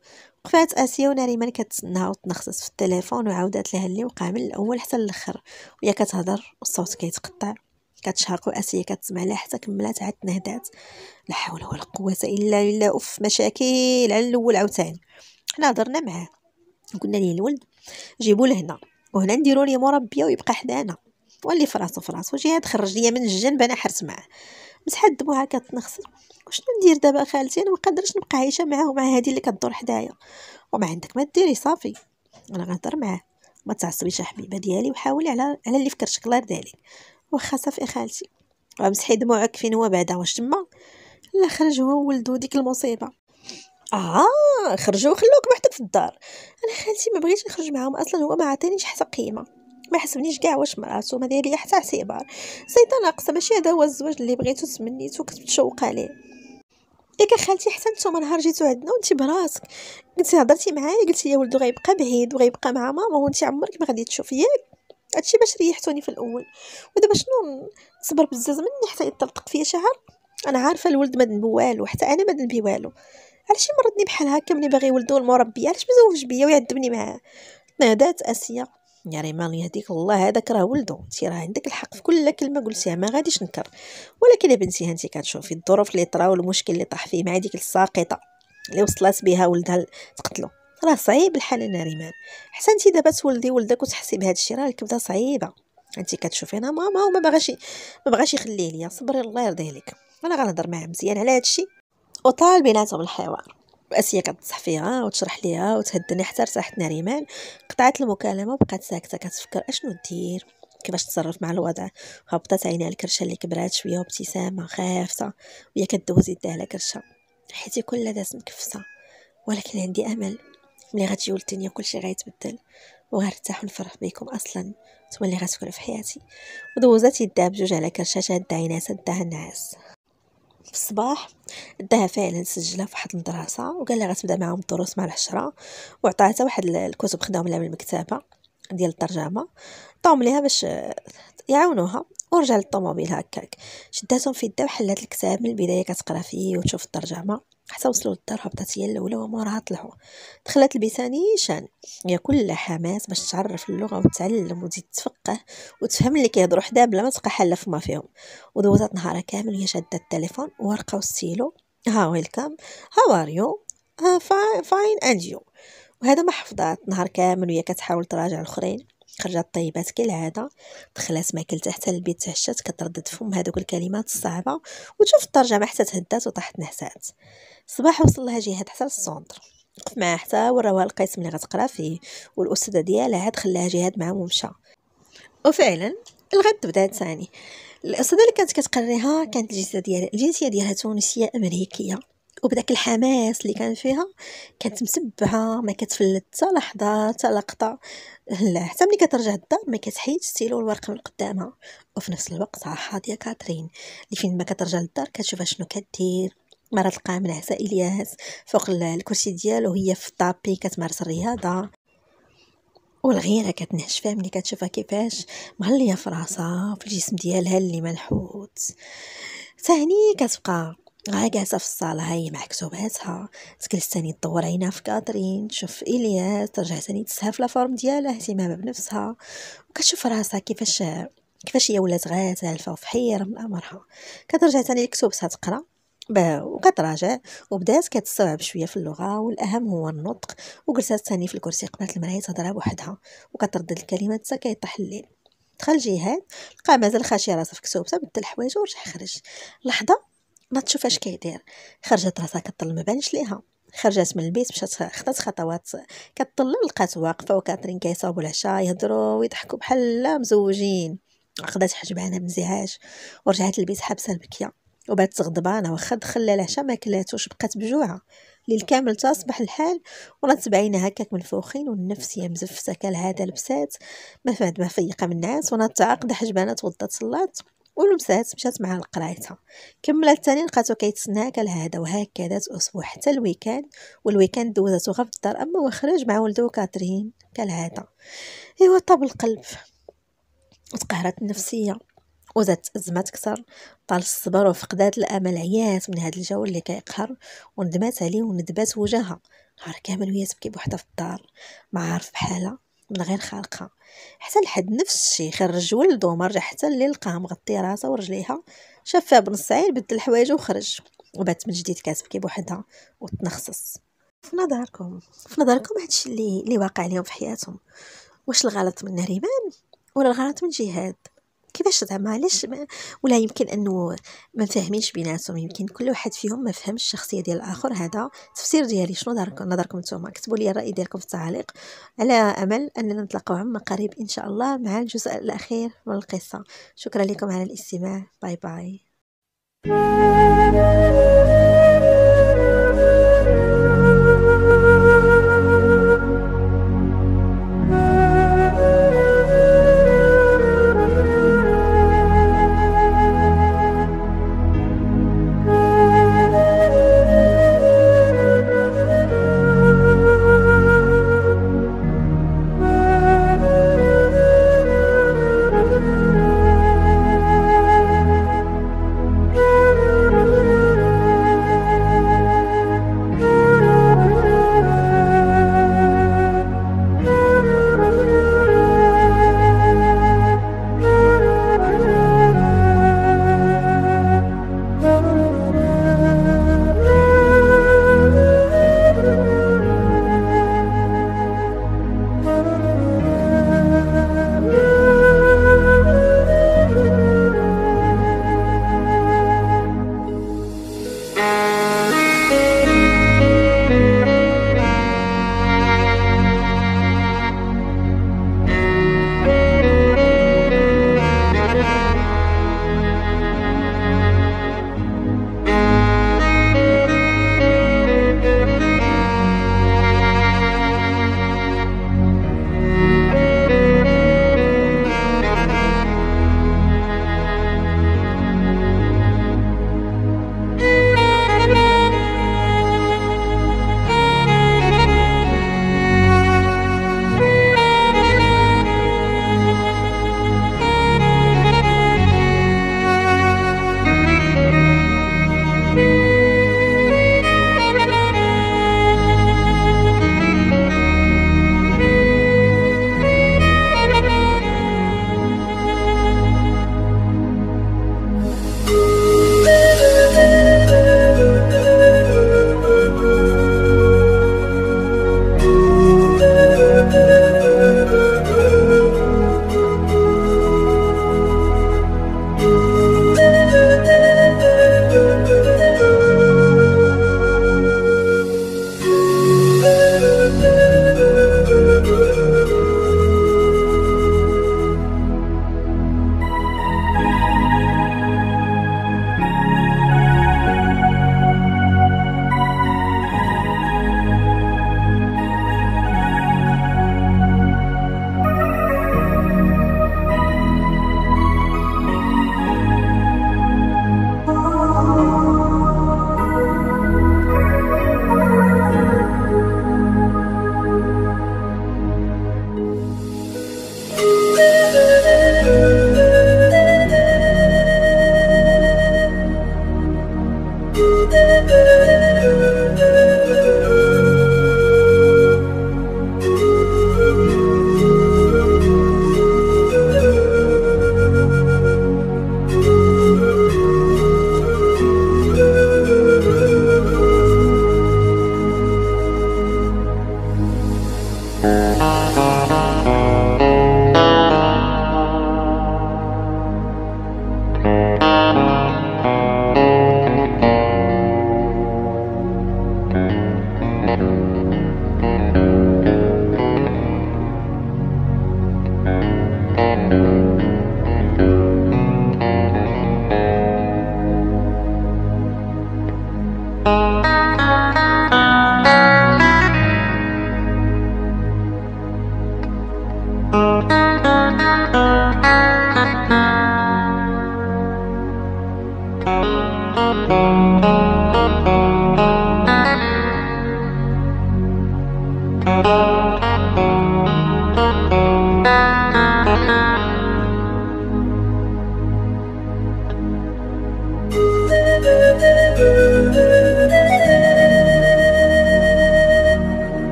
وقفات اسيا ونريمان كتسناها وتنخصص في التليفون وعاودات لها اللي وقع من الاول حتى الاخر وهي كتهضر والصوت كيتقطع كتشهق واسيا كتسمع لها حتى كملات عاد تنهدات لا حول ولا قوه الا بالله اوف مشاكل على الاول عاوتاني حنا هضرنا معاه قلنا ليه الولد جيبوه لهنا وهنا نديرو ليه مربيه ويبقى حدانا واللي فراسو فراسو جي هاد جهاد خرج ليا من الجنب انا حرت معاه مسحت دموعها كتنخسر وشنو ندير دابا خالتي انا ما نقدرش نبقى عايشه معاه ومع هادي اللي كدور حدايا وما عندك ما ديري صافي انا غنهضر معاه ما تعصبيش يا حبيبه ديالي وحاولي على على اللي فكرتك الله يرضي عليك واخا صافي خالتي ومسحي دموعك فين هو بعدا واش تما لا خرج هو وولدو ديك المصيبه اه خرجوا وخلوك بوحدك في الدار انا خالتي ما بغيتش نخرج معاهم اصلا هو ما عطانيش حتى قيمه ما حسبنيش كاع واش مراتو ما داير ليا حتى اعتبار زيد ناقصه ماشي هذا هو الزواج اللي بغيتو تمنيتو كنت متشوقه ليه ياك خالتي حتى نتوما نهار جيتو عندنا وانت براسك قلتي هضرتي معايا قلتي يا ولدو غيبقى بعيد وغيبقى مع ماما وانت عمرك ما غادي تشوف ياك هادشي باش ريحتوني في الاول ودابا شنو نصبر بزاف مني حتى يطلق فيا شهر انا عارفه الولد ما دنبو والو حتى انا ما دنبي والو علاش مرضني بحال هكا ملي باغي ولدو المربي علاش مزوج بيا ويعذبني معاه نادات اسيا يا ريمان يهديك الله هذاك راه ولدو انت راه عندك الحق في كل كلمه قلتيها ما غاديش نكر ولكن يا بنتي انت كتشوفي الظروف اللي طراو المشكل اللي طاح فيه مع ديك الساقطه اللي وصلت بها ولدها تقتلو راه صعيب الحال انا ريمان حتى انت دابا تولدي ولدك وتحسي بهذا الشيء راه الكبده صعيبه انت كتشوفي انا ماما وما بغاش ما بغاش يخليه ليا صبري الله يرضي عليك انا غنهضر معاه مزيان على هذا الشيء وطال بيناتهم الحوار أسيا كتصح فيها وتشرح ليها وتهدني حتى ارتاحت ناريمان قطعت المكالمة وبقات ساكتة كتفكر أشنو دير كيفاش تصرف مع الوضع هبطت عينها الكرشة اللي كبرات شوية وابتسامة خافتة وهي كدوز يدها على كرشة حيتي كلها داس مكفسة ولكن عندي أمل ملي غتجيو للدنيا كلشي غيتبدل وغنرتاح ونفرح بكم اصلا ثم اللي غتكون في حياتي ودوزات يدها بجوج على كرشة شادة عينيها سدها النعاس في الصباح داها فعلا سجلها في واحد المدرسه وقال لها غتبدا معاهم الدروس مع العشرة وعطاها حتى واحد الكتب خداهم لها من المكتبه ديال الترجمه طوم ليها باش يعاونوها ورجع للطوموبيل هكاك شداتهم في يدها وحلات الكتاب من البدايه كتقرا فيه وتشوف الترجمه حتى وصلوا للدارها بدات هي الاولى وموراها طلعوا دخلت البيتا شان هي كلها حماس باش تعرف اللغه وتتعلم وتزيد تفقه وتفهم اللي كيهضروا حدا بلا ما تبقى حاله فما فيهم ودوزات نهارها كامل هي شاده التليفون ورقه وستيلو ها ويلكم ها واريو ها فاين اند يو وهذا ما حفظات نهار كامل وهي كتحاول تراجع الاخرين خرجات طيبات كالعادة دخلات ماكلتها حتى البيت تعشات كتردد فم هذوك الكلمات الصعبة وتشوف الترجمة حتى تهدات وطاحت نحسات صباح وصل لها جهاد حتى للسونتر وقف معاها حتى وراوها القسم اللي غتقرا فيه والاستاذه ديالها عاد خلاها جهاد معاهم ومشى وفعلا الغد بدا ثاني الاستاذه اللي كانت كتقريها كانت الجنسيه ديالها الجنسيه ديالها تونسيه امريكيه وبداك الحماس اللي كان فيها كانت مسبعه ما كتفلت حتى لحظه حتى لقطه لا حتى ملي كترجع الدار ما كتحيدش السيلو والورقه من قدامها وفي نفس الوقت يا كاترين اللي فين ما كترجع للدار كتشوفها شنو كدير مرة تلقاها منعسة إلياس فوق الكرسي ديالو هي في الطابي كتمارس الرياضة والغيره كتنعش فيها ملي كتشوفها كيفاش مهليه في راسها في الجسم ديالها اللي منحوت ثاني كتبقى غا جالسة في الصالة هاي مع كتباتها تجلس تاني تدور عينها في كاترين تشوف إلياس ترجع تاني تسها في لافورم ديالها اهتمام بنفسها وكتشوف راسها كيفاش كيفاش هي ولات غاتالفة وفي حيرة من أمرها كترجع تاني لكتبتها تقرا وكتراجع وبدات كتستوعب شويه في اللغه والاهم هو النطق وجلسات ثاني في الكرسي قبلت المرايه تهضر بوحدها وكتردد الكلمات حتى كيطيح الليل دخل جهاد لقى مازال خاشي راسه في كتبته بدل الحوايج ورجع خرج لحظه ما تشوف اش كيدير خرجت راسها كطل ما بانش ليها خرجت من البيت مشات خدات خطوات كطل لقات واقفه وكاترين كيصاوبوا العشاء يهضروا ويضحكوا بحال مزوجين عقدات حجبانه بانزعاج ورجعت البيت حابسه البكيه وبات غضبانه واخا دخل العشاء ما كلاتوش بقات بجوعه ليل كامل تا صبح الحال ولا بعينها هكاك منفوخين والنفسيه مزفته كالعاده لبسات ما فهد ما فيقه من الناس ونات تعقد حجبانه توضات صلات ولمسات مشات معها لقرايتها كملت ثاني لقاتو كيتسناها قال هذا وهكذا اسبوع حتى الويكاند والويكاند دوزاتو غير في الدار اما وخرج مع ولدو كاترين قال هذا ايوا طاب القلب وتقهرت النفسيه وزادت أزمات كثر طال الصبر وفقدات الامل عيات من هذا الجو اللي كيقهر وندمات عليه وندبات وجهها نهار كامل وهي تبكي بوحدها في الدار ما عارف بحالها من غير خالقها حتى لحد نفس الشيء خرج ولدو مرة حتى اللي لقاه مغطي راسها ورجليها شافها بنص عين بدل حوايجه وخرج وبات من جديد كاتبكي بوحدها وتنخصص في نظركم في نظركم هادشي اللي اللي واقع اليوم في حياتهم واش الغلط من نريمان ولا الغلط من جهاد كيفاش زعما علاش ولا يمكن انه ما فاهمينش بيناتهم يمكن كل واحد فيهم ما فهمش الشخصيه ديال الاخر هذا تفسير ديالي شنو داركم نظركم نتوما كتبوا لي الراي ديالكم في التعليق على امل اننا نتلاقاو عما قريب ان شاء الله مع الجزء الاخير من القصه شكرا لكم على الاستماع باي باي